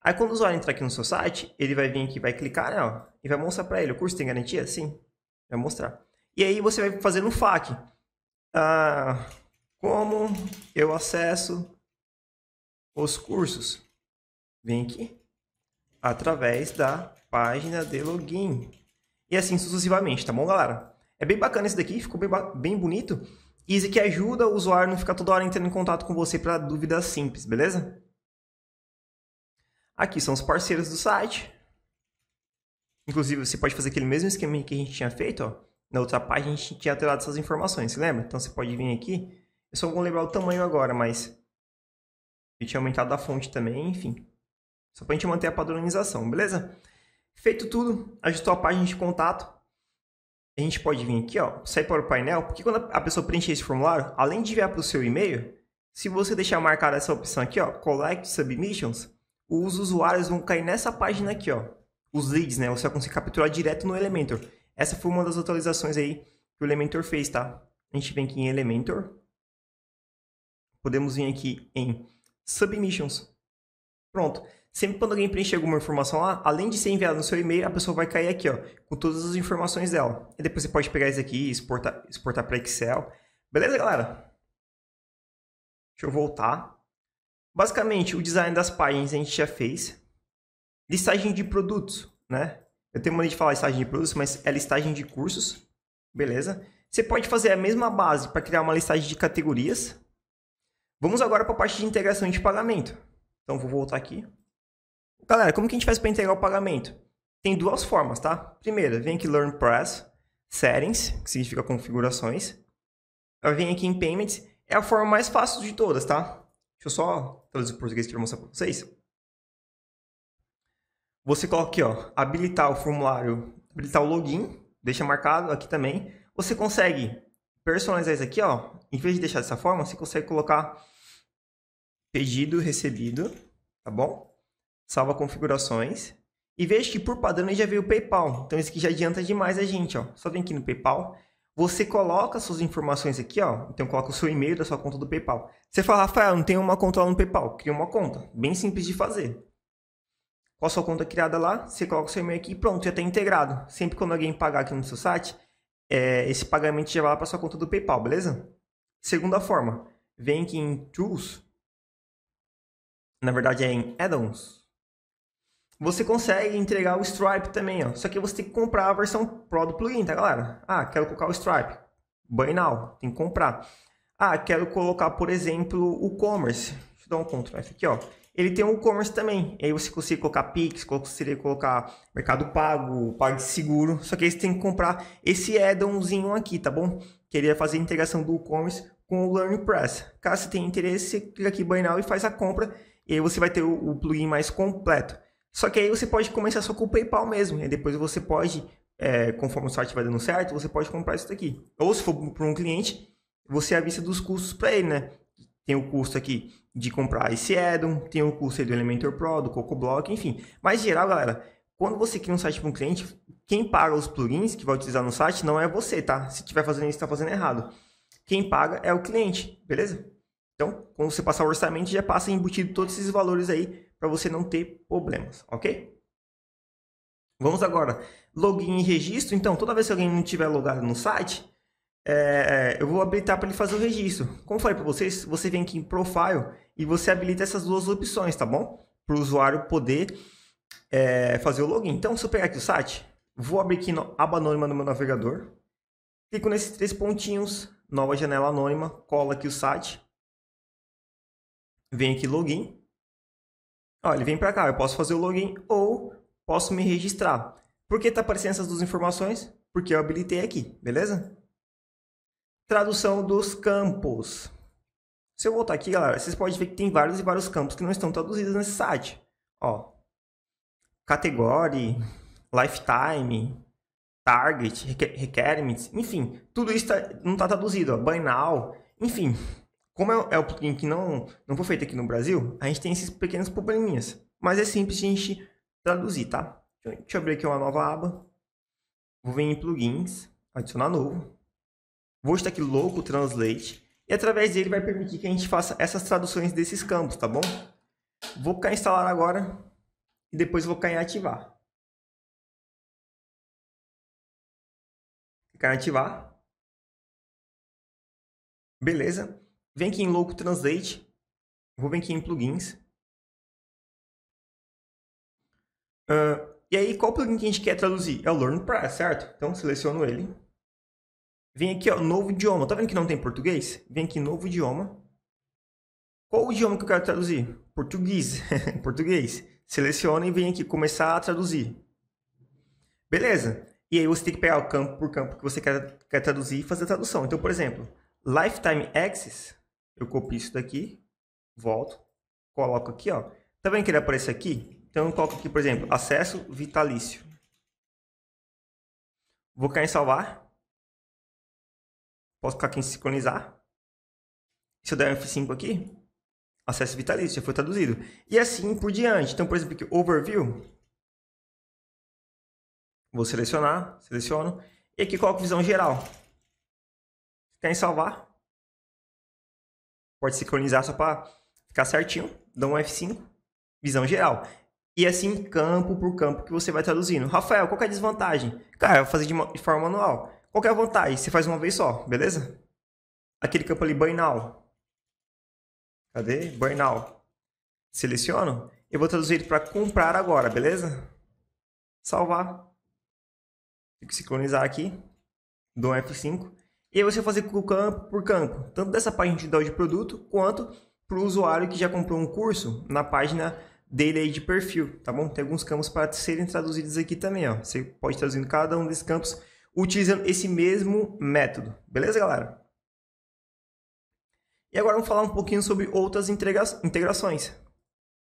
Aí quando o usuário entrar aqui no seu site, ele vai vir aqui, vai clicar nela e vai mostrar para ele. O curso tem garantia? Sim, vai mostrar. E aí você vai fazer no FAQ. Ah, como eu acesso os cursos? Vem aqui. Através da página de login. E assim sucessivamente, tá bom, galera? É bem bacana isso daqui, ficou bem, bem bonito. E isso aqui ajuda o usuário a não ficar toda hora entrando em contato com você para dúvidas simples, beleza? Aqui são os parceiros do site. Inclusive, você pode fazer aquele mesmo esquema que a gente tinha feito, ó. Na outra página a gente tinha alterado essas informações, se lembra? Então você pode vir aqui. Eu só vou lembrar o tamanho agora, mas eu tinha aumentado a fonte também, enfim. Só para a gente manter a padronização, beleza? Feito tudo, ajustou a página de contato. A gente pode vir aqui, ó, sair para o painel, porque quando a pessoa preencher esse formulário, além de enviar para o seu e-mail, se você deixar marcada essa opção aqui, ó, Collect Submissions, os usuários vão cair nessa página aqui, ó. Os leads, né? Você vai conseguir capturar direto no Elementor. Essa foi uma das atualizações aí que o Elementor fez, tá? A gente vem aqui em Elementor. Podemos vir aqui em Submissions. Pronto. Sempre quando alguém preencher alguma informação lá, além de ser enviado no seu e-mail, a pessoa vai cair aqui, ó, com todas as informações dela. E depois você pode pegar isso aqui e exportar, exportar para Excel. Beleza, galera? Deixa eu voltar. Basicamente, o design das páginas a gente já fez. Listagem de produtos, né? Eu tenho maneira de falar listagem de produtos, mas é listagem de cursos. Beleza? Você pode fazer a mesma base para criar uma listagem de categorias. Vamos agora para a parte de integração de pagamento. Então, vou voltar aqui. Galera, como que a gente faz para integrar o pagamento? Tem duas formas, tá? Primeira, vem aqui Learn Press, Settings, que significa configurações. Vem aqui em Payments, é a forma mais fácil de todas, tá? Deixa eu só traduzir para o português para mostrar para vocês. Você coloca aqui, ó, habilitar o formulário, habilitar o login, deixa marcado aqui também. Você consegue personalizar isso aqui, ó. Em vez de deixar dessa forma, você consegue colocar pedido recebido, tá bom? Salva configurações. E veja que por padrão ele já veio o PayPal. Então isso aqui já adianta demais a gente, ó. Só vem aqui no PayPal você coloca suas informações aqui, ó. Então coloca o seu e-mail da sua conta do PayPal. Você fala, Rafael, não tenho uma conta lá no PayPal. Cria uma conta. Bem simples de fazer. Com a sua conta criada lá, você coloca o seu e-mail aqui e pronto, já está integrado. Sempre quando alguém pagar aqui no seu site, é, esse pagamento já vai para sua conta do PayPal, beleza? Segunda forma, vem aqui em Tools. Na verdade é em Add-ons. Você consegue entregar o Stripe também, ó. Só que você tem que comprar a versão Pro do plugin, tá, galera? Ah, quero colocar o Stripe. Buy now, tem que comprar. Ah, quero colocar, por exemplo, o commerce. Deixa eu dar um Ctrl F aqui, ó. Ele tem o e-commerce também. aí você consegue colocar Pix, consegue colocar Mercado Pago, PagSeguro. Só que aí você tem que comprar esse addonzinho aqui, tá bom? Queria fazer a integração do e-commerce com o LearnPress. Caso você tenha interesse, você clica aqui em Buy Now e faz a compra. E aí você vai ter o plugin mais completo. Só que aí você pode começar só com o PayPal mesmo, e depois você pode, é, conforme o site vai dando certo, você pode comprar isso daqui. Ou se for para um cliente, você avisa dos custos para ele, né? Tem o custo aqui de comprar esse Edom, tem o custo do Elementor Pro, do CocoBlock, enfim. Mas em geral, galera, quando você cria um site para um cliente, quem paga os plugins que vai utilizar no site não é você, tá? Se estiver fazendo isso, está fazendo errado. Quem paga é o cliente, beleza? Então, quando você passar o orçamento, já passa embutido todos esses valores aí para você não ter problemas, ok? Vamos agora, login e registro. Então, toda vez que alguém não tiver logado no site, é, eu vou habilitar para ele fazer o registro. Como falei para vocês, você vem aqui em Profile e você habilita essas duas opções, tá bom? Para o usuário poder é, fazer o login. Então, se eu pegar aqui o site, vou abrir aqui no aba anônima no meu navegador, clico nesses três pontinhos, nova janela anônima, cola aqui o site, vem aqui login. Olha, ele vem para cá, eu posso fazer o login ou posso me registrar. Por que está aparecendo essas duas informações? Porque eu habilitei aqui, beleza? Tradução dos campos. Se eu voltar aqui, galera, vocês podem ver que tem vários e vários campos que não estão traduzidos nesse site. Ó, category, lifetime, target, requirements, enfim, tudo isso tá, não está traduzido. Ó, buy now, enfim, como é, é o plugin que não, não foi feito aqui no Brasil, a gente tem esses pequenos probleminhas. Mas é simples de a gente traduzir, tá? Deixa então, eu, deixa eu abrir aqui uma nova aba. Vou vir em plugins, adicionar novo. Vou estar aqui logo translate. E através dele vai permitir que a gente faça essas traduções desses campos, tá bom? Vou clicar em instalar agora e depois vou clicar em ativar. Clicar em ativar. Beleza. Vem aqui em Local Translate. Vou vir aqui em Plugins. Uh, e aí, qual plugin que a gente quer traduzir? É o LearnPress, certo? Então, seleciono ele. Vem aqui, ó, novo idioma. Tá vendo que não tem português? Vem aqui, novo idioma. Qual o idioma que eu quero traduzir? Português. português. Seleciona e vem aqui, começar a traduzir. Beleza. E aí você tem que pegar o campo por campo que você quer, quer traduzir e fazer a tradução. Então, por exemplo, Lifetime Access eu copio isso daqui, volto, coloco aqui, ó. Tá vendo que ele aparece aqui? Então eu coloco aqui, por exemplo, acesso vitalício. Vou clicar em salvar. Posso clicar aqui em sincronizar. Se eu der um F5 aqui, acesso vitalício, já foi traduzido. E assim por diante. Então, por exemplo, aqui, overview. Vou selecionar, seleciono. E aqui coloco visão geral. Clicar em salvar. Pode sincronizar só para ficar certinho. Dá um F5, visão geral. E é assim, campo por campo que você vai traduzindo. Rafael, qual é a desvantagem? Cara, eu vou fazer de forma manual. Qual é a vantagem? Você faz uma vez só, beleza? Aquele campo ali, Burnout. Cadê? Burnout. Seleciono. Eu vou traduzir ele para comprar agora, beleza? Salvar. Tem que sincronizar aqui. Dou um F5. E aí você vai fazer campo por campo, tanto dessa página individual de produto, quanto para o usuário que já comprou um curso na página dele aí de perfil, tá bom? Tem alguns campos para serem traduzidos aqui também, ó. Você pode traduzindo cada um desses campos utilizando esse mesmo método, beleza, galera? E agora vamos falar um pouquinho sobre outras integrações.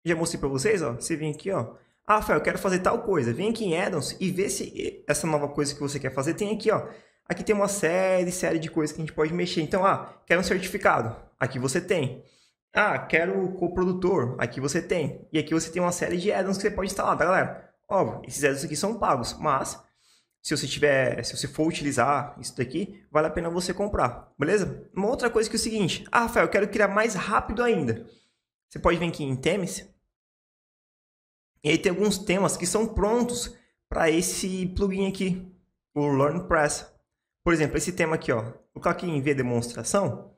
Já mostrei para vocês, ó. Você vem aqui, ó. Ah, Rafael, eu quero fazer tal coisa. Vem aqui em Addons e vê se essa nova coisa que você quer fazer tem aqui, ó. Aqui tem uma série, série de coisas que a gente pode mexer. Então, ah, quero um certificado. Aqui você tem. Ah, quero o coprodutor. Aqui você tem. E aqui você tem uma série de addons que você pode instalar, tá, galera? Óbvio, esses addons aqui são pagos, mas se você tiver, se você for utilizar isso daqui, vale a pena você comprar, beleza? Uma outra coisa que é o seguinte, ah, Rafael, eu quero criar mais rápido ainda. Você pode vir aqui em temas. E aí tem alguns temas que são prontos para esse plugin aqui, o LearnPress. Por exemplo, esse tema aqui, ó. Colocar aqui em ver é demonstração.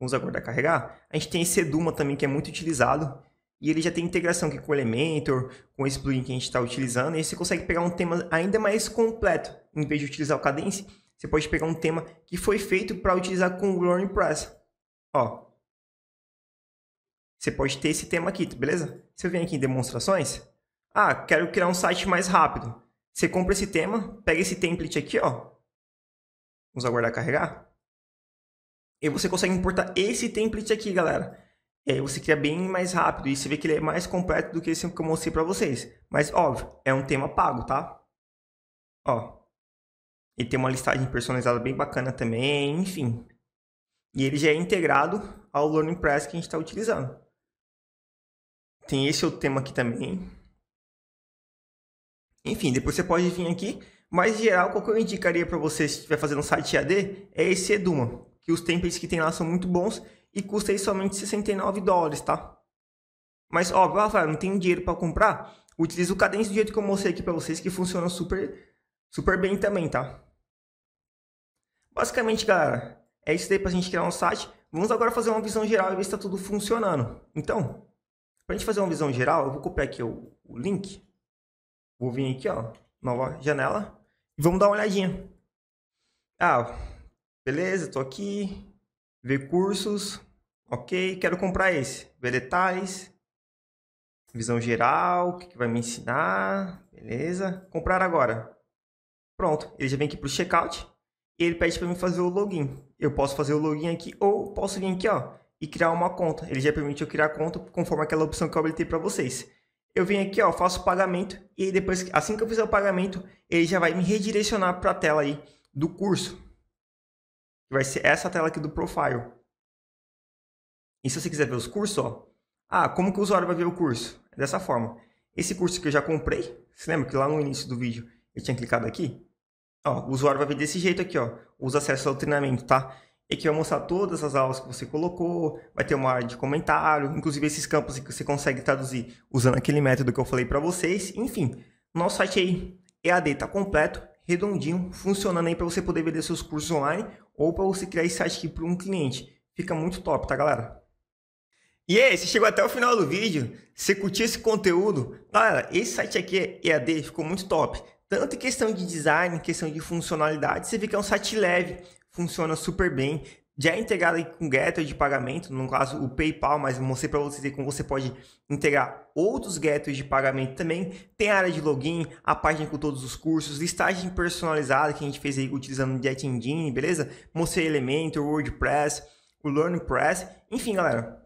Vamos agora carregar. A gente tem esse Eduma também, que é muito utilizado. E ele já tem integração aqui com o Elementor, com esse plugin que a gente está utilizando. E você consegue pegar um tema ainda mais completo. Em vez de utilizar o Cadence, você pode pegar um tema que foi feito para utilizar com o Press. Ó. Você pode ter esse tema aqui, tá beleza? Se eu venho aqui em demonstrações. Ah, quero criar um site mais rápido. Você compra esse tema, pega esse template aqui, ó. Vamos aguardar carregar. E você consegue importar esse template aqui, galera. E aí você cria bem mais rápido. E você vê que ele é mais completo do que esse que eu mostrei para vocês. Mas, óbvio, é um tema pago, tá? Ó. Ele tem uma listagem personalizada bem bacana também, enfim. E ele já é integrado ao Learning Press que a gente está utilizando. Tem esse outro tema aqui também. Enfim, depois você pode vir aqui mas, em geral, qual que eu indicaria para você se estiver fazendo um site AD é esse Eduma, que os templates que tem lá são muito bons e custa aí somente 69 dólares, tá? Mas, óbvio, Rafael, não tem dinheiro para comprar? Utiliza o Cadence do jeito que eu mostrei aqui para vocês, que funciona super, super bem também, tá? Basicamente, galera, é isso daí para a gente criar um site. Vamos agora fazer uma visão geral e ver se está tudo funcionando. Então, para a gente fazer uma visão geral, eu vou copiar aqui o, o link. Vou vir aqui, ó, nova janela e vamos dar uma olhadinha. Ah, beleza, tô aqui, ver cursos, ok, quero comprar esse, ver detalhes, visão geral, o que, que vai me ensinar, beleza, comprar agora. Pronto, ele já vem aqui para o checkout e ele pede para mim fazer o login. Eu posso fazer o login aqui ou posso vir aqui, ó, e criar uma conta. Ele já permite eu criar a conta conforme aquela opção que eu habilitei para vocês eu venho aqui, ó, faço o pagamento e depois, assim que eu fizer o pagamento, ele já vai me redirecionar para a tela aí do curso. vai ser essa tela aqui do profile. E se você quiser ver os cursos, ó, ah, como que o usuário vai ver o curso? É dessa forma. Esse curso que eu já comprei, você lembra que lá no início do vídeo eu tinha clicado aqui? Ó, o usuário vai ver desse jeito aqui, ó, os acessos ao treinamento, tá? e que vai mostrar todas as aulas que você colocou, vai ter uma área de comentário, inclusive esses campos que você consegue traduzir usando aquele método que eu falei para vocês. Enfim, nosso site aí, EAD, está completo, redondinho, funcionando aí para você poder vender seus cursos online ou para você criar esse site aqui para um cliente. Fica muito top, tá, galera? E aí, é você chegou até o final do vídeo, você curtiu esse conteúdo? Galera, esse site aqui, é EAD, ficou muito top. Tanto em questão de design, questão de funcionalidade, você fica é um site leve, funciona super bem. Já é integrado com gateway de pagamento, no caso o PayPal, mas mostrei para vocês como você pode integrar outros gateways de pagamento também. Tem a área de login, a página com todos os cursos, listagem personalizada que a gente fez aí utilizando o Jet Engine, beleza? Mostrei Elementor, WordPress, o LearnPress, enfim, galera.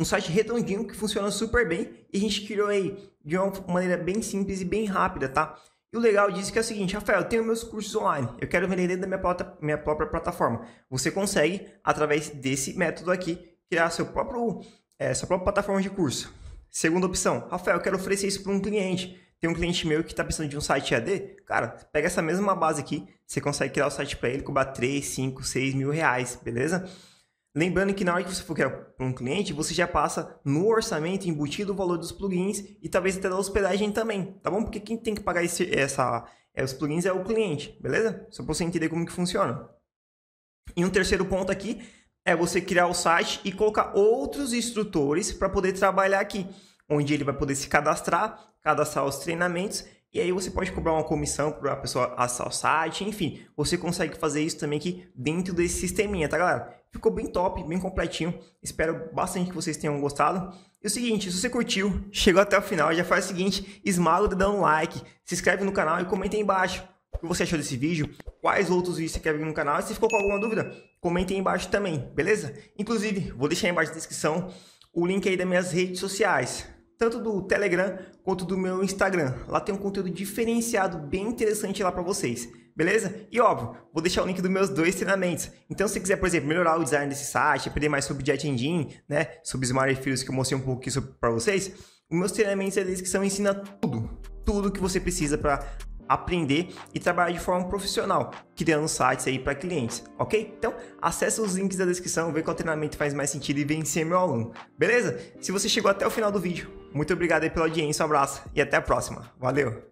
Um site redondinho que funciona super bem e a gente criou aí de uma maneira bem simples e bem rápida, tá? E o legal disso é, é o seguinte, Rafael, eu tenho meus cursos online, eu quero vender dentro da minha, plata, minha própria plataforma. Você consegue, através desse método aqui, criar seu próprio, é, sua própria plataforma de curso. Segunda opção, Rafael, eu quero oferecer isso para um cliente. Tem um cliente meu que está precisando de um site AD, cara, pega essa mesma base aqui, você consegue criar o site para ele, cobrar 3, 5, 6 mil reais, beleza? Lembrando que na hora que você for criar para um cliente, você já passa no orçamento embutido o valor dos plugins e talvez até da hospedagem também, tá bom? Porque quem tem que pagar esse, essa, é, os plugins é o cliente, beleza? Só para você entender como que funciona. E um terceiro ponto aqui é você criar o site e colocar outros instrutores para poder trabalhar aqui, onde ele vai poder se cadastrar, cadastrar os treinamentos e aí você pode cobrar uma comissão para a pessoa acessar o site, enfim, você consegue fazer isso também aqui dentro desse sisteminha, tá galera? Ficou bem top, bem completinho. Espero bastante que vocês tenham gostado. E o seguinte, se você curtiu, chegou até o final, já faz o seguinte, esmaga o dedão no like, se inscreve no canal e comenta aí embaixo o que você achou desse vídeo, quais outros vídeos você quer ver no canal, e se ficou com alguma dúvida, comenta aí embaixo também, beleza? Inclusive, vou deixar aí embaixo na descrição o link aí das minhas redes sociais, tanto do Telegram quanto do meu Instagram. Lá tem um conteúdo diferenciado bem interessante lá para vocês. Beleza? E óbvio, vou deixar o link dos meus dois treinamentos. Então, se você quiser, por exemplo, melhorar o design desse site, aprender mais sobre Jet Engine, né? Sobre Smart Fields que eu mostrei um pouquinho para vocês, os meus treinamentos é eles que são ensina tudo, tudo que você precisa para aprender e trabalhar de forma profissional, criando sites aí para clientes, ok? Então, acessa os links da descrição, vê qual treinamento faz mais sentido e vencer meu aluno, beleza? Se você chegou até o final do vídeo, muito obrigado aí pela audiência, um abraço e até a próxima. Valeu!